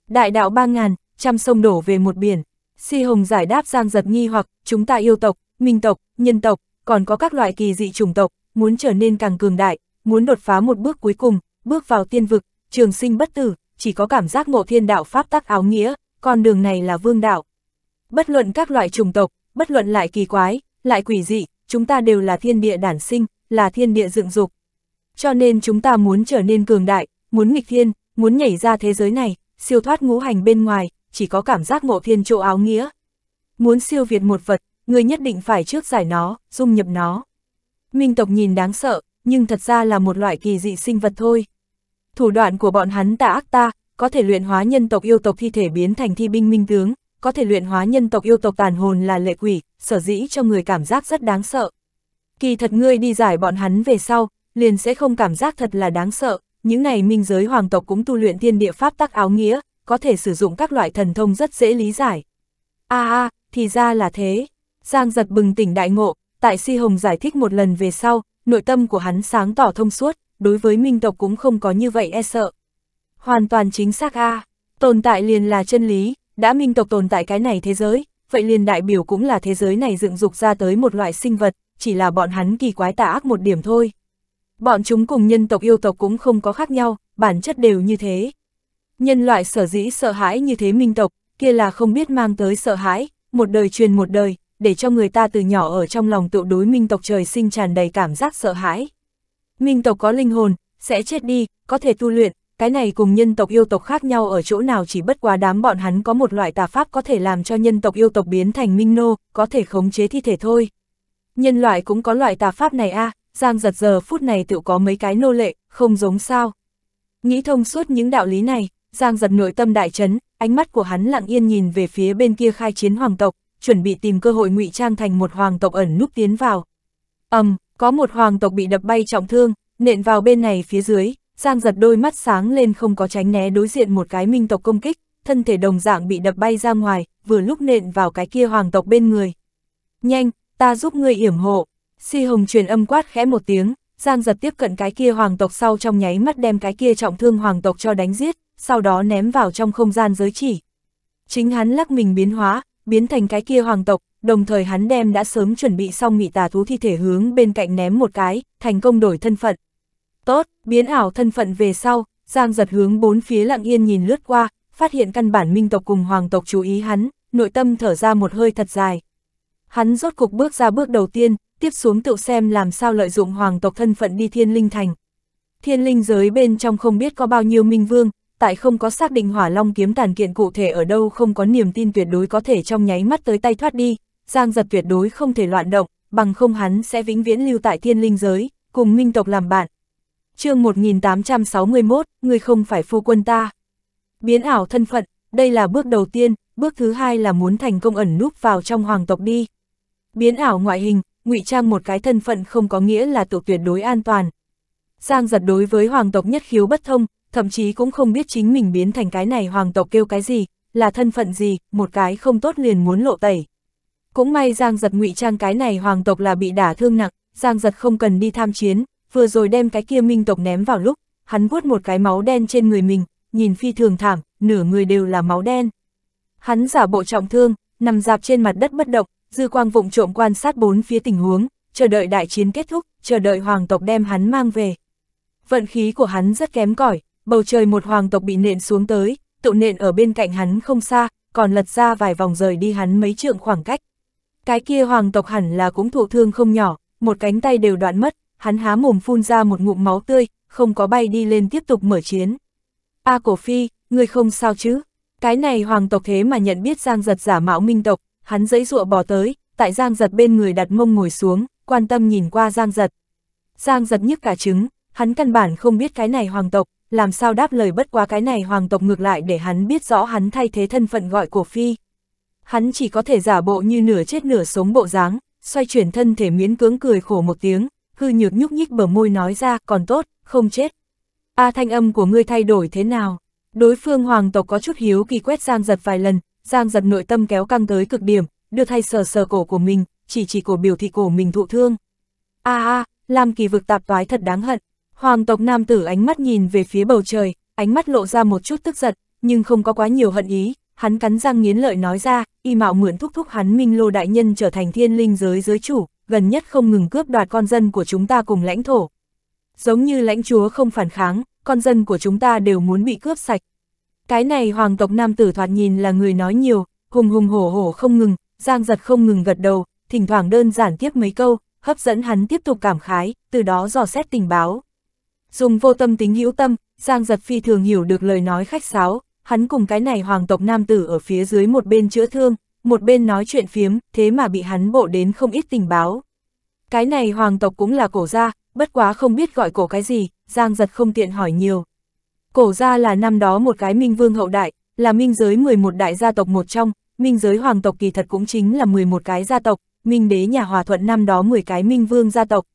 Đại đạo ba ngàn, trăm sông đổ về một biển, si hồng giải đáp giang giật nghi hoặc chúng ta yêu tộc, minh tộc, nhân tộc, còn có các loại kỳ dị chủng tộc, muốn trở nên càng cường đại, muốn đột phá một bước cuối cùng, bước vào tiên vực, trường sinh bất tử, chỉ có cảm giác ngộ thiên đạo pháp tắc áo nghĩa, con đường này là vương đạo. Bất luận các loại chủng tộc, bất luận lại kỳ quái, lại quỷ dị, chúng ta đều là thiên địa đản sinh, là thiên địa dựng dục. Cho nên chúng ta muốn trở nên cường đại, muốn nghịch thiên, muốn nhảy ra thế giới này, siêu thoát ngũ hành bên ngoài, chỉ có cảm giác ngộ thiên chỗ áo nghĩa. Muốn siêu việt một vật, người nhất định phải trước giải nó, dung nhập nó. Minh tộc nhìn đáng sợ, nhưng thật ra là một loại kỳ dị sinh vật thôi. Thủ đoạn của bọn hắn tà ác ta, có thể luyện hóa nhân tộc yêu tộc thi thể biến thành thi binh minh tướng, có thể luyện hóa nhân tộc yêu tộc tàn hồn là lệ quỷ, sở dĩ cho người cảm giác rất đáng sợ kỳ thật ngươi đi giải bọn hắn về sau, liền sẽ không cảm giác thật là đáng sợ, những này minh giới hoàng tộc cũng tu luyện thiên địa pháp tắc áo nghĩa, có thể sử dụng các loại thần thông rất dễ lý giải. a a thì ra là thế. Giang giật bừng tỉnh đại ngộ, tại Si Hồng giải thích một lần về sau, nội tâm của hắn sáng tỏ thông suốt, đối với minh tộc cũng không có như vậy e sợ. Hoàn toàn chính xác a tồn tại liền là chân lý, đã minh tộc tồn tại cái này thế giới, vậy liền đại biểu cũng là thế giới này dựng dục ra tới một loại sinh vật, chỉ là bọn hắn kỳ quái tà ác một điểm thôi. Bọn chúng cùng nhân tộc yêu tộc cũng không có khác nhau, bản chất đều như thế. Nhân loại sở dĩ sợ hãi như thế minh tộc, kia là không biết mang tới sợ hãi, một đời truyền một đời, để cho người ta từ nhỏ ở trong lòng tự đối minh tộc trời sinh tràn đầy cảm giác sợ hãi. Minh tộc có linh hồn, sẽ chết đi, có thể tu luyện, cái này cùng nhân tộc yêu tộc khác nhau ở chỗ nào chỉ bất quá đám bọn hắn có một loại tà pháp có thể làm cho nhân tộc yêu tộc biến thành minh nô, có thể khống chế thi thể thôi nhân loại cũng có loại tà pháp này a à, Giang giật giờ phút này tự có mấy cái nô lệ, không giống sao. Nghĩ thông suốt những đạo lý này, Giang giật nội tâm đại chấn, ánh mắt của hắn lặng yên nhìn về phía bên kia khai chiến hoàng tộc, chuẩn bị tìm cơ hội ngụy trang thành một hoàng tộc ẩn núp tiến vào. ầm, um, có một hoàng tộc bị đập bay trọng thương, nện vào bên này phía dưới, Giang giật đôi mắt sáng lên không có tránh né đối diện một cái minh tộc công kích, thân thể đồng dạng bị đập bay ra ngoài, vừa lúc nện vào cái kia hoàng tộc bên người. Nhanh, ta giúp ngươi yểm hộ. Si Hồng truyền âm quát khẽ một tiếng, Giang giật tiếp cận cái kia hoàng tộc sau trong nháy mắt đem cái kia trọng thương hoàng tộc cho đánh giết, sau đó ném vào trong không gian giới chỉ. Chính hắn lắc mình biến hóa, biến thành cái kia hoàng tộc, đồng thời hắn đem đã sớm chuẩn bị xong nghị tà thú thi thể hướng bên cạnh ném một cái, thành công đổi thân phận. Tốt, biến ảo thân phận về sau, Giang giật hướng bốn phía lặng yên nhìn lướt qua, phát hiện căn bản minh tộc cùng hoàng tộc chú ý hắn, nội tâm thở ra một hơi thật dài. Hắn rốt cục bước ra bước đầu tiên, tiếp xuống tự xem làm sao lợi dụng hoàng tộc thân phận đi thiên linh thành. Thiên linh giới bên trong không biết có bao nhiêu minh vương, tại không có xác định hỏa long kiếm tàn kiện cụ thể ở đâu không có niềm tin tuyệt đối có thể trong nháy mắt tới tay thoát đi, giang giật tuyệt đối không thể loạn động, bằng không hắn sẽ vĩnh viễn lưu tại thiên linh giới, cùng minh tộc làm bạn. chương 1861, người không phải phu quân ta. Biến ảo thân phận, đây là bước đầu tiên, bước thứ hai là muốn thành công ẩn núp vào trong hoàng tộc đi. Biến ảo ngoại hình, ngụy trang một cái thân phận không có nghĩa là tộc tuyệt đối an toàn. Giang giật đối với hoàng tộc nhất khiếu bất thông, thậm chí cũng không biết chính mình biến thành cái này hoàng tộc kêu cái gì, là thân phận gì, một cái không tốt liền muốn lộ tẩy. Cũng may Giang giật ngụy trang cái này hoàng tộc là bị đả thương nặng, Giang giật không cần đi tham chiến, vừa rồi đem cái kia minh tộc ném vào lúc, hắn vuốt một cái máu đen trên người mình, nhìn phi thường thảm, nửa người đều là máu đen. Hắn giả bộ trọng thương, nằm dạp trên mặt đất bất động, Dư Quang vụng trộm quan sát bốn phía tình huống, chờ đợi đại chiến kết thúc, chờ đợi hoàng tộc đem hắn mang về. Vận khí của hắn rất kém cỏi, bầu trời một hoàng tộc bị nện xuống tới, tụ nện ở bên cạnh hắn không xa, còn lật ra vài vòng rời đi hắn mấy trượng khoảng cách. Cái kia hoàng tộc hẳn là cũng thụ thương không nhỏ, một cánh tay đều đoạn mất, hắn há mồm phun ra một ngụm máu tươi, không có bay đi lên tiếp tục mở chiến. A cổ phi, người không sao chứ? Cái này hoàng tộc thế mà nhận biết giang giật giả mạo minh tộc, hắn dẫy dụa bỏ tới, tại Giang Giật bên người đặt mông ngồi xuống, quan tâm nhìn qua Giang Giật. Giang Giật nhức cả trứng, hắn căn bản không biết cái này hoàng tộc, làm sao đáp lời bất quá cái này hoàng tộc ngược lại để hắn biết rõ hắn thay thế thân phận gọi của phi. Hắn chỉ có thể giả bộ như nửa chết nửa sống bộ dáng, xoay chuyển thân thể miễn cưỡng cười khổ một tiếng, hư nhược nhúc nhích bờ môi nói ra, còn tốt, không chết. A thanh âm của ngươi thay đổi thế nào? Đối phương hoàng tộc có chút hiếu kỳ quét Giang Giật vài lần, Giang giật nội tâm kéo căng tới cực điểm, đưa thay sờ sờ cổ của mình, chỉ chỉ cổ biểu thị cổ mình thụ thương. a a à, Lam kỳ vực tạp toái thật đáng hận. Hoàng tộc nam tử ánh mắt nhìn về phía bầu trời, ánh mắt lộ ra một chút tức giận, nhưng không có quá nhiều hận ý, hắn cắn răng nghiến lợi nói ra, y mạo mượn thúc thúc hắn minh lô đại nhân trở thành thiên linh giới giới chủ, gần nhất không ngừng cướp đoạt con dân của chúng ta cùng lãnh thổ. Giống như lãnh chúa không phản kháng, con dân của chúng ta đều muốn bị cướp sạch, cái này hoàng tộc nam tử thoạt nhìn là người nói nhiều, hùng hùng hổ hổ không ngừng, giang giật không ngừng gật đầu, thỉnh thoảng đơn giản tiếp mấy câu, hấp dẫn hắn tiếp tục cảm khái, từ đó dò xét tình báo. Dùng vô tâm tính hữu tâm, giang giật phi thường hiểu được lời nói khách sáo, hắn cùng cái này hoàng tộc nam tử ở phía dưới một bên chữa thương, một bên nói chuyện phiếm, thế mà bị hắn bộ đến không ít tình báo. Cái này hoàng tộc cũng là cổ gia, bất quá không biết gọi cổ cái gì, giang giật không tiện hỏi nhiều, Cổ gia là năm đó một cái minh vương hậu đại, là minh giới 11 đại gia tộc một trong, minh giới hoàng tộc kỳ thật cũng chính là 11 cái gia tộc, minh đế nhà hòa thuận năm đó 10 cái minh vương gia tộc.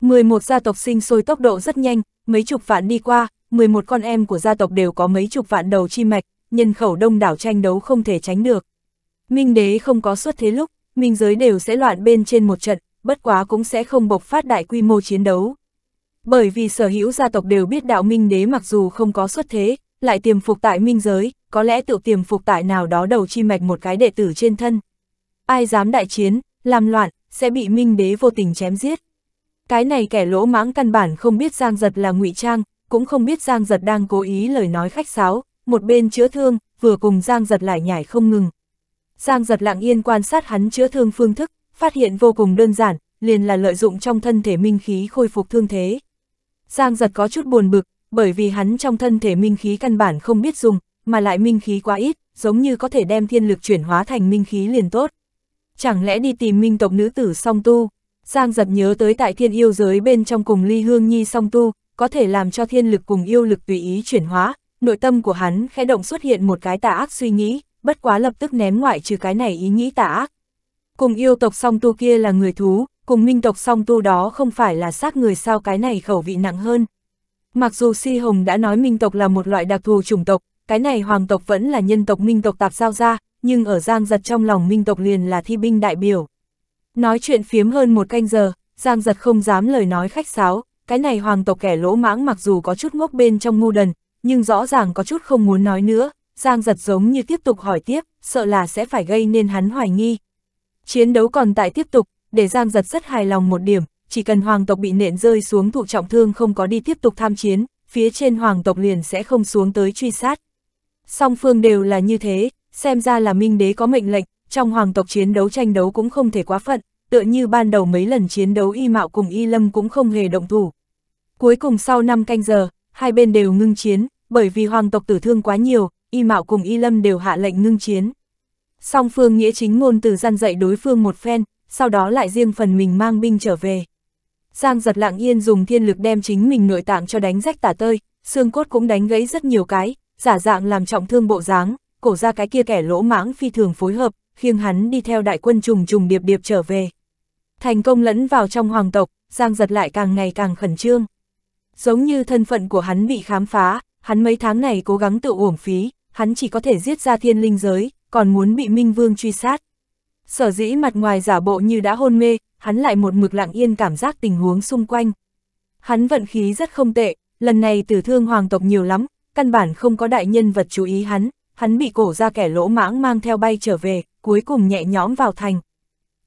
11 gia tộc sinh sôi tốc độ rất nhanh, mấy chục vạn đi qua, 11 con em của gia tộc đều có mấy chục vạn đầu chi mạch, nhân khẩu đông đảo tranh đấu không thể tránh được. Minh đế không có suất thế lúc, minh giới đều sẽ loạn bên trên một trận, bất quá cũng sẽ không bộc phát đại quy mô chiến đấu. Bởi vì sở hữu gia tộc đều biết đạo minh đế mặc dù không có xuất thế, lại tiềm phục tại minh giới, có lẽ tự tiềm phục tại nào đó đầu chi mạch một cái đệ tử trên thân. Ai dám đại chiến, làm loạn, sẽ bị minh đế vô tình chém giết. Cái này kẻ lỗ mãng căn bản không biết Giang Giật là ngụy trang, cũng không biết Giang Giật đang cố ý lời nói khách sáo, một bên chữa thương, vừa cùng Giang Giật lại nhảy không ngừng. Giang Giật lặng yên quan sát hắn chữa thương phương thức, phát hiện vô cùng đơn giản, liền là lợi dụng trong thân thể minh khí khôi phục thương thế. Giang giật có chút buồn bực, bởi vì hắn trong thân thể minh khí căn bản không biết dùng, mà lại minh khí quá ít, giống như có thể đem thiên lực chuyển hóa thành minh khí liền tốt. Chẳng lẽ đi tìm minh tộc nữ tử song tu? Giang giật nhớ tới tại thiên yêu giới bên trong cùng ly hương nhi song tu, có thể làm cho thiên lực cùng yêu lực tùy ý chuyển hóa, nội tâm của hắn khẽ động xuất hiện một cái tà ác suy nghĩ, bất quá lập tức ném ngoại trừ cái này ý nghĩ tà ác. Cùng yêu tộc song tu kia là người thú, cùng minh tộc song tu đó không phải là xác người sao cái này khẩu vị nặng hơn. Mặc dù Si Hồng đã nói minh tộc là một loại đặc thù chủng tộc, cái này hoàng tộc vẫn là nhân tộc minh tộc tạp giao ra, nhưng ở Giang Giật trong lòng minh tộc liền là thi binh đại biểu. Nói chuyện phiếm hơn một canh giờ, Giang Giật không dám lời nói khách sáo, cái này hoàng tộc kẻ lỗ mãng mặc dù có chút ngốc bên trong ngu đần, nhưng rõ ràng có chút không muốn nói nữa, Giang Giật giống như tiếp tục hỏi tiếp, sợ là sẽ phải gây nên hắn hoài nghi. Chiến đấu còn tại tiếp tục, để Giang Giật rất hài lòng một điểm, chỉ cần hoàng tộc bị nện rơi xuống thụ trọng thương không có đi tiếp tục tham chiến, phía trên hoàng tộc liền sẽ không xuống tới truy sát. Song phương đều là như thế, xem ra là minh đế có mệnh lệnh, trong hoàng tộc chiến đấu tranh đấu cũng không thể quá phận, tựa như ban đầu mấy lần chiến đấu y mạo cùng y lâm cũng không hề động thủ. Cuối cùng sau 5 canh giờ, hai bên đều ngưng chiến, bởi vì hoàng tộc tử thương quá nhiều, y mạo cùng y lâm đều hạ lệnh ngưng chiến. Song phương nghĩa chính ngôn từ gian dạy đối phương một phen, sau đó lại riêng phần mình mang binh trở về. Giang giật lặng yên dùng thiên lực đem chính mình nội tạng cho đánh rách tả tơi, xương cốt cũng đánh gãy rất nhiều cái, giả dạng làm trọng thương bộ dáng, cổ ra cái kia kẻ lỗ mãng phi thường phối hợp, khiêng hắn đi theo đại quân trùng trùng điệp điệp trở về. Thành công lẫn vào trong hoàng tộc, Giang giật lại càng ngày càng khẩn trương. Giống như thân phận của hắn bị khám phá, hắn mấy tháng này cố gắng tự uổng phí, hắn chỉ có thể giết ra thiên linh giới, còn muốn bị Minh Vương truy sát. Sở dĩ mặt ngoài giả bộ như đã hôn mê, hắn lại một mực lặng yên cảm giác tình huống xung quanh. Hắn vận khí rất không tệ, lần này tử thương hoàng tộc nhiều lắm, căn bản không có đại nhân vật chú ý hắn, hắn bị cổ ra kẻ lỗ mãng mang theo bay trở về, cuối cùng nhẹ nhõm vào thành.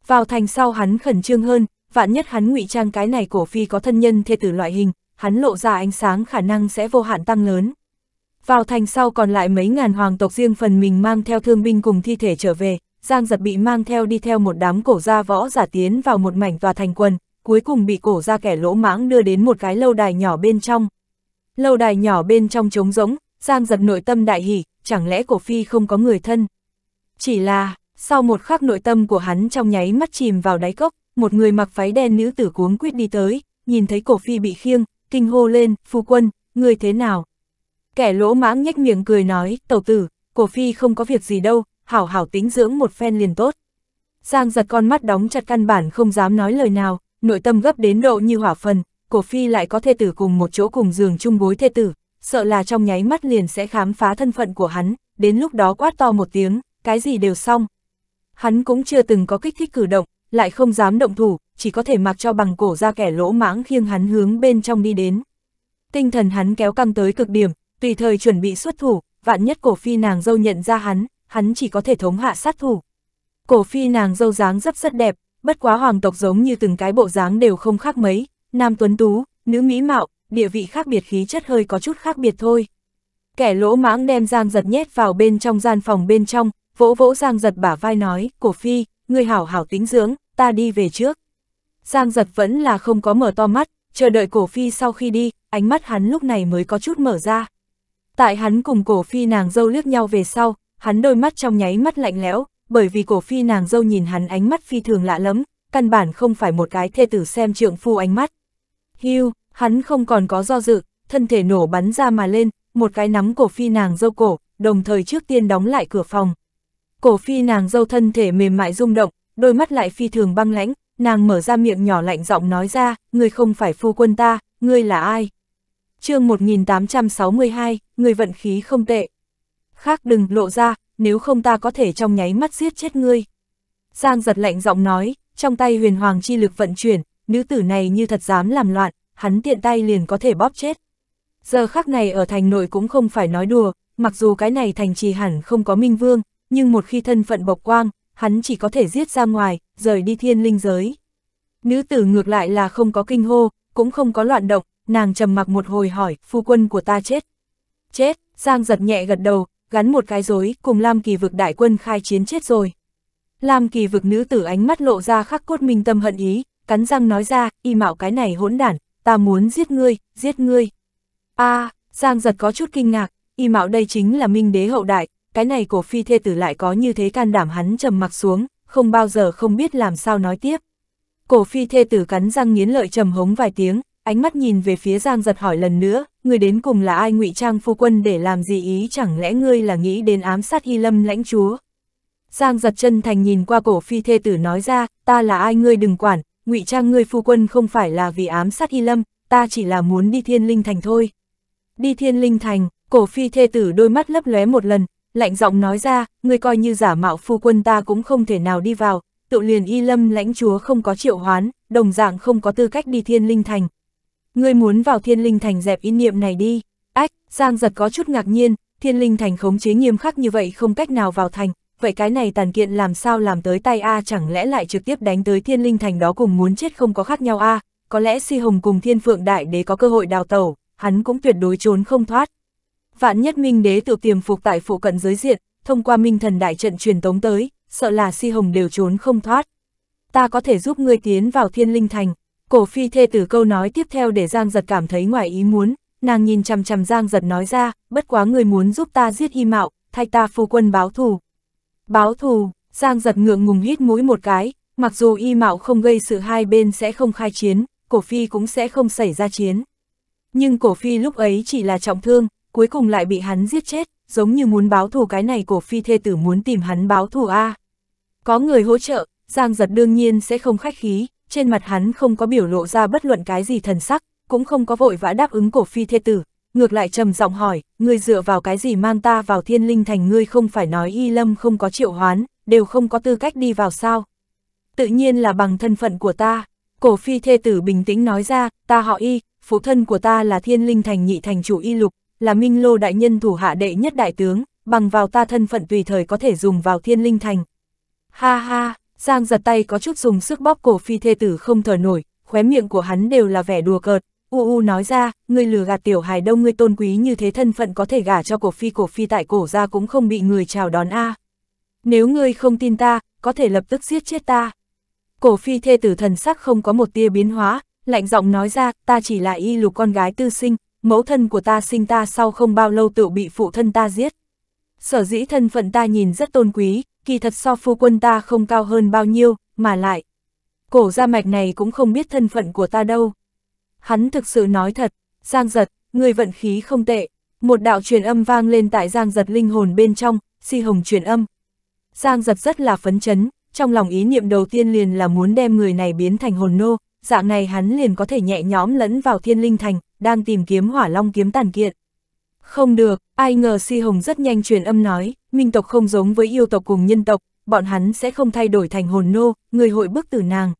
Vào thành sau hắn khẩn trương hơn, vạn nhất hắn ngụy trang cái này cổ phi có thân nhân thê tử loại hình, hắn lộ ra ánh sáng khả năng sẽ vô hạn tăng lớn. Vào thành sau còn lại mấy ngàn hoàng tộc riêng phần mình mang theo thương binh cùng thi thể trở về, Giang giật bị mang theo đi theo một đám cổ gia võ giả tiến vào một mảnh tòa thành quần, cuối cùng bị cổ gia kẻ lỗ mãng đưa đến một cái lâu đài nhỏ bên trong. Lâu đài nhỏ bên trong trống rỗng, Giang giật nội tâm đại hỉ, chẳng lẽ cổ phi không có người thân. Chỉ là, sau một khắc nội tâm của hắn trong nháy mắt chìm vào đáy cốc, một người mặc váy đen nữ tử cuống quyết đi tới, nhìn thấy cổ phi bị khiêng, kinh hô lên, phu quân, người thế nào? Kẻ lỗ mãng nhếch miệng cười nói, tẩu tử, cổ phi không có việc gì đâu, hảo hảo tính dưỡng một phen liền tốt. Giang giật con mắt đóng chặt căn bản không dám nói lời nào, nội tâm gấp đến độ như hỏa phần, cổ phi lại có thê tử cùng một chỗ cùng giường chung gối thê tử, sợ là trong nháy mắt liền sẽ khám phá thân phận của hắn, đến lúc đó quát to một tiếng, cái gì đều xong. Hắn cũng chưa từng có kích thích cử động, lại không dám động thủ, chỉ có thể mặc cho bằng cổ ra kẻ lỗ mãng khiêng hắn hướng bên trong đi đến. Tinh thần hắn kéo căng tới cực điểm, tùy thời chuẩn bị xuất thủ, vạn nhất cổ phi nàng dâu nhận ra hắn, hắn chỉ có thể thống hạ sát thủ. Cổ phi nàng dâu dáng rất rất đẹp, bất quá hoàng tộc giống như từng cái bộ dáng đều không khác mấy, nam tuấn tú, nữ mỹ mạo, địa vị khác biệt khí chất hơi có chút khác biệt thôi. Kẻ lỗ mãng đem Giang giật nhét vào bên trong gian phòng bên trong, vỗ vỗ Giang giật bả vai nói, cổ phi, người hảo hảo tính dưỡng, ta đi về trước. Giang giật vẫn là không có mở to mắt, chờ đợi cổ phi sau khi đi, ánh mắt hắn lúc này mới có chút mở ra. Tại hắn cùng cổ phi nàng dâu liếc nhau về sau, hắn đôi mắt trong nháy mắt lạnh lẽo, bởi vì cổ phi nàng dâu nhìn hắn ánh mắt phi thường lạ lẫm, căn bản không phải một cái thê tử xem trượng phu ánh mắt. Hưu, hắn không còn có do dự, thân thể nổ bắn ra mà lên, một cái nắm cổ phi nàng dâu cổ, đồng thời trước tiên đóng lại cửa phòng. Cổ phi nàng dâu thân thể mềm mại rung động, đôi mắt lại phi thường băng lãnh, nàng mở ra miệng nhỏ lạnh giọng nói ra, ngươi không phải phu quân ta, ngươi là ai? chương 1862, người vận khí không tệ khác đừng lộ ra, nếu không ta có thể trong nháy mắt giết chết ngươi. Giang giật lạnh giọng nói, trong tay huyền hoàng chi lực vận chuyển, nữ tử này như thật dám làm loạn, hắn tiện tay liền có thể bóp chết. Giờ khắc này ở thành nội cũng không phải nói đùa, mặc dù cái này thành trì hẳn không có minh vương, nhưng một khi thân phận bộc quang, hắn chỉ có thể giết ra ngoài, rời đi thiên linh giới. Nữ tử ngược lại là không có kinh hô, cũng không có loạn động, nàng trầm mặc một hồi hỏi, phu quân của ta chết. Chết, Giang giật nhẹ gật đầu, gắn một cái dối cùng Lam Kỳ vực đại quân khai chiến chết rồi. Lam Kỳ vực nữ tử ánh mắt lộ ra khắc cốt minh tâm hận ý, cắn răng nói ra, y mạo cái này hỗn đản, ta muốn giết ngươi, giết ngươi. a Giang giật có chút kinh ngạc, y mạo đây chính là minh đế hậu đại, cái này cổ phi thê tử lại có như thế can đảm hắn trầm mặc xuống, không bao giờ không biết làm sao nói tiếp. Cổ phi thê tử cắn răng nghiến lợi trầm hống vài tiếng, ánh mắt nhìn về phía Giang giật hỏi lần nữa, người đến cùng là ai ngụy trang phu quân để làm gì ý chẳng lẽ ngươi là nghĩ đến ám sát Y lâm lãnh chúa. Giang giật chân thành nhìn qua cổ phi thê tử nói ra, ta là ai ngươi đừng quản, ngụy trang ngươi phu quân không phải là vì ám sát Y lâm, ta chỉ là muốn đi thiên linh thành thôi. Đi thiên linh thành, cổ phi thê tử đôi mắt lấp lóe một lần, lạnh giọng nói ra, ngươi coi như giả mạo phu quân ta cũng không thể nào đi vào, tự liền y lâm lãnh chúa không có triệu hoán, đồng dạng không có tư cách đi thiên linh thành, Ngươi muốn vào thiên linh thành dẹp ý niệm này đi. Ách, Giang giật có chút ngạc nhiên, thiên linh thành khống chế nghiêm khắc như vậy không cách nào vào thành, vậy cái này tàn kiện làm sao làm tới tay A chẳng lẽ lại trực tiếp đánh tới thiên linh thành đó cùng muốn chết không có khác nhau A, có lẽ si hồng cùng thiên phượng đại đế có cơ hội đào tẩu, hắn cũng tuyệt đối trốn không thoát. Vạn nhất minh đế tự tiềm phục tại phụ cận giới diện, thông qua minh thần đại trận truyền tống tới, sợ là si hồng đều trốn không thoát. Ta có thể giúp ngươi tiến vào thiên linh thành. Cổ phi thê tử câu nói tiếp theo để Giang giật cảm thấy ngoài ý muốn, nàng nhìn chằm chằm Giang giật nói ra, bất quá người muốn giúp ta giết Y mạo, thay ta phu quân báo thù. Báo thù, Giang giật ngượng ngùng hít mũi một cái, mặc dù y mạo không gây sự hai bên sẽ không khai chiến, cổ phi cũng sẽ không xảy ra chiến. Nhưng cổ phi lúc ấy chỉ là trọng thương, cuối cùng lại bị hắn giết chết, giống như muốn báo thù cái này cổ phi thê tử muốn tìm hắn báo thù a. À. Có người hỗ trợ, Giang giật đương nhiên sẽ không khách khí, trên mặt hắn không có biểu lộ ra bất luận cái gì thần sắc, cũng không có vội vã đáp ứng cổ phi thê tử, ngược lại trầm giọng hỏi, ngươi dựa vào cái gì mang ta vào thiên linh thành ngươi không phải nói y lâm không có triệu hoán, đều không có tư cách đi vào sao. Tự nhiên là bằng thân phận của ta, cổ phi thê tử bình tĩnh nói ra, ta họ y, phụ thân của ta là thiên linh thành nhị thành chủ y lục, là minh lô đại nhân thủ hạ đệ nhất đại tướng, bằng vào ta thân phận tùy thời có thể dùng vào thiên linh thành. Ha ha, Giang giật tay có chút dùng sức bóp cổ phi thê tử không thở nổi, khóe miệng của hắn đều là vẻ đùa cợt. U U nói ra, ngươi lừa gạt tiểu hài đông ngươi tôn quý như thế thân phận có thể gả cho cổ phi cổ phi tại cổ ra cũng không bị người chào đón a. À. Nếu ngươi không tin ta, có thể lập tức giết chết ta. Cổ phi thê tử thần sắc không có một tia biến hóa, lạnh giọng nói ra, ta chỉ là y lục con gái tư sinh, mẫu thân của ta sinh ta sau không bao lâu tự bị phụ thân ta giết sở dĩ thân phận ta nhìn rất tôn quý, kỳ thật so phu quân ta không cao hơn bao nhiêu, mà lại. Cổ gia mạch này cũng không biết thân phận của ta đâu. Hắn thực sự nói thật, Giang Giật, người vận khí không tệ. Một đạo truyền âm vang lên tại Giang Giật linh hồn bên trong, si hồng truyền âm. Giang Giật rất là phấn chấn, trong lòng ý niệm đầu tiên liền là muốn đem người này biến thành hồn nô, dạng này hắn liền có thể nhẹ nhõm lẫn vào thiên linh thành, đang tìm kiếm hỏa long kiếm tàn kiện. Không được, ai ngờ Si Hồng rất nhanh truyền âm nói, minh tộc không giống với yêu tộc cùng nhân tộc, bọn hắn sẽ không thay đổi thành hồn nô, người hội bức tử nàng.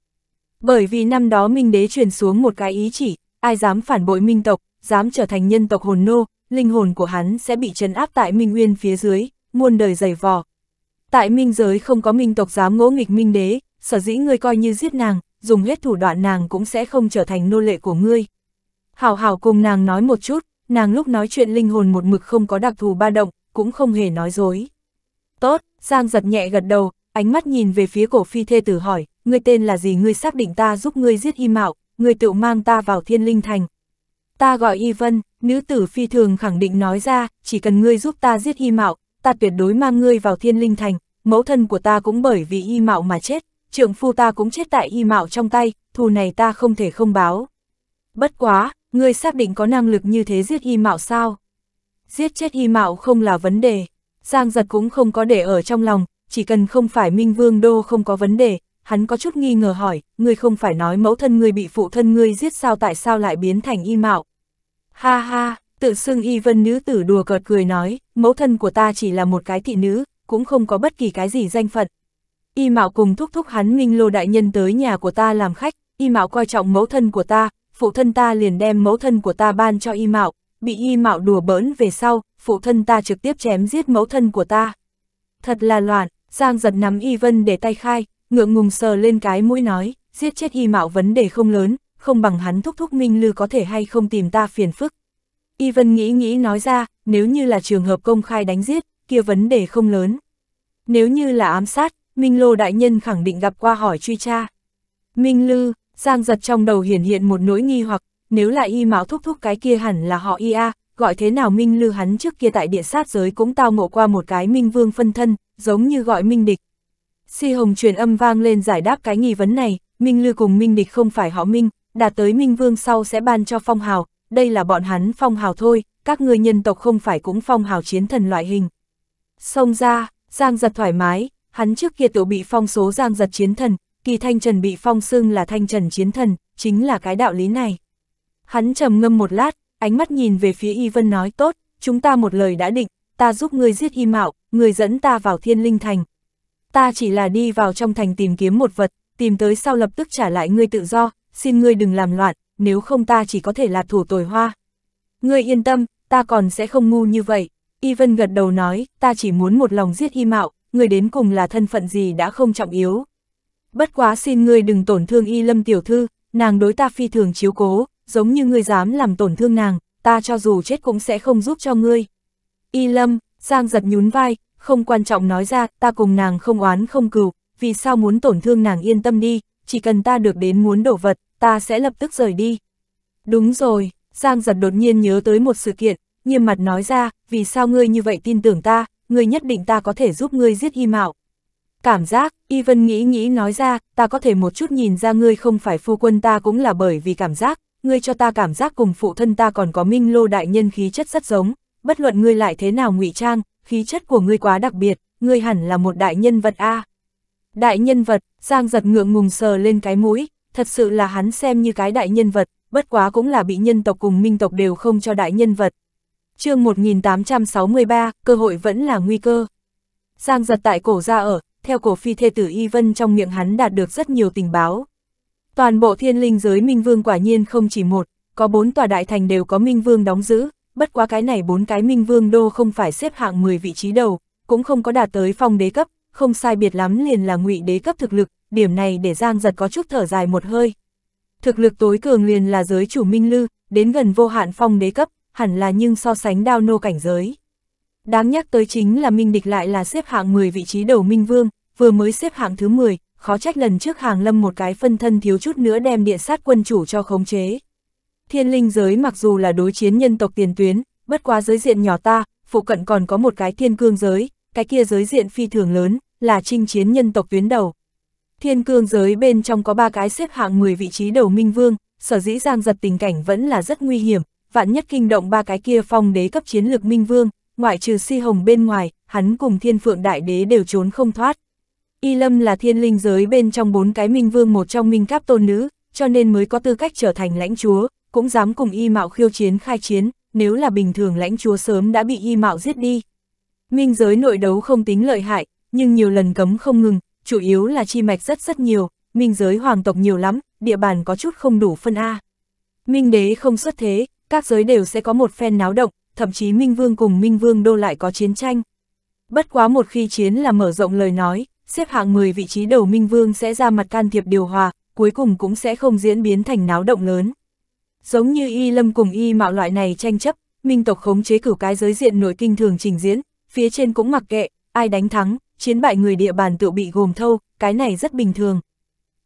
Bởi vì năm đó minh đế truyền xuống một cái ý chỉ, ai dám phản bội minh tộc, dám trở thành nhân tộc hồn nô, linh hồn của hắn sẽ bị trấn áp tại minh nguyên phía dưới, muôn đời dày vò. Tại minh giới không có minh tộc dám ngỗ nghịch minh đế, sở dĩ ngươi coi như giết nàng, dùng hết thủ đoạn nàng cũng sẽ không trở thành nô lệ của ngươi. Hảo hảo cùng nàng nói một chút, nàng lúc nói chuyện linh hồn một mực không có đặc thù ba động, cũng không hề nói dối. Tốt, Giang giật nhẹ gật đầu, ánh mắt nhìn về phía cổ phi thê tử hỏi, ngươi tên là gì ngươi xác định ta giúp ngươi giết y mạo, ngươi tự mang ta vào thiên linh thành. Ta gọi y vân, nữ tử phi thường khẳng định nói ra, chỉ cần ngươi giúp ta giết y mạo, ta tuyệt đối mang ngươi vào thiên linh thành, mẫu thân của ta cũng bởi vì y mạo mà chết, trưởng phu ta cũng chết tại y mạo trong tay, thù này ta không thể không báo. Bất quá, Ngươi xác định có năng lực như thế giết y mạo sao? Giết chết y mạo không là vấn đề. Giang giật cũng không có để ở trong lòng, chỉ cần không phải Minh Vương Đô không có vấn đề. Hắn có chút nghi ngờ hỏi, ngươi không phải nói mẫu thân ngươi bị phụ thân ngươi giết sao tại sao lại biến thành y mạo? Ha ha, tự xưng y vân nữ tử đùa cợt cười nói, mẫu thân của ta chỉ là một cái thị nữ, cũng không có bất kỳ cái gì danh phận. Y mạo cùng thúc thúc hắn minh lô đại nhân tới nhà của ta làm khách, y mạo coi trọng mẫu thân của ta, phụ thân ta liền đem mẫu thân của ta ban cho y mạo, bị y mạo đùa bỡn về sau, phụ thân ta trực tiếp chém giết mẫu thân của ta. Thật là loạn, Giang giật nắm y vân để tay khai, ngượng ngùng sờ lên cái mũi nói, giết chết y mạo vấn đề không lớn, không bằng hắn thúc thúc minh lư có thể hay không tìm ta phiền phức. Y vân nghĩ nghĩ nói ra, nếu như là trường hợp công khai đánh giết, kia vấn đề không lớn. Nếu như là ám sát, Minh Lô Đại Nhân khẳng định gặp qua hỏi truy tra. Minh Lư, Giang giật trong đầu hiển hiện một nỗi nghi hoặc, nếu là y mạo thúc thúc cái kia hẳn là họ y a, gọi thế nào minh lư hắn trước kia tại địa sát giới cũng tao ngộ qua một cái minh vương phân thân, giống như gọi minh địch. Si Hồng truyền âm vang lên giải đáp cái nghi vấn này, minh lư cùng minh địch không phải họ minh, đạt tới minh vương sau sẽ ban cho phong hào, đây là bọn hắn phong hào thôi, các người nhân tộc không phải cũng phong hào chiến thần loại hình. Xông ra, Giang giật thoải mái, hắn trước kia tự bị phong số Giang giật chiến thần, kỳ Thanh Trần bị phong xưng là Thanh Trần chiến thần, chính là cái đạo lý này. Hắn trầm ngâm một lát, ánh mắt nhìn về phía Y Vân nói tốt, chúng ta một lời đã định, ta giúp ngươi giết Y Mạo, người dẫn ta vào Thiên Linh Thành. Ta chỉ là đi vào trong thành tìm kiếm một vật, tìm tới sau lập tức trả lại ngươi tự do, xin ngươi đừng làm loạn, nếu không ta chỉ có thể là thủ tồi hoa. Ngươi yên tâm, ta còn sẽ không ngu như vậy. Y Vân gật đầu nói, ta chỉ muốn một lòng giết Y Mạo, người đến cùng là thân phận gì đã không trọng yếu, Bất quá xin ngươi đừng tổn thương y lâm tiểu thư, nàng đối ta phi thường chiếu cố, giống như ngươi dám làm tổn thương nàng, ta cho dù chết cũng sẽ không giúp cho ngươi. Y lâm, Giang giật nhún vai, không quan trọng nói ra, ta cùng nàng không oán không cừu, vì sao muốn tổn thương nàng yên tâm đi, chỉ cần ta được đến muốn đổ vật, ta sẽ lập tức rời đi. Đúng rồi, Giang giật đột nhiên nhớ tới một sự kiện, nghiêm mặt nói ra, vì sao ngươi như vậy tin tưởng ta, ngươi nhất định ta có thể giúp ngươi giết y mạo. Cảm giác, Y Vân nghĩ nghĩ nói ra, ta có thể một chút nhìn ra ngươi không phải phu quân ta cũng là bởi vì cảm giác, ngươi cho ta cảm giác cùng phụ thân ta còn có minh lô đại nhân khí chất rất giống, bất luận ngươi lại thế nào ngụy trang, khí chất của ngươi quá đặc biệt, ngươi hẳn là một đại nhân vật a. Đại nhân vật, Giang giật ngượng ngùng sờ lên cái mũi, thật sự là hắn xem như cái đại nhân vật, bất quá cũng là bị nhân tộc cùng minh tộc đều không cho đại nhân vật. chương 1863, cơ hội vẫn là nguy cơ. Giang giật tại cổ ra ở, theo cổ phi thê tử Y Vân trong miệng hắn đạt được rất nhiều tình báo. Toàn bộ thiên linh giới Minh Vương quả nhiên không chỉ một, có bốn tòa đại thành đều có Minh Vương đóng giữ, bất quá cái này bốn cái Minh Vương đô không phải xếp hạng 10 vị trí đầu, cũng không có đạt tới phong đế cấp, không sai biệt lắm liền là ngụy đế cấp thực lực, điểm này để Giang giật có chút thở dài một hơi. Thực lực tối cường liền là giới chủ Minh Lư, đến gần vô hạn phong đế cấp, hẳn là nhưng so sánh đao nô cảnh giới. Đáng nhắc tới chính là Minh Địch lại là xếp hạng 10 vị trí đầu Minh Vương, vừa mới xếp hạng thứ 10, khó trách lần trước hàng lâm một cái phân thân thiếu chút nữa đem địa sát quân chủ cho khống chế. Thiên linh giới mặc dù là đối chiến nhân tộc tiền tuyến, bất quá giới diện nhỏ ta, phụ cận còn có một cái thiên cương giới, cái kia giới diện phi thường lớn, là chinh chiến nhân tộc tuyến đầu. Thiên cương giới bên trong có ba cái xếp hạng 10 vị trí đầu minh vương, sở dĩ giang giật tình cảnh vẫn là rất nguy hiểm, vạn nhất kinh động ba cái kia phong đế cấp chiến lược minh vương, ngoại trừ si hồng bên ngoài, hắn cùng thiên phượng đại đế đều trốn không thoát. Y Lâm là thiên linh giới bên trong bốn cái minh vương một trong minh cáp tôn nữ, cho nên mới có tư cách trở thành lãnh chúa, cũng dám cùng y mạo khiêu chiến khai chiến, nếu là bình thường lãnh chúa sớm đã bị y mạo giết đi. Minh giới nội đấu không tính lợi hại, nhưng nhiều lần cấm không ngừng, chủ yếu là chi mạch rất rất nhiều, minh giới hoàng tộc nhiều lắm, địa bàn có chút không đủ phân A. Minh đế không xuất thế, các giới đều sẽ có một phen náo động, thậm chí Minh Vương cùng Minh Vương Đô lại có chiến tranh. Bất quá một khi chiến là mở rộng lời nói, xếp hạng 10 vị trí đầu Minh Vương sẽ ra mặt can thiệp điều hòa, cuối cùng cũng sẽ không diễn biến thành náo động lớn. Giống như Y Lâm cùng Y Mạo loại này tranh chấp, Minh tộc khống chế cửu cái giới diện nội kinh thường trình diễn, phía trên cũng mặc kệ, ai đánh thắng, chiến bại người địa bàn tự bị gồm thâu, cái này rất bình thường.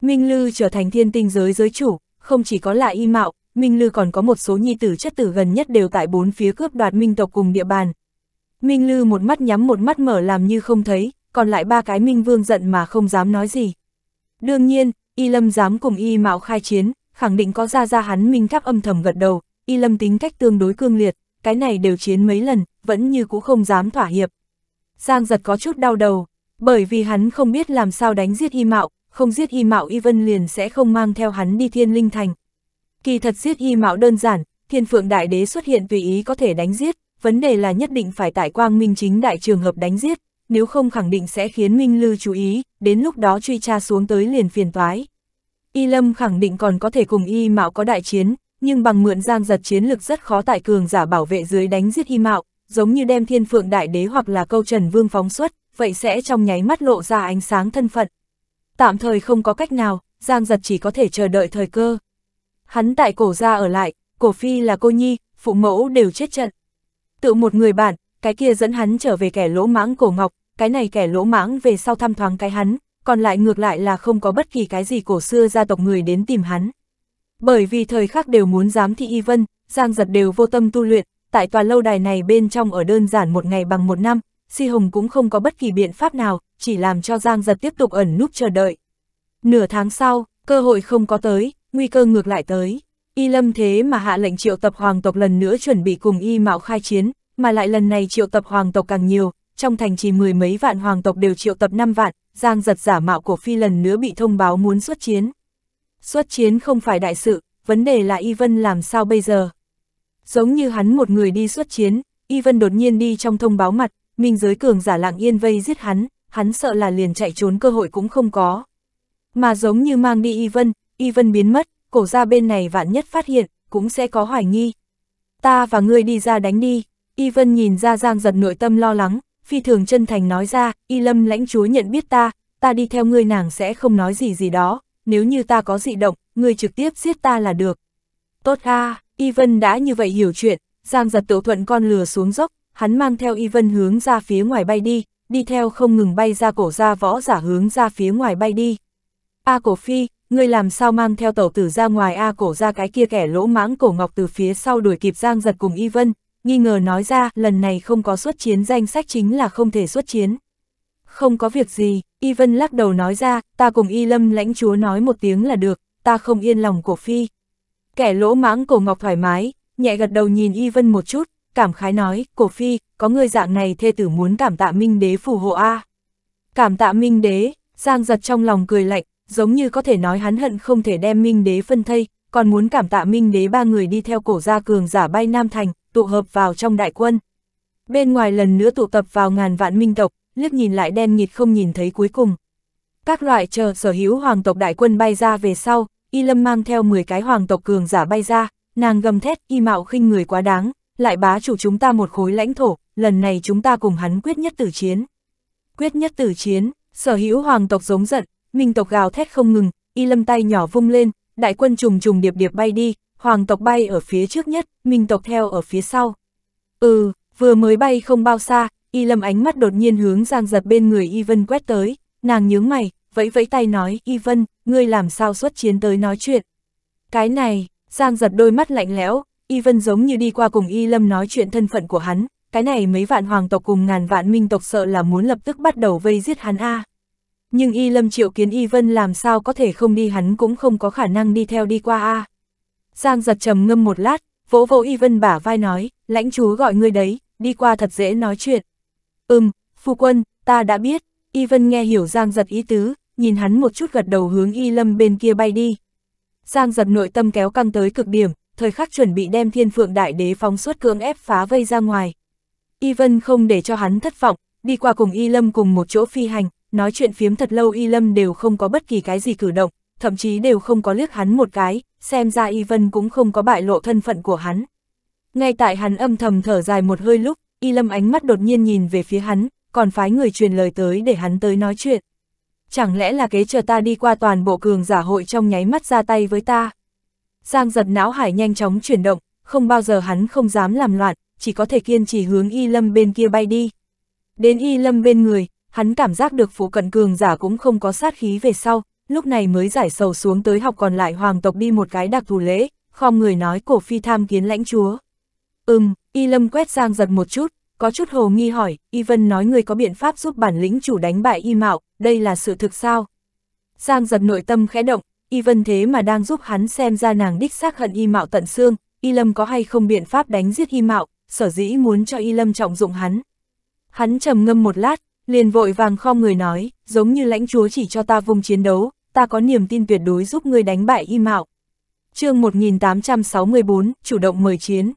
Minh Lư trở thành thiên tinh giới giới chủ, không chỉ có là Y Mạo, Minh Lư còn có một số nhi tử chất tử gần nhất đều tại bốn phía cướp đoạt minh tộc cùng địa bàn. Minh Lư một mắt nhắm một mắt mở làm như không thấy, còn lại ba cái Minh Vương giận mà không dám nói gì. Đương nhiên, Y Lâm dám cùng Y Mạo khai chiến, khẳng định có ra ra hắn Minh Tháp âm thầm gật đầu, Y Lâm tính cách tương đối cương liệt, cái này đều chiến mấy lần, vẫn như cũ không dám thỏa hiệp. Giang giật có chút đau đầu, bởi vì hắn không biết làm sao đánh giết Y Mạo, không giết Y Mạo Y Vân liền sẽ không mang theo hắn đi thiên linh thành, Kỳ thật giết y mạo đơn giản, thiên phượng đại đế xuất hiện tùy ý có thể đánh giết, vấn đề là nhất định phải tại quang minh chính đại trường hợp đánh giết, nếu không khẳng định sẽ khiến Minh Lư chú ý, đến lúc đó truy tra xuống tới liền phiền toái. Y Lâm khẳng định còn có thể cùng Y Mạo có đại chiến, nhưng bằng mượn giang giật chiến lực rất khó tại cường giả bảo vệ dưới đánh giết Y Mạo, giống như đem thiên phượng đại đế hoặc là câu trần vương phóng xuất, vậy sẽ trong nháy mắt lộ ra ánh sáng thân phận. Tạm thời không có cách nào, giang giật chỉ có thể chờ đợi thời cơ hắn tại cổ gia ở lại, cổ phi là cô nhi, phụ mẫu đều chết trận. Tự một người bạn, cái kia dẫn hắn trở về kẻ lỗ mãng cổ ngọc, cái này kẻ lỗ mãng về sau thăm thoáng cái hắn, còn lại ngược lại là không có bất kỳ cái gì cổ xưa gia tộc người đến tìm hắn. Bởi vì thời khắc đều muốn giám thị y vân, giang giật đều vô tâm tu luyện, tại tòa lâu đài này bên trong ở đơn giản một ngày bằng một năm, si hồng cũng không có bất kỳ biện pháp nào, chỉ làm cho giang giật tiếp tục ẩn núp chờ đợi. Nửa tháng sau, cơ hội không có tới, nguy cơ ngược lại tới. Y Lâm thế mà hạ lệnh triệu tập hoàng tộc lần nữa chuẩn bị cùng Y Mạo khai chiến, mà lại lần này triệu tập hoàng tộc càng nhiều, trong thành chỉ mười mấy vạn hoàng tộc đều triệu tập năm vạn, Giang giật giả mạo của Phi lần nữa bị thông báo muốn xuất chiến. Xuất chiến không phải đại sự, vấn đề là Y Vân làm sao bây giờ. Giống như hắn một người đi xuất chiến, Y Vân đột nhiên đi trong thông báo mặt, minh giới cường giả lạng yên vây giết hắn, hắn sợ là liền chạy trốn cơ hội cũng không có. Mà giống như mang đi Y Vân, y vân biến mất, cổ ra bên này vạn nhất phát hiện, cũng sẽ có hoài nghi. Ta và ngươi đi ra đánh đi, y vân nhìn ra giang giật nội tâm lo lắng, phi thường chân thành nói ra, y lâm lãnh chúa nhận biết ta, ta đi theo ngươi nàng sẽ không nói gì gì đó, nếu như ta có dị động, ngươi trực tiếp giết ta là được. Tốt ha. y vân đã như vậy hiểu chuyện, giang giật tự thuận con lừa xuống dốc, hắn mang theo y vân hướng ra phía ngoài bay đi, đi theo không ngừng bay ra cổ ra võ giả hướng ra phía ngoài bay đi. A cổ phi, ngươi làm sao mang theo tẩu tử ra ngoài A cổ ra cái kia kẻ lỗ mãng cổ ngọc từ phía sau đuổi kịp Giang giật cùng Y Vân, nghi ngờ nói ra lần này không có xuất chiến danh sách chính là không thể xuất chiến. Không có việc gì, Y Vân lắc đầu nói ra, ta cùng Y Lâm lãnh chúa nói một tiếng là được, ta không yên lòng cổ phi. Kẻ lỗ mãng cổ ngọc thoải mái, nhẹ gật đầu nhìn Y Vân một chút, cảm khái nói, cổ phi, có người dạng này thê tử muốn cảm tạ minh đế phù hộ A. À. Cảm tạ minh đế, Giang giật trong lòng cười lạnh, giống như có thể nói hắn hận không thể đem Minh Đế phân thây, còn muốn cảm tạ Minh Đế ba người đi theo cổ gia cường giả bay Nam Thành, tụ hợp vào trong đại quân. Bên ngoài lần nữa tụ tập vào ngàn vạn minh tộc, liếc nhìn lại đen nghịt không nhìn thấy cuối cùng. Các loại chờ sở hữu hoàng tộc đại quân bay ra về sau, Y Lâm mang theo 10 cái hoàng tộc cường giả bay ra, nàng gầm thét y mạo khinh người quá đáng, lại bá chủ chúng ta một khối lãnh thổ, lần này chúng ta cùng hắn quyết nhất tử chiến. Quyết nhất tử chiến, sở hữu hoàng tộc giống giận, minh tộc gào thét không ngừng, y lâm tay nhỏ vung lên, đại quân trùng trùng điệp điệp bay đi, hoàng tộc bay ở phía trước nhất, minh tộc theo ở phía sau. Ừ, vừa mới bay không bao xa, y lâm ánh mắt đột nhiên hướng giang giật bên người y vân quét tới, nàng nhướng mày, vẫy vẫy tay nói, y vân, ngươi làm sao xuất chiến tới nói chuyện. Cái này, giang giật đôi mắt lạnh lẽo, y vân giống như đi qua cùng y lâm nói chuyện thân phận của hắn, cái này mấy vạn hoàng tộc cùng ngàn vạn minh tộc sợ là muốn lập tức bắt đầu vây giết hắn a. À nhưng Y Lâm Triệu Kiến Y Vân làm sao có thể không đi hắn cũng không có khả năng đi theo đi qua a. Giang giật trầm ngâm một lát, vỗ vỗ Y Vân bả vai nói, lãnh chúa gọi ngươi đấy, đi qua thật dễ nói chuyện. Ừm, phu quân, ta đã biết, Y Vân nghe hiểu Giang giật ý tứ, nhìn hắn một chút gật đầu hướng Y Lâm bên kia bay đi. Giang giật nội tâm kéo căng tới cực điểm, thời khắc chuẩn bị đem thiên phượng đại đế phóng suốt cưỡng ép phá vây ra ngoài. Y Vân không để cho hắn thất vọng, đi qua cùng Y Lâm cùng một chỗ phi hành, nói chuyện phiếm thật lâu Y Lâm đều không có bất kỳ cái gì cử động, thậm chí đều không có liếc hắn một cái, xem ra Y Vân cũng không có bại lộ thân phận của hắn. Ngay tại hắn âm thầm thở dài một hơi lúc, Y Lâm ánh mắt đột nhiên nhìn về phía hắn, còn phái người truyền lời tới để hắn tới nói chuyện. Chẳng lẽ là kế chờ ta đi qua toàn bộ cường giả hội trong nháy mắt ra tay với ta? Giang giật não hải nhanh chóng chuyển động, không bao giờ hắn không dám làm loạn, chỉ có thể kiên trì hướng Y Lâm bên kia bay đi. Đến Y Lâm bên người, hắn cảm giác được phụ cận cường giả cũng không có sát khí về sau, lúc này mới giải sầu xuống tới học còn lại hoàng tộc đi một cái đặc thù lễ, khom người nói cổ phi tham kiến lãnh chúa. Ừm, y lâm quét giang giật một chút, có chút hồ nghi hỏi, y vân nói người có biện pháp giúp bản lĩnh chủ đánh bại y mạo, đây là sự thực sao? Giang giật nội tâm khẽ động, y vân thế mà đang giúp hắn xem ra nàng đích xác hận y mạo tận xương, y lâm có hay không biện pháp đánh giết y mạo, sở dĩ muốn cho y lâm trọng dụng hắn. Hắn trầm ngâm một lát, liền vội vàng khom người nói, giống như lãnh chúa chỉ cho ta vùng chiến đấu, ta có niềm tin tuyệt đối giúp ngươi đánh bại y mạo. chương 1864, chủ động mời chiến.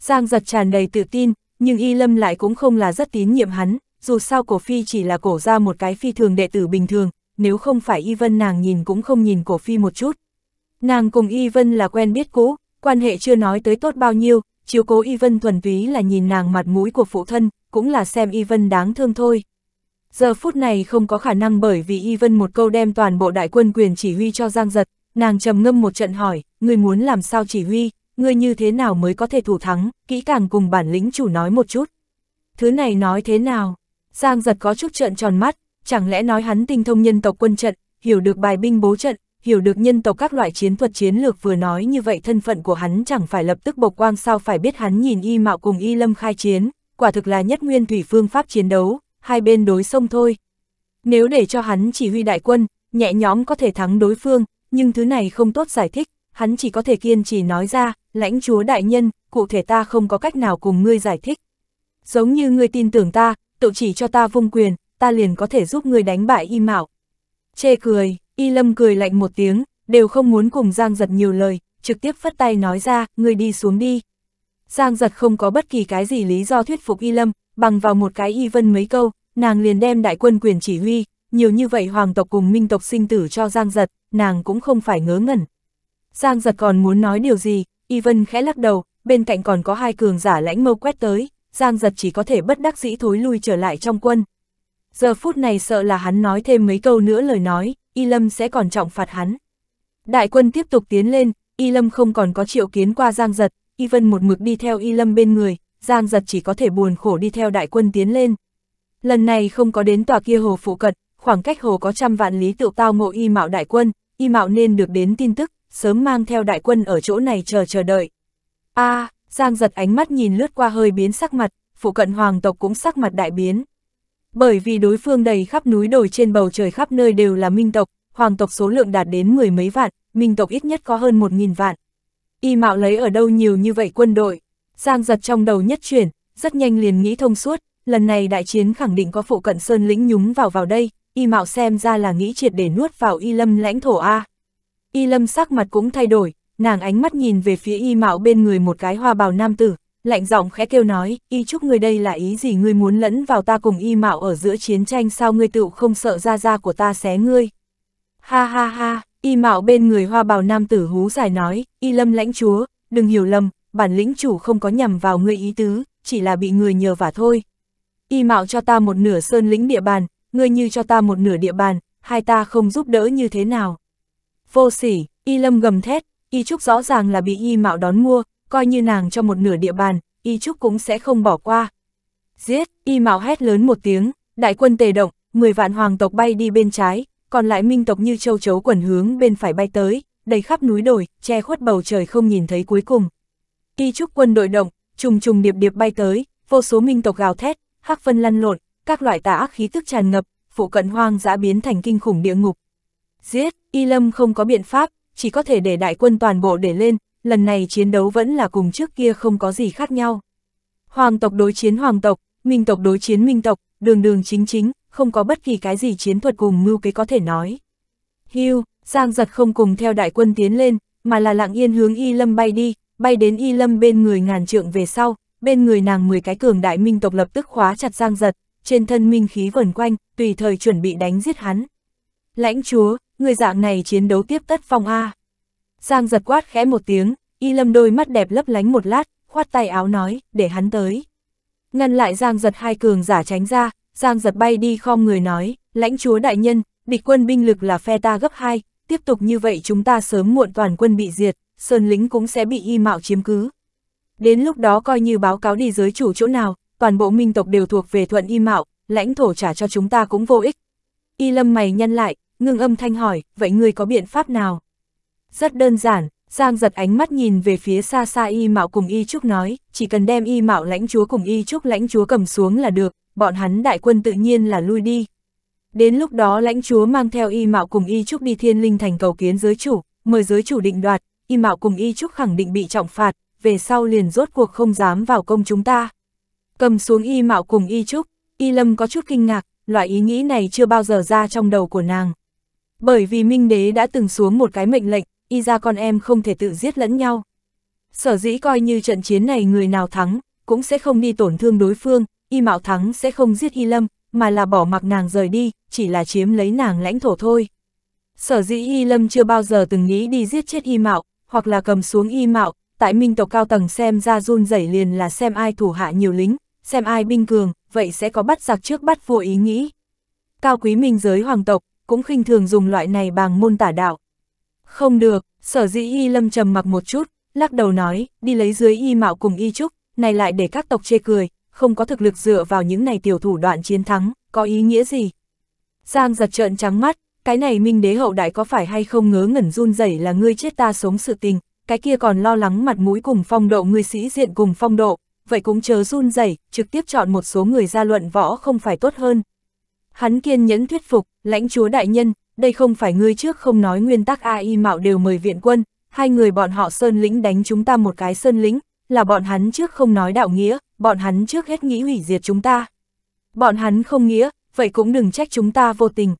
Giang giật tràn đầy tự tin, nhưng y lâm lại cũng không là rất tín nhiệm hắn, dù sao cổ phi chỉ là cổ ra một cái phi thường đệ tử bình thường, nếu không phải y vân nàng nhìn cũng không nhìn cổ phi một chút. Nàng cùng y vân là quen biết cũ, quan hệ chưa nói tới tốt bao nhiêu, chiếu cố y vân thuần túy là nhìn nàng mặt mũi của phụ thân, cũng là xem Y Vân đáng thương thôi. Giờ phút này không có khả năng bởi vì Y Vân một câu đem toàn bộ đại quân quyền chỉ huy cho Giang Giật, nàng trầm ngâm một trận hỏi, người muốn làm sao chỉ huy, người như thế nào mới có thể thủ thắng, kỹ càng cùng bản lĩnh chủ nói một chút. Thứ này nói thế nào? Giang Giật có chút trận tròn mắt, chẳng lẽ nói hắn tinh thông nhân tộc quân trận, hiểu được bài binh bố trận, hiểu được nhân tộc các loại chiến thuật chiến lược vừa nói như vậy thân phận của hắn chẳng phải lập tức bộc quang sao phải biết hắn nhìn y mạo cùng y lâm khai chiến, quả thực là nhất nguyên thủy phương pháp chiến đấu, hai bên đối sông thôi. Nếu để cho hắn chỉ huy đại quân, nhẹ nhóm có thể thắng đối phương, nhưng thứ này không tốt giải thích, hắn chỉ có thể kiên trì nói ra, lãnh chúa đại nhân, cụ thể ta không có cách nào cùng ngươi giải thích. Giống như ngươi tin tưởng ta, tự chỉ cho ta vung quyền, ta liền có thể giúp ngươi đánh bại y mạo. Chê cười, y lâm cười lạnh một tiếng, đều không muốn cùng Giang giật nhiều lời, trực tiếp phất tay nói ra, ngươi đi xuống đi. Giang giật không có bất kỳ cái gì lý do thuyết phục Y Lâm, bằng vào một cái Y Vân mấy câu, nàng liền đem đại quân quyền chỉ huy, nhiều như vậy hoàng tộc cùng minh tộc sinh tử cho Giang giật, nàng cũng không phải ngớ ngẩn. Giang giật còn muốn nói điều gì, Y Vân khẽ lắc đầu, bên cạnh còn có hai cường giả lãnh mâu quét tới, Giang giật chỉ có thể bất đắc dĩ thối lui trở lại trong quân. Giờ phút này sợ là hắn nói thêm mấy câu nữa lời nói, Y Lâm sẽ còn trọng phạt hắn. Đại quân tiếp tục tiến lên, Y Lâm không còn có triệu kiến qua Giang Giật, Y Vân một mực đi theo Y Lâm bên người, Giang giật chỉ có thể buồn khổ đi theo đại quân tiến lên. Lần này không có đến tòa kia hồ phụ cận, khoảng cách hồ có trăm vạn lý tự tao ngộ Y Mạo đại quân, Y Mạo nên được đến tin tức, sớm mang theo đại quân ở chỗ này chờ chờ đợi. a à, Giang giật ánh mắt nhìn lướt qua hơi biến sắc mặt, phụ cận hoàng tộc cũng sắc mặt đại biến. Bởi vì đối phương đầy khắp núi đồi trên bầu trời khắp nơi đều là minh tộc, hoàng tộc số lượng đạt đến mười mấy vạn, minh tộc ít nhất có hơn một nghìn vạn y mạo lấy ở đâu nhiều như vậy quân đội. Giang giật trong đầu nhất chuyển, rất nhanh liền nghĩ thông suốt, lần này đại chiến khẳng định có phụ cận sơn lĩnh nhúng vào vào đây, y mạo xem ra là nghĩ triệt để nuốt vào y lâm lãnh thổ A. Y lâm sắc mặt cũng thay đổi, nàng ánh mắt nhìn về phía y mạo bên người một cái hoa bào nam tử, lạnh giọng khẽ kêu nói, y chúc người đây là ý gì ngươi muốn lẫn vào ta cùng y mạo ở giữa chiến tranh sao ngươi tựu không sợ ra ra của ta xé ngươi. Ha ha ha, Y mạo bên người hoa bào nam tử hú giải nói, y lâm lãnh chúa, đừng hiểu lầm, bản lĩnh chủ không có nhầm vào ngươi ý tứ, chỉ là bị người nhờ vả thôi. Y mạo cho ta một nửa sơn lĩnh địa bàn, ngươi như cho ta một nửa địa bàn, hai ta không giúp đỡ như thế nào. Vô sỉ, y lâm gầm thét, y trúc rõ ràng là bị y mạo đón mua, coi như nàng cho một nửa địa bàn, y trúc cũng sẽ không bỏ qua. Giết, y mạo hét lớn một tiếng, đại quân tề động, 10 vạn hoàng tộc bay đi bên trái, còn lại minh tộc như châu chấu quẩn hướng bên phải bay tới, đầy khắp núi đồi, che khuất bầu trời không nhìn thấy cuối cùng. Y trúc quân đội động, trùng trùng điệp điệp bay tới, vô số minh tộc gào thét, hắc phân lăn lộn, các loại tà ác khí tức tràn ngập, phụ cận hoang dã biến thành kinh khủng địa ngục. Giết, Y Lâm không có biện pháp, chỉ có thể để đại quân toàn bộ để lên, lần này chiến đấu vẫn là cùng trước kia không có gì khác nhau. Hoàng tộc đối chiến hoàng tộc, minh tộc đối chiến minh tộc, đường đường chính chính, không có bất kỳ cái gì chiến thuật cùng mưu kế có thể nói. Hưu, Giang giật không cùng theo đại quân tiến lên, mà là lặng yên hướng Y Lâm bay đi, bay đến Y Lâm bên người ngàn trượng về sau, bên người nàng 10 cái cường đại minh tộc lập tức khóa chặt Giang giật, trên thân minh khí vần quanh, tùy thời chuẩn bị đánh giết hắn. Lãnh chúa, người dạng này chiến đấu tiếp tất phong A. Giang giật quát khẽ một tiếng, Y Lâm đôi mắt đẹp lấp lánh một lát, khoát tay áo nói, để hắn tới. Ngăn lại Giang giật hai cường giả tránh ra, Giang giật bay đi khom người nói, lãnh chúa đại nhân, địch quân binh lực là phe ta gấp 2, tiếp tục như vậy chúng ta sớm muộn toàn quân bị diệt, sơn lính cũng sẽ bị y mạo chiếm cứ. Đến lúc đó coi như báo cáo đi giới chủ chỗ nào, toàn bộ minh tộc đều thuộc về thuận y mạo, lãnh thổ trả cho chúng ta cũng vô ích. Y lâm mày nhân lại, ngưng âm thanh hỏi, vậy ngươi có biện pháp nào? Rất đơn giản, Giang giật ánh mắt nhìn về phía xa xa y mạo cùng y trúc nói, chỉ cần đem y mạo lãnh chúa cùng y trúc lãnh chúa cầm xuống là được, bọn hắn đại quân tự nhiên là lui đi. Đến lúc đó lãnh chúa mang theo y mạo cùng y trúc đi thiên linh thành cầu kiến giới chủ, mời giới chủ định đoạt, y mạo cùng y trúc khẳng định bị trọng phạt, về sau liền rốt cuộc không dám vào công chúng ta. Cầm xuống y mạo cùng y trúc, y lâm có chút kinh ngạc, loại ý nghĩ này chưa bao giờ ra trong đầu của nàng. Bởi vì Minh Đế đã từng xuống một cái mệnh lệnh, y ra con em không thể tự giết lẫn nhau. Sở dĩ coi như trận chiến này người nào thắng, cũng sẽ không đi tổn thương đối phương, Y Mạo Thắng sẽ không giết Y Lâm, mà là bỏ mặc nàng rời đi, chỉ là chiếm lấy nàng lãnh thổ thôi. Sở dĩ Y Lâm chưa bao giờ từng nghĩ đi giết chết Y Mạo, hoặc là cầm xuống Y Mạo, tại minh tộc cao tầng xem ra run rẩy liền là xem ai thủ hạ nhiều lính, xem ai binh cường, vậy sẽ có bắt giặc trước bắt vua ý nghĩ. Cao quý minh giới hoàng tộc, cũng khinh thường dùng loại này bằng môn tả đạo. Không được, sở dĩ Y Lâm trầm mặc một chút, lắc đầu nói, đi lấy dưới Y Mạo cùng Y Trúc, này lại để các tộc chê cười, không có thực lực dựa vào những này tiểu thủ đoạn chiến thắng, có ý nghĩa gì? Giang giật trợn trắng mắt, cái này minh đế hậu đại có phải hay không ngớ ngẩn run rẩy là ngươi chết ta sống sự tình, cái kia còn lo lắng mặt mũi cùng phong độ người sĩ diện cùng phong độ, vậy cũng chớ run rẩy trực tiếp chọn một số người ra luận võ không phải tốt hơn. Hắn kiên nhẫn thuyết phục, lãnh chúa đại nhân, đây không phải ngươi trước không nói nguyên tắc AI mạo đều mời viện quân, hai người bọn họ sơn lĩnh đánh chúng ta một cái sơn lĩnh, là bọn hắn trước không nói đạo nghĩa, bọn hắn trước hết nghĩ hủy diệt chúng ta. Bọn hắn không nghĩa, vậy cũng đừng trách chúng ta vô tình.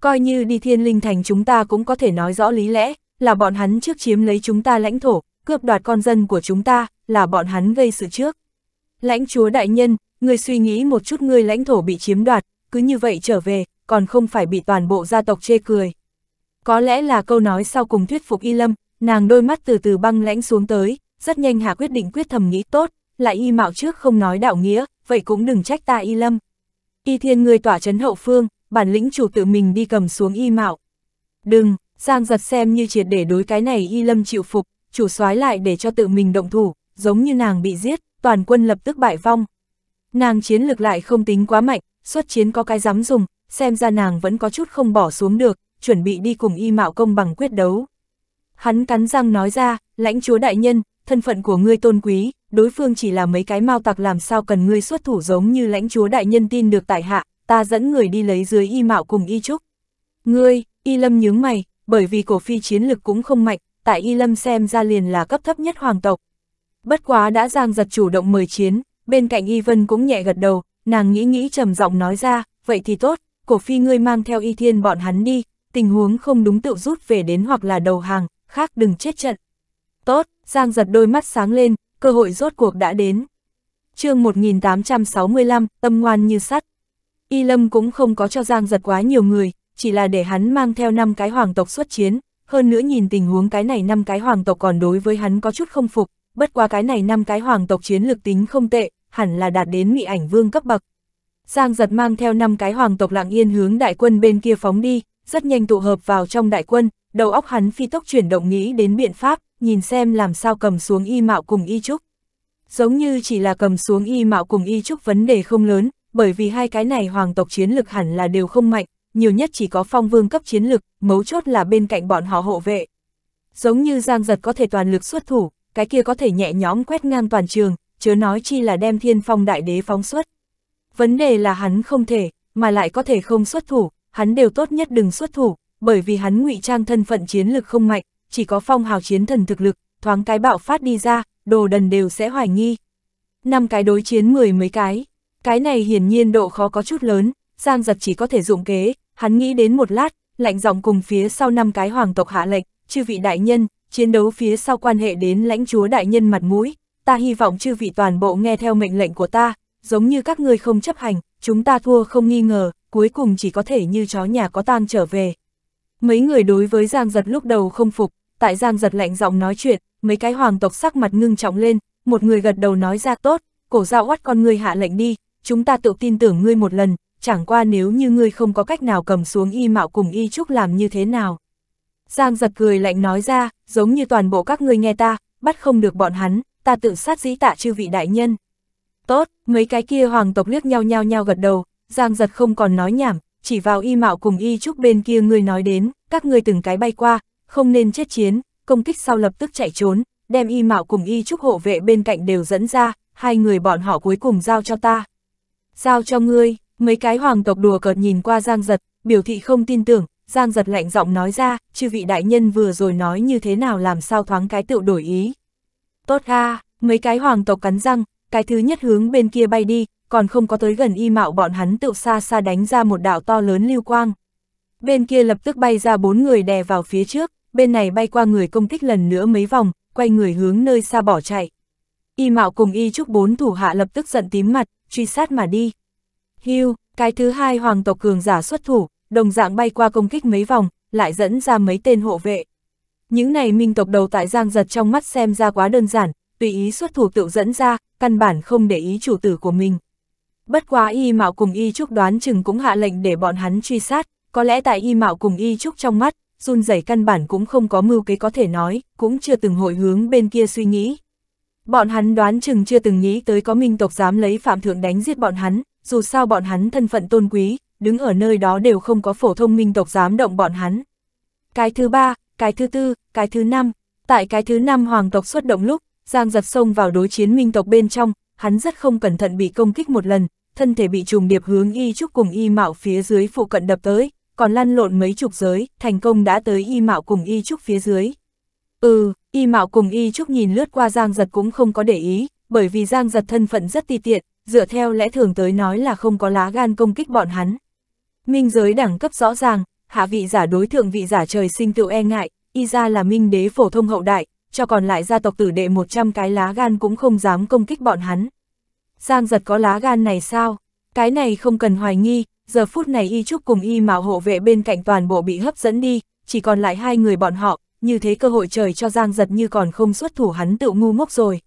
Coi như đi thiên linh thành chúng ta cũng có thể nói rõ lý lẽ, là bọn hắn trước chiếm lấy chúng ta lãnh thổ, cướp đoạt con dân của chúng ta, là bọn hắn gây sự trước. Lãnh chúa đại nhân, người suy nghĩ một chút người lãnh thổ bị chiếm đoạt, cứ như vậy trở về, còn không phải bị toàn bộ gia tộc chê cười. Có lẽ là câu nói sau cùng thuyết phục Y Lâm, nàng đôi mắt từ từ băng lãnh xuống tới, rất nhanh Hà quyết định quyết thầm nghĩ tốt, lại y mạo trước không nói đạo nghĩa, vậy cũng đừng trách ta y lâm. Y thiên người tỏa chấn hậu phương, bản lĩnh chủ tự mình đi cầm xuống y mạo. Đừng, Giang giật xem như triệt để đối cái này y lâm chịu phục, chủ soái lại để cho tự mình động thủ, giống như nàng bị giết, toàn quân lập tức bại vong. Nàng chiến lực lại không tính quá mạnh, xuất chiến có cái dám dùng, xem ra nàng vẫn có chút không bỏ xuống được, chuẩn bị đi cùng y mạo công bằng quyết đấu. Hắn cắn răng nói ra, lãnh chúa đại nhân, thân phận của ngươi tôn quý, đối phương chỉ là mấy cái mau tặc làm sao cần ngươi xuất thủ giống như lãnh chúa đại nhân tin được tại hạ, ta dẫn người đi lấy dưới y mạo cùng y trúc. Ngươi, y lâm nhướng mày, bởi vì cổ phi chiến lực cũng không mạnh, tại y lâm xem ra liền là cấp thấp nhất hoàng tộc. Bất quá đã giang giật chủ động mời chiến, bên cạnh y vân cũng nhẹ gật đầu, nàng nghĩ nghĩ trầm giọng nói ra, vậy thì tốt, cổ phi ngươi mang theo y thiên bọn hắn đi, tình huống không đúng tự rút về đến hoặc là đầu hàng, khác đừng chết trận. Tốt, Giang giật đôi mắt sáng lên, cơ hội rốt cuộc đã đến. chương 1865, tâm ngoan như sắt. Y Lâm cũng không có cho Giang giật quá nhiều người, chỉ là để hắn mang theo năm cái hoàng tộc xuất chiến, hơn nữa nhìn tình huống cái này năm cái hoàng tộc còn đối với hắn có chút không phục, bất qua cái này năm cái hoàng tộc chiến lược tính không tệ, hẳn là đạt đến mỹ ảnh vương cấp bậc. Giang giật mang theo năm cái hoàng tộc lặng yên hướng đại quân bên kia phóng đi, rất nhanh tụ hợp vào trong đại quân, đầu óc hắn phi tốc chuyển động nghĩ đến biện pháp, nhìn xem làm sao cầm xuống y mạo cùng y trúc. Giống như chỉ là cầm xuống y mạo cùng y trúc vấn đề không lớn, bởi vì hai cái này hoàng tộc chiến lực hẳn là đều không mạnh, nhiều nhất chỉ có phong vương cấp chiến lực, mấu chốt là bên cạnh bọn họ hộ vệ. Giống như Giang Giật có thể toàn lực xuất thủ, cái kia có thể nhẹ nhõm quét ngang toàn trường, chớ nói chi là đem thiên phong đại đế phóng xuất. Vấn đề là hắn không thể, mà lại có thể không xuất thủ, hắn đều tốt nhất đừng xuất thủ, bởi vì hắn ngụy trang thân phận chiến lực không mạnh, chỉ có phong hào chiến thần thực lực, thoáng cái bạo phát đi ra, đồ đần đều sẽ hoài nghi. Năm cái đối chiến mười mấy cái, cái này hiển nhiên độ khó có chút lớn, Giang giật chỉ có thể dụng kế, hắn nghĩ đến một lát, lạnh giọng cùng phía sau năm cái hoàng tộc hạ lệnh, chư vị đại nhân, chiến đấu phía sau quan hệ đến lãnh chúa đại nhân mặt mũi, ta hy vọng chư vị toàn bộ nghe theo mệnh lệnh của ta, giống như các ngươi không chấp hành, chúng ta thua không nghi ngờ, cuối cùng chỉ có thể như chó nhà có tang trở về. Mấy người đối với Giang Giật lúc đầu không phục, tại Giang Giật lạnh giọng nói chuyện, mấy cái hoàng tộc sắc mặt ngưng trọng lên, một người gật đầu nói ra tốt, cổ giao oắt con ngươi hạ lệnh đi, chúng ta tự tin tưởng ngươi một lần, chẳng qua nếu như ngươi không có cách nào cầm xuống y mạo cùng y trúc làm như thế nào. Giang giật cười lạnh nói ra, giống như toàn bộ các ngươi nghe ta, bắt không được bọn hắn, ta tự sát dĩ tạ chư vị đại nhân. Tốt, mấy cái kia hoàng tộc liếc nhau nhau nhau gật đầu, Giang giật không còn nói nhảm, chỉ vào y mạo cùng y trúc bên kia người nói đến, các ngươi từng cái bay qua, không nên chết chiến, công kích sau lập tức chạy trốn, đem y mạo cùng y trúc hộ vệ bên cạnh đều dẫn ra, hai người bọn họ cuối cùng giao cho ta. Giao cho ngươi, mấy cái hoàng tộc đùa cợt nhìn qua Giang Giật, biểu thị không tin tưởng, Giang Giật lạnh giọng nói ra, chư vị đại nhân vừa rồi nói như thế nào làm sao thoáng cái tựu đổi ý. Tốt ha, mấy cái hoàng tộc cắn răng, cái thứ nhất hướng bên kia bay đi, còn không có tới gần y mạo bọn hắn tự xa xa đánh ra một đạo to lớn lưu quang. Bên kia lập tức bay ra bốn người đè vào phía trước, bên này bay qua người công kích lần nữa mấy vòng, quay người hướng nơi xa bỏ chạy. Y mạo cùng y trúc bốn thủ hạ lập tức giận tím mặt, truy sát mà đi. Hưu, cái thứ hai hoàng tộc cường giả xuất thủ, đồng dạng bay qua công kích mấy vòng, lại dẫn ra mấy tên hộ vệ. Những này minh tộc đầu tại giang giật trong mắt xem ra quá đơn giản, tùy ý xuất thủ tự dẫn ra, căn bản không để ý chủ tử của mình. Bất quá y mạo cùng y trúc đoán chừng cũng hạ lệnh để bọn hắn truy sát, có lẽ tại y mạo cùng y trúc trong mắt, run rẩy căn bản cũng không có mưu kế có thể nói, cũng chưa từng hội hướng bên kia suy nghĩ. Bọn hắn đoán chừng chưa từng nghĩ tới có minh tộc dám lấy phạm thượng đánh giết bọn hắn, dù sao bọn hắn thân phận tôn quý, đứng ở nơi đó đều không có phổ thông minh tộc dám động bọn hắn. Cái thứ ba, cái thứ tư, cái thứ năm, tại cái thứ năm hoàng tộc xuất động lúc, Giang giật sông vào đối chiến minh tộc bên trong, hắn rất không cẩn thận bị công kích một lần, thân thể bị trùng điệp hướng y trúc cùng y mạo phía dưới phụ cận đập tới, còn lăn lộn mấy chục giới, thành công đã tới y mạo cùng y trúc phía dưới. Ừ, y mạo cùng y trúc nhìn lướt qua giang giật cũng không có để ý, bởi vì giang giật thân phận rất ti tiện, dựa theo lẽ thường tới nói là không có lá gan công kích bọn hắn. Minh giới đẳng cấp rõ ràng, hạ vị giả đối thượng vị giả trời sinh tự e ngại, y ra là minh đế phổ thông hậu đại, cho còn lại gia tộc tử đệ 100 cái lá gan cũng không dám công kích bọn hắn. Giang giật có lá gan này sao? Cái này không cần hoài nghi, giờ phút này y trúc cùng y mạo hộ vệ bên cạnh toàn bộ bị hấp dẫn đi, chỉ còn lại hai người bọn họ, như thế cơ hội trời cho Giang giật như còn không xuất thủ hắn tự ngu ngốc rồi.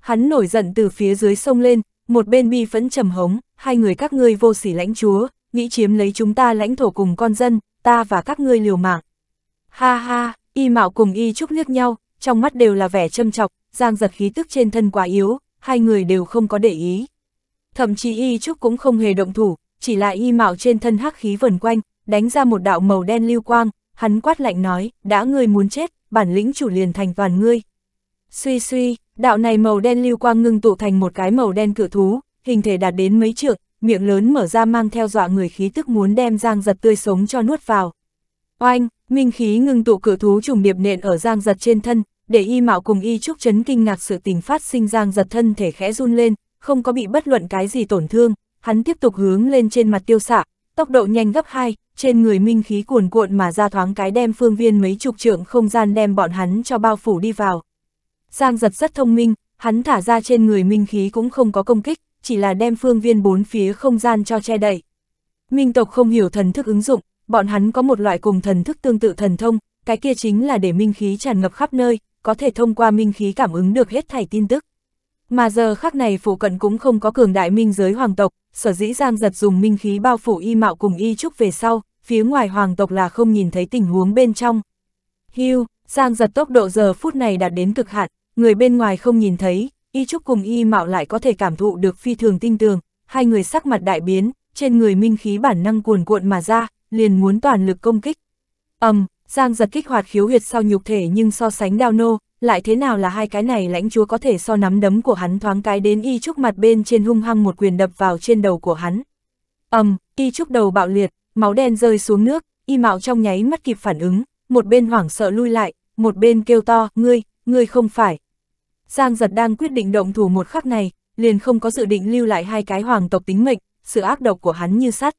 Hắn nổi giận từ phía dưới sông lên, một bên bi phẫn trầm hống, hai người các ngươi vô sỉ lãnh chúa, nghĩ chiếm lấy chúng ta lãnh thổ cùng con dân, ta và các ngươi liều mạng. Ha ha, y mạo cùng y trúc liếc nhau, trong mắt đều là vẻ châm chọc, giang giật khí tức trên thân quá yếu, hai người đều không có để ý. Thậm chí y trúc cũng không hề động thủ, chỉ lại y mạo trên thân hắc khí vần quanh, đánh ra một đạo màu đen lưu quang, hắn quát lạnh nói, đã ngươi muốn chết, bản lĩnh chủ liền thành toàn ngươi. Suy suy, đạo này màu đen lưu quang ngưng tụ thành một cái màu đen cự thú, hình thể đạt đến mấy trượng, miệng lớn mở ra mang theo dọa người khí tức muốn đem giang giật tươi sống cho nuốt vào. Oanh, minh khí ngưng tụ cự thú trùng điệp nện ở giang giật trên thân, để y mạo cùng y trúc chấn kinh ngạc sự tình phát sinh giang giật thân thể khẽ run lên, không có bị bất luận cái gì tổn thương, hắn tiếp tục hướng lên trên mặt tiêu xạ, tốc độ nhanh gấp hai, trên người minh khí cuồn cuộn mà ra thoáng cái đem phương viên mấy chục trượng không gian đem bọn hắn cho bao phủ đi vào. Giang giật rất thông minh, hắn thả ra trên người minh khí cũng không có công kích, chỉ là đem phương viên bốn phía không gian cho che đậy. Minh tộc không hiểu thần thức ứng dụng, bọn hắn có một loại cùng thần thức tương tự thần thông, cái kia chính là để minh khí tràn ngập khắp nơi, có thể thông qua minh khí cảm ứng được hết thảy tin tức. Mà giờ khắc này phủ cận cũng không có cường đại minh giới hoàng tộc, sở dĩ Giang giật dùng minh khí bao phủ y mạo cùng y trúc về sau, phía ngoài hoàng tộc là không nhìn thấy tình huống bên trong. Hưu, Giang giật tốc độ giờ phút này đạt đến cực hạn, người bên ngoài không nhìn thấy, y trúc cùng y mạo lại có thể cảm thụ được phi thường tinh tường, hai người sắc mặt đại biến, trên người minh khí bản năng cuồn cuộn mà ra, liền muốn toàn lực công kích. ầm um, Giang giật kích hoạt khiếu huyệt sau nhục thể nhưng so sánh đao nô, lại thế nào là hai cái này lãnh chúa có thể so nắm đấm của hắn thoáng cái đến y trúc mặt bên trên hung hăng một quyền đập vào trên đầu của hắn. ầm, um, y trúc đầu bạo liệt, máu đen rơi xuống nước, y mạo trong nháy mắt kịp phản ứng, một bên hoảng sợ lui lại, một bên kêu to, ngươi, ngươi không phải. Giang giật đang quyết định động thủ một khắc này, liền không có dự định lưu lại hai cái hoàng tộc tính mệnh, sự ác độc của hắn như sắt.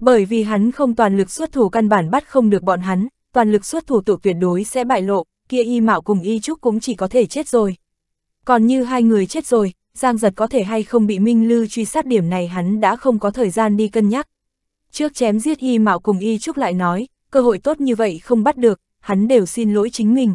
Bởi vì hắn không toàn lực xuất thủ căn bản bắt không được bọn hắn, toàn lực xuất thủ tục tuyệt đối sẽ bại lộ, kia y mạo cùng y trúc cũng chỉ có thể chết rồi. Còn như hai người chết rồi, Giang Giật có thể hay không bị Minh Lư truy sát điểm này hắn đã không có thời gian đi cân nhắc. Trước chém giết y mạo cùng y trúc lại nói, cơ hội tốt như vậy không bắt được, hắn đều xin lỗi chính mình.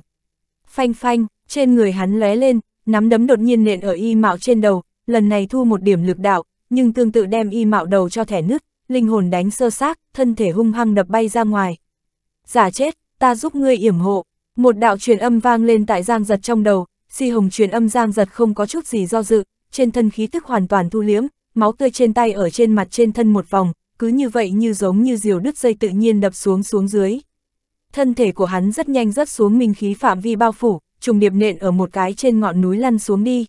Phanh phanh, trên người hắn lóe lên, nắm đấm đột nhiên nện ở y mạo trên đầu, lần này thu một điểm lực đạo, nhưng tương tự đem y mạo đầu cho thẻ nứt, linh hồn đánh sơ xác, thân thể hung hăng đập bay ra ngoài, giả chết, ta giúp ngươi yểm hộ. Một đạo truyền âm vang lên tại Giang Giật trong đầu, Si Hồng truyền âm Giang Giật không có chút gì do dự, trên thân khí tức hoàn toàn thu liếm, máu tươi trên tay ở trên mặt trên thân một vòng, cứ như vậy như giống như diều đứt dây tự nhiên đập xuống xuống dưới. Thân thể của hắn rất nhanh rớt xuống minh khí phạm vi bao phủ, trùng điệp nện ở một cái trên ngọn núi lăn xuống đi.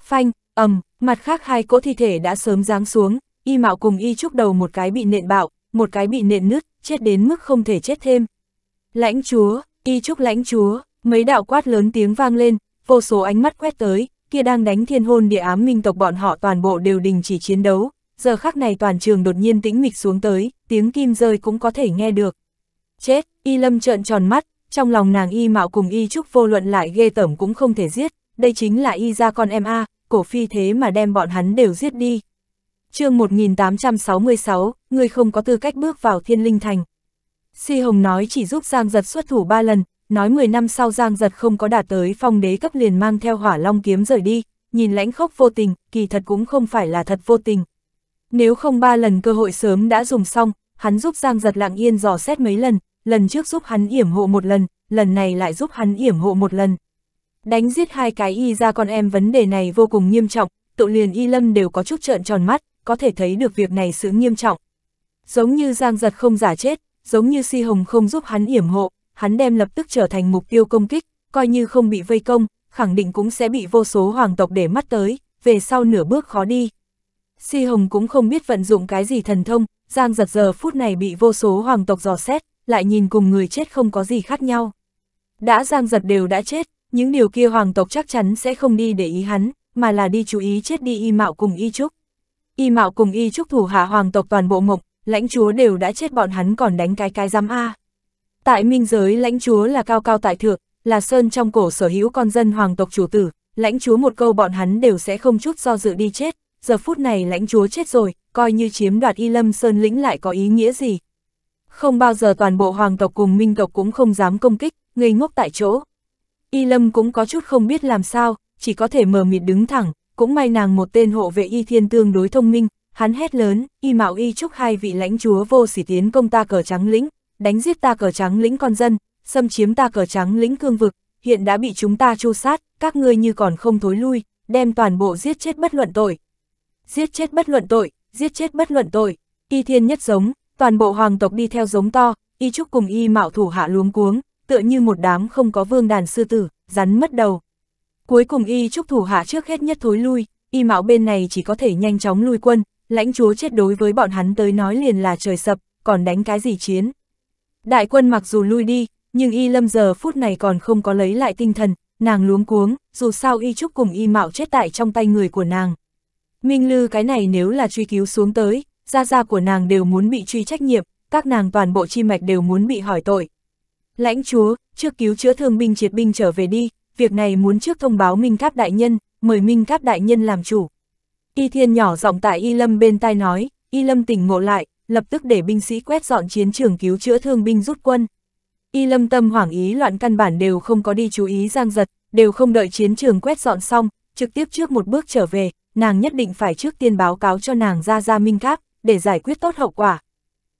Phanh, ầm, mặt khác hai cỗ thi thể đã sớm giáng xuống, y mạo cùng y trúc đầu một cái bị nện bạo, một cái bị nện nứt, chết đến mức không thể chết thêm. Lãnh chúa, y trúc lãnh chúa, mấy đạo quát lớn tiếng vang lên, vô số ánh mắt quét tới, kia đang đánh thiên hôn địa ám minh tộc bọn họ toàn bộ đều đình chỉ chiến đấu, giờ khắc này toàn trường đột nhiên tĩnh mịch xuống tới, tiếng kim rơi cũng có thể nghe được. Chết, y lâm trợn tròn mắt, trong lòng nàng y mạo cùng y trúc vô luận lại ghê tởm cũng không thể giết, đây chính là y ra con em A, cổ phi thế mà đem bọn hắn đều giết đi, chương 1866, người không có tư cách bước vào thiên linh thành. Si Hồng nói chỉ giúp Giang Giật xuất thủ 3 lần, nói 10 năm sau Giang Giật không có đạt tới phong đế cấp liền mang theo hỏa long kiếm rời đi, nhìn lãnh khốc vô tình, kỳ thật cũng không phải là thật vô tình. Nếu không ba lần cơ hội sớm đã dùng xong, hắn giúp Giang Giật lặng yên dò xét mấy lần, lần trước giúp hắn yểm hộ một lần, lần này lại giúp hắn yểm hộ một lần. Đánh giết hai cái y ra con em vấn đề này vô cùng nghiêm trọng, tụ liền y lâm đều có chút trợn tròn mắt, có thể thấy được việc này sự nghiêm trọng. Giống như Giang Giật không giả chết, giống như Si Hồng không giúp hắn yểm hộ, hắn đem lập tức trở thành mục tiêu công kích, coi như không bị vây công, khẳng định cũng sẽ bị vô số hoàng tộc để mắt tới, về sau nửa bước khó đi. Si Hồng cũng không biết vận dụng cái gì thần thông, Giang Giật giờ phút này bị vô số hoàng tộc dò xét, lại nhìn cùng người chết không có gì khác nhau. Đã Giang Giật đều đã chết, những điều kia hoàng tộc chắc chắn sẽ không đi để ý hắn, mà là đi chú ý chết đi y mạo cùng y trúc y mạo cùng y trúc thủ hạ hoàng tộc toàn bộ mộc, lãnh chúa đều đã chết bọn hắn còn đánh cái cái giam A. Tại minh giới lãnh chúa là cao cao tại thượng, là sơn trong cổ sở hữu con dân hoàng tộc chủ tử, lãnh chúa một câu bọn hắn đều sẽ không chút do dự đi chết, giờ phút này lãnh chúa chết rồi, coi như chiếm đoạt y lâm sơn lĩnh lại có ý nghĩa gì. Không bao giờ toàn bộ hoàng tộc cùng minh tộc cũng không dám công kích, ngây ngốc tại chỗ. Y lâm cũng có chút không biết làm sao, chỉ có thể mờ mịt đứng thẳng, cũng may nàng một tên hộ vệ y thiên tương đối thông minh, hắn hét lớn, y mạo y chúc hai vị lãnh chúa vô sỉ tiến công ta cờ trắng lĩnh, đánh giết ta cờ trắng lĩnh con dân, xâm chiếm ta cờ trắng lĩnh cương vực, hiện đã bị chúng ta tru sát, các ngươi như còn không thối lui, đem toàn bộ giết chết bất luận tội. Giết chết bất luận tội, giết chết bất luận tội, y thiên nhất giống, toàn bộ hoàng tộc đi theo giống to, y trúc cùng y mạo thủ hạ luống cuống, tựa như một đám không có vương đàn sư tử, rắn mất đầu. Cuối cùng y trúc thủ hạ trước hết nhất thối lui, y mạo bên này chỉ có thể nhanh chóng lui quân, lãnh chúa chết đối với bọn hắn tới nói liền là trời sập, còn đánh cái gì chiến. Đại quân mặc dù lui đi, nhưng y lâm giờ phút này còn không có lấy lại tinh thần, nàng luống cuống, dù sao y trúc cùng y mạo chết tại trong tay người của nàng. Minh Lư cái này nếu là truy cứu xuống tới, gia gia của nàng đều muốn bị truy trách nhiệm, các nàng toàn bộ chi mạch đều muốn bị hỏi tội. Lãnh chúa, trước cứu chữa thương binh triệt binh trở về đi, việc này muốn trước thông báo Minh Cáp Đại Nhân, mời Minh Cáp Đại Nhân làm chủ. Y Thiên nhỏ giọng tại Y Lâm bên tai nói, Y Lâm tỉnh ngộ lại, lập tức để binh sĩ quét dọn chiến trường cứu chữa thương binh rút quân. Y Lâm tâm hoảng ý loạn căn bản đều không có đi chú ý giang giật, đều không đợi chiến trường quét dọn xong, trực tiếp trước một bước trở về, nàng nhất định phải trước tiên báo cáo cho nàng ra ra Minh Cáp, để giải quyết tốt hậu quả.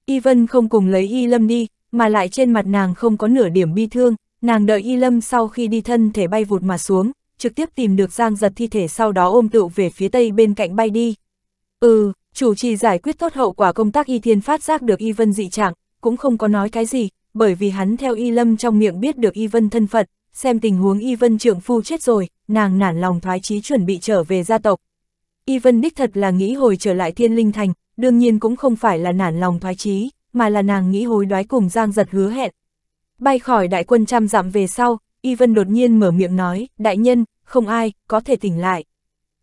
Y Vân không cùng lấy Y Lâm đi, mà lại trên mặt nàng không có nửa điểm bi thương, Nàng đợi Y Lâm sau khi đi thân thể bay vụt mà xuống, trực tiếp tìm được Giang giật thi thể sau đó ôm tựu về phía tây bên cạnh bay đi. Ừ, chủ trì giải quyết tốt hậu quả công tác Y Thiên phát giác được Y Vân dị trạng, cũng không có nói cái gì, bởi vì hắn theo Y Lâm trong miệng biết được Y Vân thân phận, xem tình huống Y Vân trưởng phu chết rồi, nàng nản lòng thoái chí chuẩn bị trở về gia tộc. Y Vân đích thật là nghĩ hồi trở lại Thiên Linh Thành, đương nhiên cũng không phải là nản lòng thoái chí, mà là nàng nghĩ hối đoái cùng Giang giật hứa hẹn, Bay khỏi đại quân trăm dặm về sau, Y Vân đột nhiên mở miệng nói, đại nhân, không ai, có thể tỉnh lại.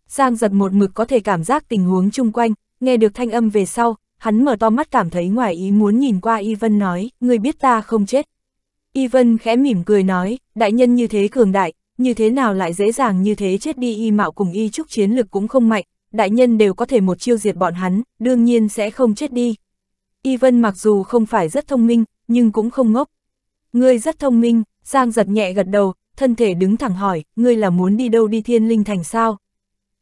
Giang giật một mực có thể cảm giác tình huống chung quanh, nghe được thanh âm về sau, hắn mở to mắt cảm thấy ngoài ý muốn nhìn qua Y Vân nói, người biết ta không chết. Y Vân khẽ mỉm cười nói, đại nhân như thế cường đại, như thế nào lại dễ dàng như thế chết đi y mạo cùng y trúc chiến lực cũng không mạnh, đại nhân đều có thể một chiêu diệt bọn hắn, đương nhiên sẽ không chết đi. Y Vân mặc dù không phải rất thông minh, nhưng cũng không ngốc, Ngươi rất thông minh, Giang giật nhẹ gật đầu, thân thể đứng thẳng hỏi, ngươi là muốn đi đâu đi thiên linh thành sao?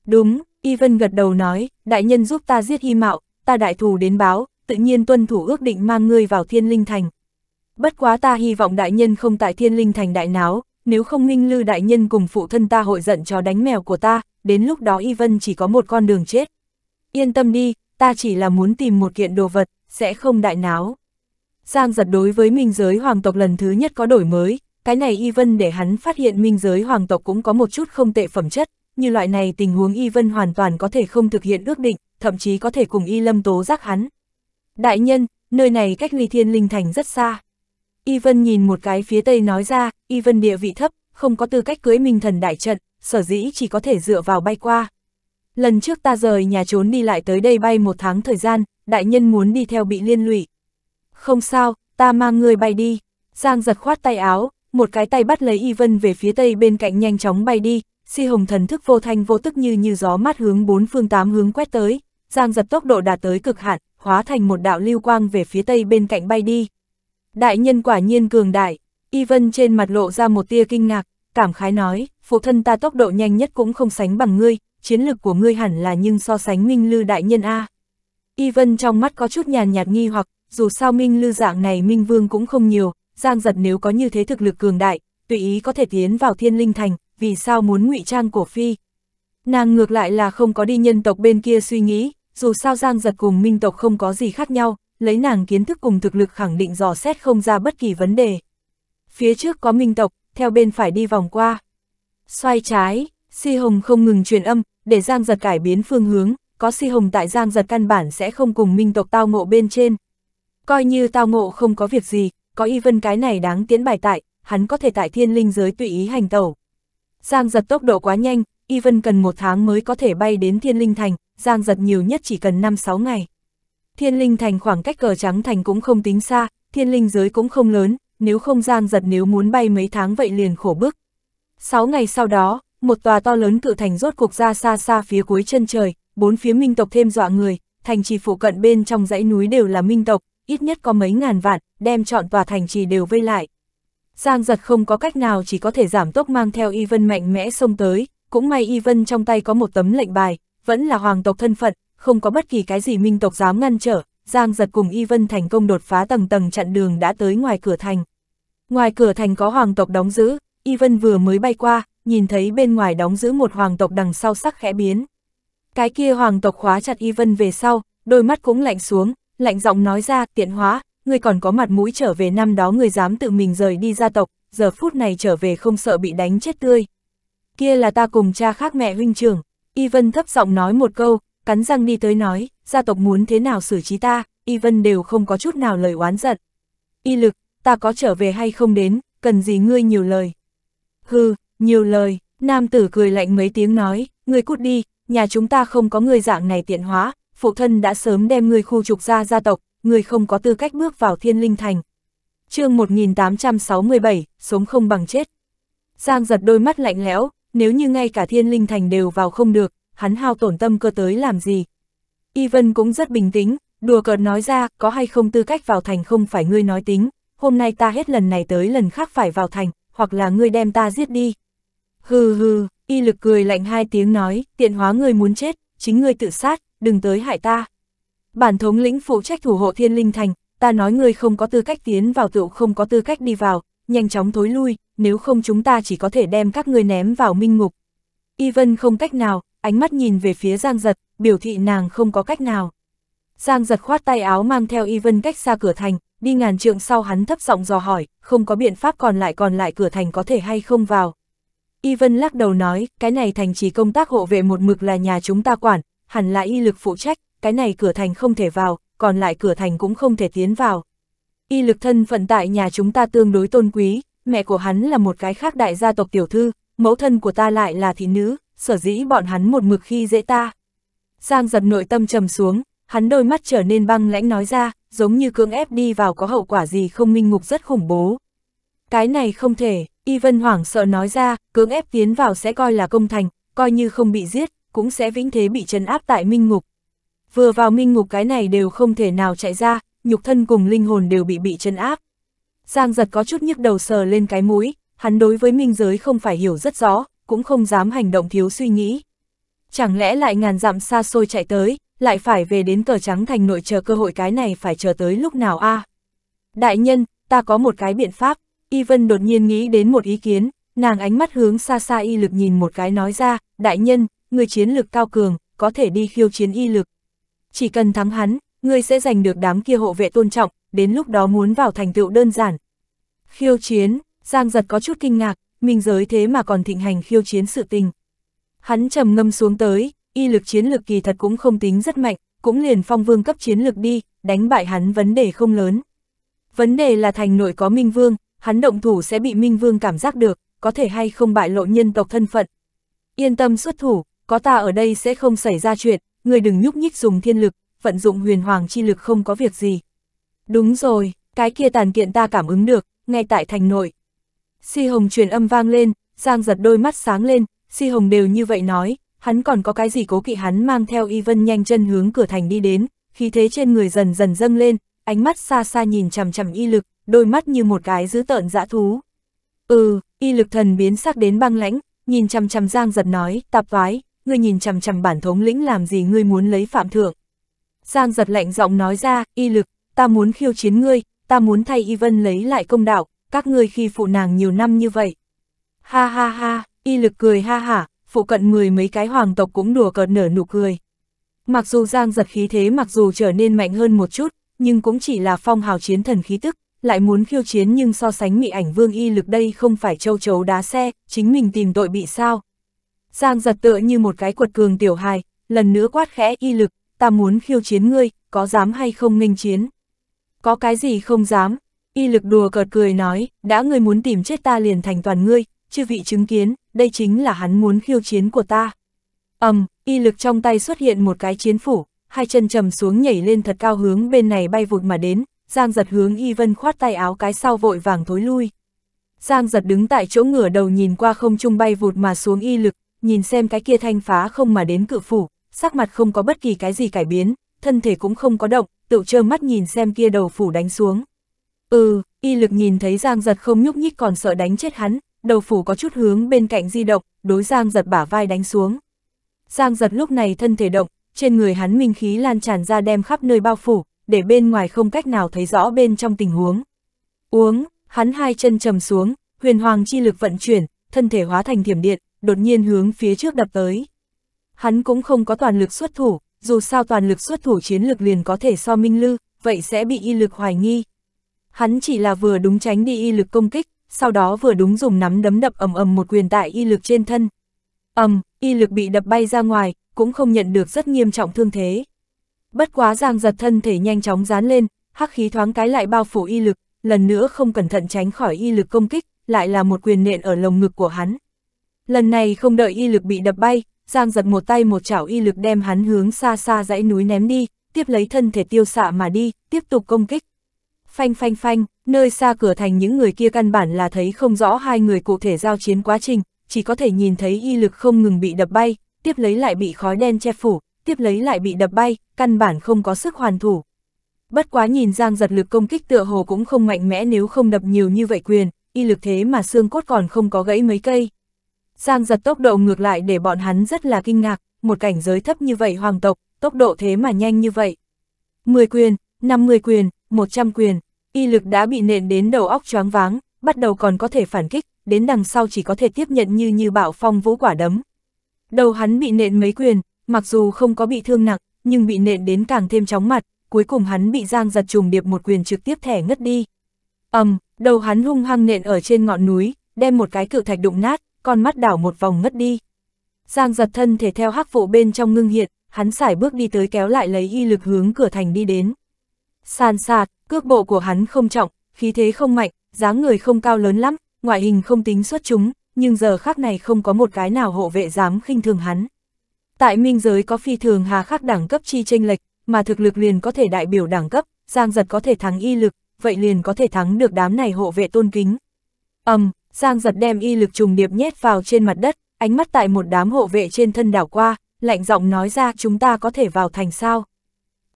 Đúng, Y Vân gật đầu nói, đại nhân giúp ta giết hy mạo, ta đại thù đến báo, tự nhiên tuân thủ ước định mang ngươi vào thiên linh thành. Bất quá ta hy vọng đại nhân không tại thiên linh thành đại náo, nếu không minh lư đại nhân cùng phụ thân ta hội giận cho đánh mèo của ta, đến lúc đó Y Vân chỉ có một con đường chết. Yên tâm đi, ta chỉ là muốn tìm một kiện đồ vật, sẽ không đại náo. Giang giật đối với minh giới hoàng tộc lần thứ nhất có đổi mới, cái này y vân để hắn phát hiện minh giới hoàng tộc cũng có một chút không tệ phẩm chất, như loại này tình huống y vân hoàn toàn có thể không thực hiện ước định, thậm chí có thể cùng y lâm tố giác hắn. Đại nhân, nơi này cách ly thiên linh thành rất xa. Y vân nhìn một cái phía tây nói ra, y vân địa vị thấp, không có tư cách cưới minh thần đại trận, sở dĩ chỉ có thể dựa vào bay qua. Lần trước ta rời nhà trốn đi lại tới đây bay một tháng thời gian, đại nhân muốn đi theo bị liên lụy, không sao, ta mang người bay đi. Giang giật khoát tay áo, một cái tay bắt lấy Y Vân về phía tây bên cạnh nhanh chóng bay đi. Si hồng thần thức vô thanh vô tức như như gió mát hướng bốn phương tám hướng quét tới. Giang giật tốc độ đạt tới cực hạn, hóa thành một đạo lưu quang về phía tây bên cạnh bay đi. Đại nhân quả nhiên cường đại, Y Vân trên mặt lộ ra một tia kinh ngạc, cảm khái nói, phụ thân ta tốc độ nhanh nhất cũng không sánh bằng ngươi, chiến lực của ngươi hẳn là nhưng so sánh Minh Lư đại nhân A. Y Vân trong mắt có chút nhàn nhạt nghi hoặc, dù sao Minh Lư dạng này Minh Vương cũng không nhiều, Giang Giật nếu có như thế thực lực cường đại, tùy ý có thể tiến vào Thiên Linh Thành, vì sao muốn ngụy trang cổ phi. Nàng ngược lại là không có đi nhân tộc bên kia suy nghĩ, dù sao Giang Giật cùng Minh tộc không có gì khác nhau, lấy nàng kiến thức cùng thực lực khẳng định dò xét không ra bất kỳ vấn đề. Phía trước có Minh tộc, theo bên phải đi vòng qua. Xoay trái, Si Hồng không ngừng truyền âm, để Giang Giật cải biến phương hướng, có Si Hồng tại Giang Giật căn bản sẽ không cùng Minh tộc tao ngộ bên trên, Coi như tao ngộ không có việc gì, có y vân cái này đáng tiến bài tại, hắn có thể tại thiên linh giới tùy ý hành tẩu. Giang giật tốc độ quá nhanh, y vân cần một tháng mới có thể bay đến thiên linh thành, giang giật nhiều nhất chỉ cần 5-6 ngày. Thiên linh thành khoảng cách cờ trắng thành cũng không tính xa, thiên linh giới cũng không lớn, nếu không giang giật nếu muốn bay mấy tháng vậy liền khổ bức. 6 ngày sau đó, một tòa to lớn cự thành rốt cuộc ra xa xa phía cuối chân trời, bốn phía minh tộc thêm dọa người, thành trì phụ cận bên trong dãy núi đều là minh tộc, ít nhất có mấy ngàn vạn, đem chọn tòa thành trì đều vây lại. Giang giật không có cách nào chỉ có thể giảm tốc mang theo Y Vân mạnh mẽ xông tới, cũng may Y Vân trong tay có một tấm lệnh bài, vẫn là hoàng tộc thân phận, không có bất kỳ cái gì minh tộc dám ngăn trở, Giang giật cùng Y Vân thành công đột phá tầng tầng chặn đường đã tới ngoài cửa thành. Ngoài cửa thành có hoàng tộc đóng giữ, Y Vân vừa mới bay qua, nhìn thấy bên ngoài đóng giữ một hoàng tộc đằng sau sắc khẽ biến. Cái kia hoàng tộc khóa chặt Y Vân về sau, đôi mắt cũng lạnh xuống, lạnh giọng nói ra, tiện hóa, người còn có mặt mũi trở về năm đó người dám tự mình rời đi gia tộc, giờ phút này trở về không sợ bị đánh chết tươi. Kia là ta cùng cha khác mẹ huynh trưởng, Y Vân thấp giọng nói một câu, cắn răng đi tới nói, gia tộc muốn thế nào xử trí ta, Y Vân đều không có chút nào lời oán giận. Y lực, ta có trở về hay không đến, cần gì ngươi nhiều lời. Hừ, nhiều lời, nam tử cười lạnh mấy tiếng nói, ngươi cút đi, nhà chúng ta không có người dạng này tiện hóa, phụ thân đã sớm đem người khu trục ra gia tộc, người không có tư cách bước vào thiên linh thành. chương 1867, sống không bằng chết. Giang giật đôi mắt lạnh lẽo, nếu như ngay cả thiên linh thành đều vào không được, hắn hao tổn tâm cơ tới làm gì. Y Vân cũng rất bình tĩnh, đùa cợt nói ra, có hay không tư cách vào thành không phải ngươi nói tính, hôm nay ta hết lần này tới lần khác phải vào thành, hoặc là ngươi đem ta giết đi. Hừ hừ, y lực cười lạnh hai tiếng nói, tiện hóa ngươi muốn chết, chính ngươi tự sát, đừng tới hại ta. Bản thống lĩnh phụ trách thủ hộ thiên linh thành, ta nói ngươi không có tư cách tiến vào tựu không có tư cách đi vào, nhanh chóng thối lui, nếu không chúng ta chỉ có thể đem các ngươi ném vào minh ngục. Y Vân không cách nào, ánh mắt nhìn về phía Giang Giật, biểu thị nàng không có cách nào. Giang Giật khoát tay áo mang theo Y Vân cách xa cửa thành, đi ngàn trượng sau hắn thấp giọng dò hỏi, không có biện pháp còn lại còn lại cửa thành có thể hay không vào. Y Vân lắc đầu nói, cái này thành chỉ công tác hộ vệ một mực là nhà chúng ta quản, hẳn là y lực phụ trách, cái này cửa thành không thể vào, còn lại cửa thành cũng không thể tiến vào. Y lực thân phận tại nhà chúng ta tương đối tôn quý, mẹ của hắn là một cái khác đại gia tộc tiểu thư, mẫu thân của ta lại là thị nữ, sở dĩ bọn hắn một mực khi dễ ta. Giang giật nội tâm trầm xuống, hắn đôi mắt trở nên băng lãnh nói ra, giống như cưỡng ép đi vào có hậu quả gì không minh ngục rất khủng bố. Cái này không thể, Y Vân hoảng sợ nói ra, cưỡng ép tiến vào sẽ coi là công thành, coi như không bị giết, cũng sẽ vĩnh thế bị trấn áp tại minh ngục. Vừa vào minh ngục cái này đều không thể nào chạy ra, nhục thân cùng linh hồn đều bị bị trấn áp. Giang giật có chút nhức đầu sờ lên cái mũi, hắn đối với minh giới không phải hiểu rất rõ, cũng không dám hành động thiếu suy nghĩ. Chẳng lẽ lại ngàn dặm xa xôi chạy tới, lại phải về đến cờ trắng thành nội chờ cơ hội cái này phải chờ tới lúc nào a à? Đại nhân, ta có một cái biện pháp, Y Vân đột nhiên nghĩ đến một ý kiến, nàng ánh mắt hướng xa xa y lực nhìn một cái nói ra, đại nhân, người chiến lực cao cường, có thể đi khiêu chiến y lực. Chỉ cần thắng hắn, ngươi sẽ giành được đám kia hộ vệ tôn trọng, đến lúc đó muốn vào thành tựu đơn giản. Khiêu chiến, Giang Giật có chút kinh ngạc, minh giới thế mà còn thịnh hành khiêu chiến sự tình. Hắn trầm ngâm xuống tới, y lực chiến lực kỳ thật cũng không tính rất mạnh, cũng liền phong vương cấp chiến lực đi, đánh bại hắn vấn đề không lớn. Vấn đề là thành nội có minh vương, hắn động thủ sẽ bị minh vương cảm giác được, có thể hay không bại lộ nhân tộc thân phận. Yên tâm xuất thủ, có ta ở đây sẽ không xảy ra chuyện, người đừng nhúc nhích dùng thiên lực, vận dụng huyền hoàng chi lực không có việc gì. Đúng rồi, cái kia tàn kiện ta cảm ứng được, ngay tại thành nội. Si Hồng truyền âm vang lên, Giang giật đôi mắt sáng lên, Si Hồng đều như vậy nói, hắn còn có cái gì cố kỵ hắn mang theo Y Vân nhanh chân hướng cửa thành đi đến, khí thế trên người dần dần dâng lên, ánh mắt xa xa nhìn chằm chằm y lực, đôi mắt như một cái dữ tợn dã thú. Ừ, y lực thần biến sắc đến băng lãnh, nhìn chằm chằm Giang giật nói, tạp vái, ngươi nhìn chằm chằm bản thống lĩnh làm gì ngươi muốn lấy phạm thượng. Giang giật lạnh giọng nói ra, y lực, ta muốn khiêu chiến ngươi, ta muốn thay y vân lấy lại công đạo, các ngươi khi phụ nàng nhiều năm như vậy. Ha ha ha, y lực cười ha hả, phụ cận mười mấy cái hoàng tộc cũng đùa cợt nở nụ cười. Mặc dù giang giật khí thế mặc dù trở nên mạnh hơn một chút, nhưng cũng chỉ là phong hào chiến thần khí tức, lại muốn khiêu chiến nhưng so sánh mị ảnh vương y lực đây không phải châu chấu đá xe, chính mình tìm tội bị sao. Giang giật tựa như một cái quật cường tiểu hài, lần nữa quát khẽ y lực, ta muốn khiêu chiến ngươi, có dám hay không nghênh chiến? Có cái gì không dám? Y lực đùa cợt cười nói, đã ngươi muốn tìm chết ta liền thành toàn ngươi, chư vị chứng kiến, đây chính là hắn muốn khiêu chiến của ta. ầm, um, y lực trong tay xuất hiện một cái chiến phủ, hai chân trầm xuống nhảy lên thật cao hướng bên này bay vụt mà đến, Giang giật hướng y vân khoát tay áo cái sau vội vàng thối lui. Giang giật đứng tại chỗ ngửa đầu nhìn qua không trung bay vụt mà xuống y lực, nhìn xem cái kia thanh phá không mà đến cự phủ, sắc mặt không có bất kỳ cái gì cải biến, thân thể cũng không có động, tựu trơ mắt nhìn xem kia đầu phủ đánh xuống. Ừ, y lực nhìn thấy Giang giật không nhúc nhích còn sợ đánh chết hắn, đầu phủ có chút hướng bên cạnh di động, đối Giang giật bả vai đánh xuống. Giang giật lúc này thân thể động, trên người hắn minh khí lan tràn ra đem khắp nơi bao phủ, để bên ngoài không cách nào thấy rõ bên trong tình huống. Uống, hắn hai chân trầm xuống, huyền hoàng chi lực vận chuyển, thân thể hóa thành thiểm điện, đột nhiên hướng phía trước đập tới. Hắn cũng không có toàn lực xuất thủ, dù sao toàn lực xuất thủ chiến lực liền có thể so Minh Lư, vậy sẽ bị y lực hoài nghi. Hắn chỉ là vừa đúng tránh đi y lực công kích, sau đó vừa đúng dùng nắm đấm đập ầm ầm một quyền tại y lực trên thân. Ầm, y lực bị đập bay ra ngoài, cũng không nhận được rất nghiêm trọng thương thế. Bất quá Giang giật thân thể nhanh chóng dán lên, hắc khí thoáng cái lại bao phủ y lực, lần nữa không cẩn thận tránh khỏi y lực công kích, lại là một quyền nện ở lồng ngực của hắn. Lần này không đợi y lực bị đập bay, Giang giật một tay một chảo y lực đem hắn hướng xa xa dãy núi ném đi, tiếp lấy thân thể tiêu xạ mà đi, tiếp tục công kích. Phanh phanh phanh, nơi xa cửa thành những người kia căn bản là thấy không rõ hai người cụ thể giao chiến quá trình, chỉ có thể nhìn thấy y lực không ngừng bị đập bay, tiếp lấy lại bị khói đen che phủ, tiếp lấy lại bị đập bay, căn bản không có sức hoàn thủ. Bất quá nhìn Giang giật lực công kích tựa hồ cũng không mạnh mẽ nếu không đập nhiều như vậy quyền, y lực thế mà xương cốt còn không có gãy mấy cây. Giang giật tốc độ ngược lại để bọn hắn rất là kinh ngạc, một cảnh giới thấp như vậy hoàng tộc, tốc độ thế mà nhanh như vậy. 10 quyền, 50 quyền, 100 quyền, y lực đã bị nện đến đầu óc choáng váng, bắt đầu còn có thể phản kích, đến đằng sau chỉ có thể tiếp nhận như như bạo phong vũ quả đấm. Đầu hắn bị nện mấy quyền, mặc dù không có bị thương nặng, nhưng bị nện đến càng thêm chóng mặt, cuối cùng hắn bị Giang giật trùng điệp một quyền trực tiếp thẻ ngất đi. ầm, um, đầu hắn hung hăng nện ở trên ngọn núi, đem một cái cự thạch đụng nát, con mắt đảo một vòng ngất đi. Giang giật thân thể theo hắc vụ bên trong ngưng hiện, hắn sải bước đi tới kéo lại lấy y lực hướng cửa thành đi đến. Sàn sạt, cước bộ của hắn không trọng, khí thế không mạnh, dáng người không cao lớn lắm, ngoại hình không tính xuất chúng, nhưng giờ khác này không có một cái nào hộ vệ dám khinh thường hắn. Tại minh giới có phi thường hà khắc đẳng cấp chi tranh lệch, mà thực lực liền có thể đại biểu đẳng cấp, Giang giật có thể thắng y lực, vậy liền có thể thắng được đám này hộ vệ tôn kính. ầm. Giang giật đem y lực trùng điệp nhét vào trên mặt đất, ánh mắt tại một đám hộ vệ trên thân đảo qua, lạnh giọng nói ra chúng ta có thể vào thành sao.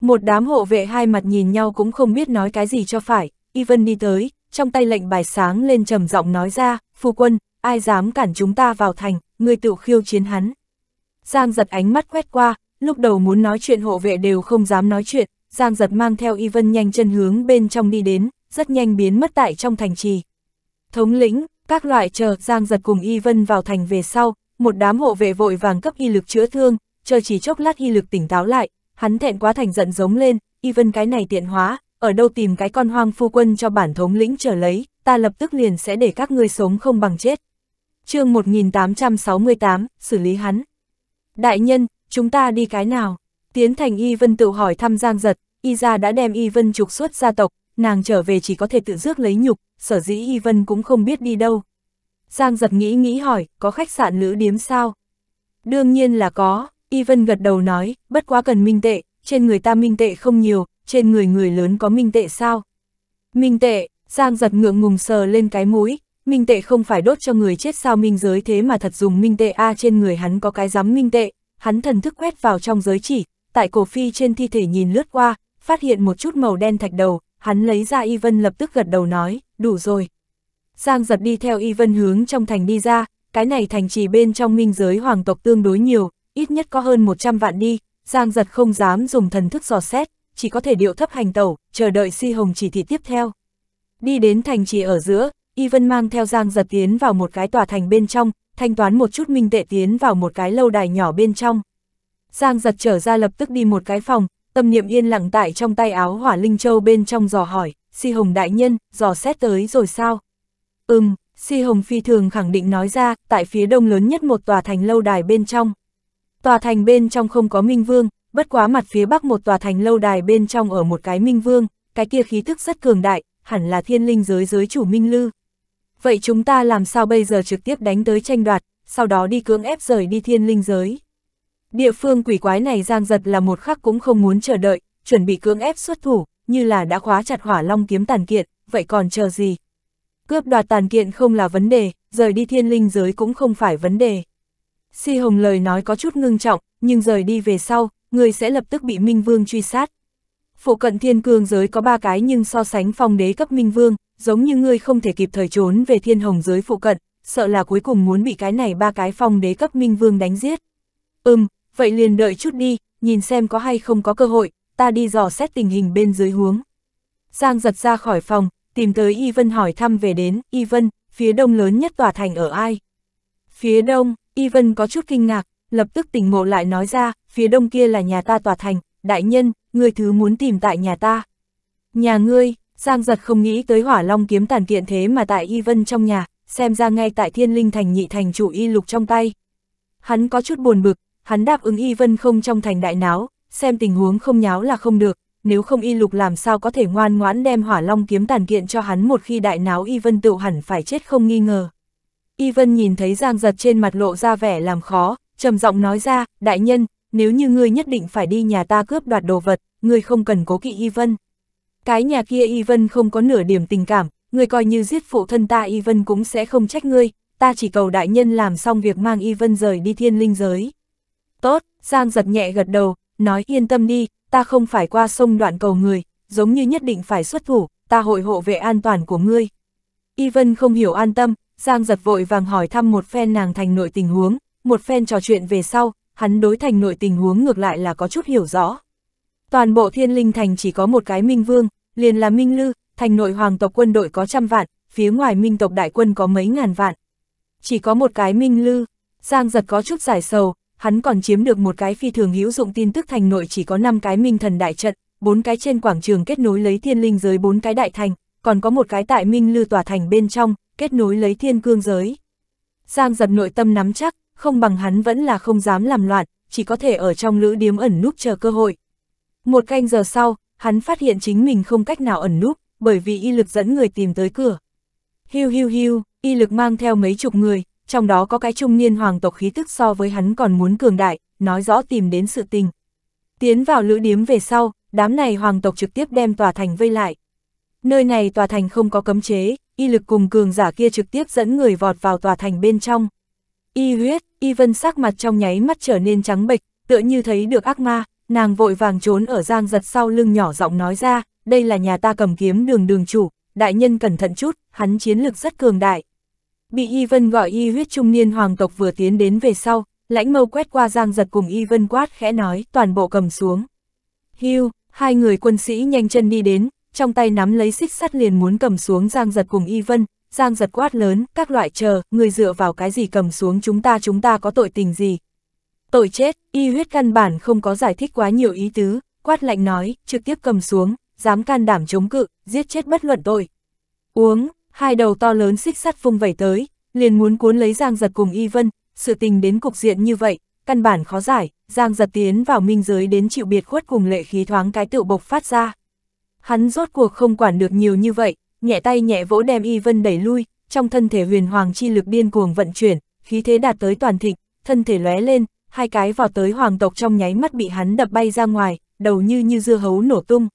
Một đám hộ vệ hai mặt nhìn nhau cũng không biết nói cái gì cho phải, y vân đi tới, trong tay lệnh bài sáng lên trầm giọng nói ra, phu quân, ai dám cản chúng ta vào thành, người tự khiêu chiến hắn. Giang giật ánh mắt quét qua, lúc đầu muốn nói chuyện hộ vệ đều không dám nói chuyện, Giang giật mang theo y vân nhanh chân hướng bên trong đi đến, rất nhanh biến mất tại trong thành trì. Thống lĩnh, các loại chờ Giang giật cùng Y Vân vào thành về sau, một đám hộ vệ vội vàng cấp y lực chữa thương, chờ chỉ chốc lát y lực tỉnh táo lại, hắn thẹn quá thành giận giống lên, Y Vân cái này tiện hóa, ở đâu tìm cái con hoang phu quân cho bản thống lĩnh trở lấy, ta lập tức liền sẽ để các ngươi sống không bằng chết. chương 1868, xử lý hắn. Đại nhân, chúng ta đi cái nào? Tiến thành Y Vân tự hỏi thăm Giang giật, Y gia đã đem Y Vân trục xuất gia tộc, nàng trở về chỉ có thể tự rước lấy nhục, sở dĩ Y Vân cũng không biết đi đâu. Giang giật nghĩ nghĩ hỏi, có khách sạn lữ điếm sao? Đương nhiên là có, Y Vân gật đầu nói, bất quá cần minh tệ, trên người ta minh tệ không nhiều, trên người người lớn có minh tệ sao? Minh tệ, Giang giật ngượng ngùng sờ lên cái mũi, minh tệ không phải đốt cho người chết sao minh giới thế mà thật dùng minh tệ A trên người hắn có cái giám minh tệ, hắn thần thức quét vào trong giới chỉ, tại cổ phi trên thi thể nhìn lướt qua, phát hiện một chút màu đen thạch đầu, hắn lấy ra Y Vân lập tức gật đầu nói, đủ rồi. Giang giật đi theo Y Vân hướng trong thành đi ra, cái này thành trì bên trong minh giới hoàng tộc tương đối nhiều, ít nhất có hơn 100 vạn đi, Giang giật không dám dùng thần thức dò xét, chỉ có thể điệu thấp hành tẩu, chờ đợi si hồng chỉ thị tiếp theo. Đi đến thành trì ở giữa, Y Vân mang theo Giang giật tiến vào một cái tòa thành bên trong, thanh toán một chút minh tệ tiến vào một cái lâu đài nhỏ bên trong. Giang giật trở ra lập tức đi một cái phòng, Tâm niệm yên lặng tại trong tay áo hỏa linh châu bên trong dò hỏi, si hồng đại nhân, dò xét tới rồi sao? Ừm, si hồng phi thường khẳng định nói ra, tại phía đông lớn nhất một tòa thành lâu đài bên trong. Tòa thành bên trong không có minh vương, bất quá mặt phía bắc một tòa thành lâu đài bên trong ở một cái minh vương, cái kia khí thức rất cường đại, hẳn là thiên linh giới giới chủ minh lư. Vậy chúng ta làm sao bây giờ trực tiếp đánh tới tranh đoạt, sau đó đi cưỡng ép rời đi thiên linh giới? Địa phương quỷ quái này giang giật là một khắc cũng không muốn chờ đợi, chuẩn bị cưỡng ép xuất thủ, như là đã khóa chặt hỏa long kiếm tàn kiện, vậy còn chờ gì? Cướp đoạt tàn kiện không là vấn đề, rời đi thiên linh giới cũng không phải vấn đề. Si Hồng lời nói có chút ngưng trọng, nhưng rời đi về sau, người sẽ lập tức bị Minh Vương truy sát. Phụ cận thiên cương giới có ba cái nhưng so sánh phong đế cấp Minh Vương, giống như ngươi không thể kịp thời trốn về thiên hồng giới phụ cận, sợ là cuối cùng muốn bị cái này ba cái phong đế cấp Minh Vương đánh giết. Ừm, vậy liền đợi chút đi, nhìn xem có hay không có cơ hội, ta đi dò xét tình hình bên dưới huống. Giang giật ra khỏi phòng, tìm tới Y Vân hỏi thăm về đến, Y Vân, phía đông lớn nhất tòa thành ở ai? Phía đông, Y Vân có chút kinh ngạc, lập tức tỉnh ngộ lại nói ra, phía đông kia là nhà ta tòa thành, đại nhân, người thứ muốn tìm tại nhà ta. Nhà ngươi, Giang giật không nghĩ tới hỏa long kiếm tàn kiện thế mà tại Y Vân trong nhà, xem ra ngay tại thiên linh thành nhị thành chủ Y Lục trong tay. Hắn có chút buồn bực, hắn đáp ứng y vân không trong thành đại náo, xem tình huống không nháo là không được, nếu không y lục làm sao có thể ngoan ngoãn đem hỏa long kiếm tàn kiện cho hắn một khi đại náo y vân tự hẳn phải chết không nghi ngờ. Y vân nhìn thấy giang giật trên mặt lộ ra vẻ làm khó, trầm giọng nói ra, đại nhân, nếu như ngươi nhất định phải đi nhà ta cướp đoạt đồ vật, ngươi không cần cố kỵ y vân. Cái nhà kia y vân không có nửa điểm tình cảm, ngươi coi như giết phụ thân ta y vân cũng sẽ không trách ngươi, ta chỉ cầu đại nhân làm xong việc mang y vân rời đi thiên linh giới. Tốt, Giang giật nhẹ gật đầu, nói yên tâm đi, ta không phải qua sông đoạn cầu người, giống như nhất định phải xuất thủ, ta hội hộ vệ an toàn của ngươi. Y Vân không hiểu an tâm, Giang giật vội vàng hỏi thăm một phen nàng thành nội tình huống, một phen trò chuyện về sau, hắn đối thành nội tình huống ngược lại là có chút hiểu rõ. Toàn bộ thiên linh thành chỉ có một cái minh vương, liền là minh lư, thành nội hoàng tộc quân đội có trăm vạn, phía ngoài minh tộc đại quân có mấy ngàn vạn. Chỉ có một cái minh lư, Giang giật có chút giải sầu, hắn còn chiếm được một cái phi thường hữu dụng tin tức thành nội chỉ có 5 cái minh thần đại trận, bốn cái trên quảng trường kết nối lấy thiên linh giới bốn cái đại thành, còn có một cái tại minh lư tòa thành bên trong, kết nối lấy thiên cương giới. Giang giật nội tâm nắm chắc, không bằng hắn vẫn là không dám làm loạn, chỉ có thể ở trong lữ điếm ẩn núp chờ cơ hội. Một canh giờ sau, hắn phát hiện chính mình không cách nào ẩn núp, bởi vì y lực dẫn người tìm tới cửa. Hiu hiu hiu, y lực mang theo mấy chục người, trong đó có cái trung niên hoàng tộc khí tức so với hắn còn muốn cường đại, nói rõ tìm đến sự tình. Tiến vào lữ điếm về sau, đám này hoàng tộc trực tiếp đem tòa thành vây lại. Nơi này tòa thành không có cấm chế, y lực cùng cường giả kia trực tiếp dẫn người vọt vào tòa thành bên trong. Y huyết, y vân sắc mặt trong nháy mắt trở nên trắng bệch, tựa như thấy được ác ma, nàng vội vàng trốn ở giang giật sau lưng nhỏ giọng nói ra, đây là nhà ta cầm kiếm đường đường chủ, đại nhân cẩn thận chút, hắn chiến lực rất cường đại, Bị Y Vân gọi Y huyết trung niên hoàng tộc vừa tiến đến về sau, lãnh mâu quét qua giang giật cùng Y Vân quát khẽ nói toàn bộ cầm xuống. Hưu, hai người quân sĩ nhanh chân đi đến, trong tay nắm lấy xích sắt liền muốn cầm xuống giang giật cùng Y Vân, giang giật quát lớn, các loại chờ, người dựa vào cái gì cầm xuống chúng ta chúng ta có tội tình gì. Tội chết, Y huyết căn bản không có giải thích quá nhiều ý tứ, quát lạnh nói, trực tiếp cầm xuống, dám can đảm chống cự, giết chết bất luận tội. Uống, hai đầu to lớn xích sắt vung vẩy tới, liền muốn cuốn lấy Giang Giật cùng Y Vân, sự tình đến cục diện như vậy, căn bản khó giải, Giang Giật tiến vào minh giới đến chịu biệt khuất cùng lệ khí thoáng cái tự bộc phát ra. Hắn rốt cuộc không quản được nhiều như vậy, nhẹ tay nhẹ vỗ đem Y Vân đẩy lui, trong thân thể huyền hoàng chi lực điên cuồng vận chuyển, khí thế đạt tới toàn thịnh, thân thể lóe lên, hai cái vào tới hoàng tộc trong nháy mắt bị hắn đập bay ra ngoài, đầu như như dưa hấu nổ tung.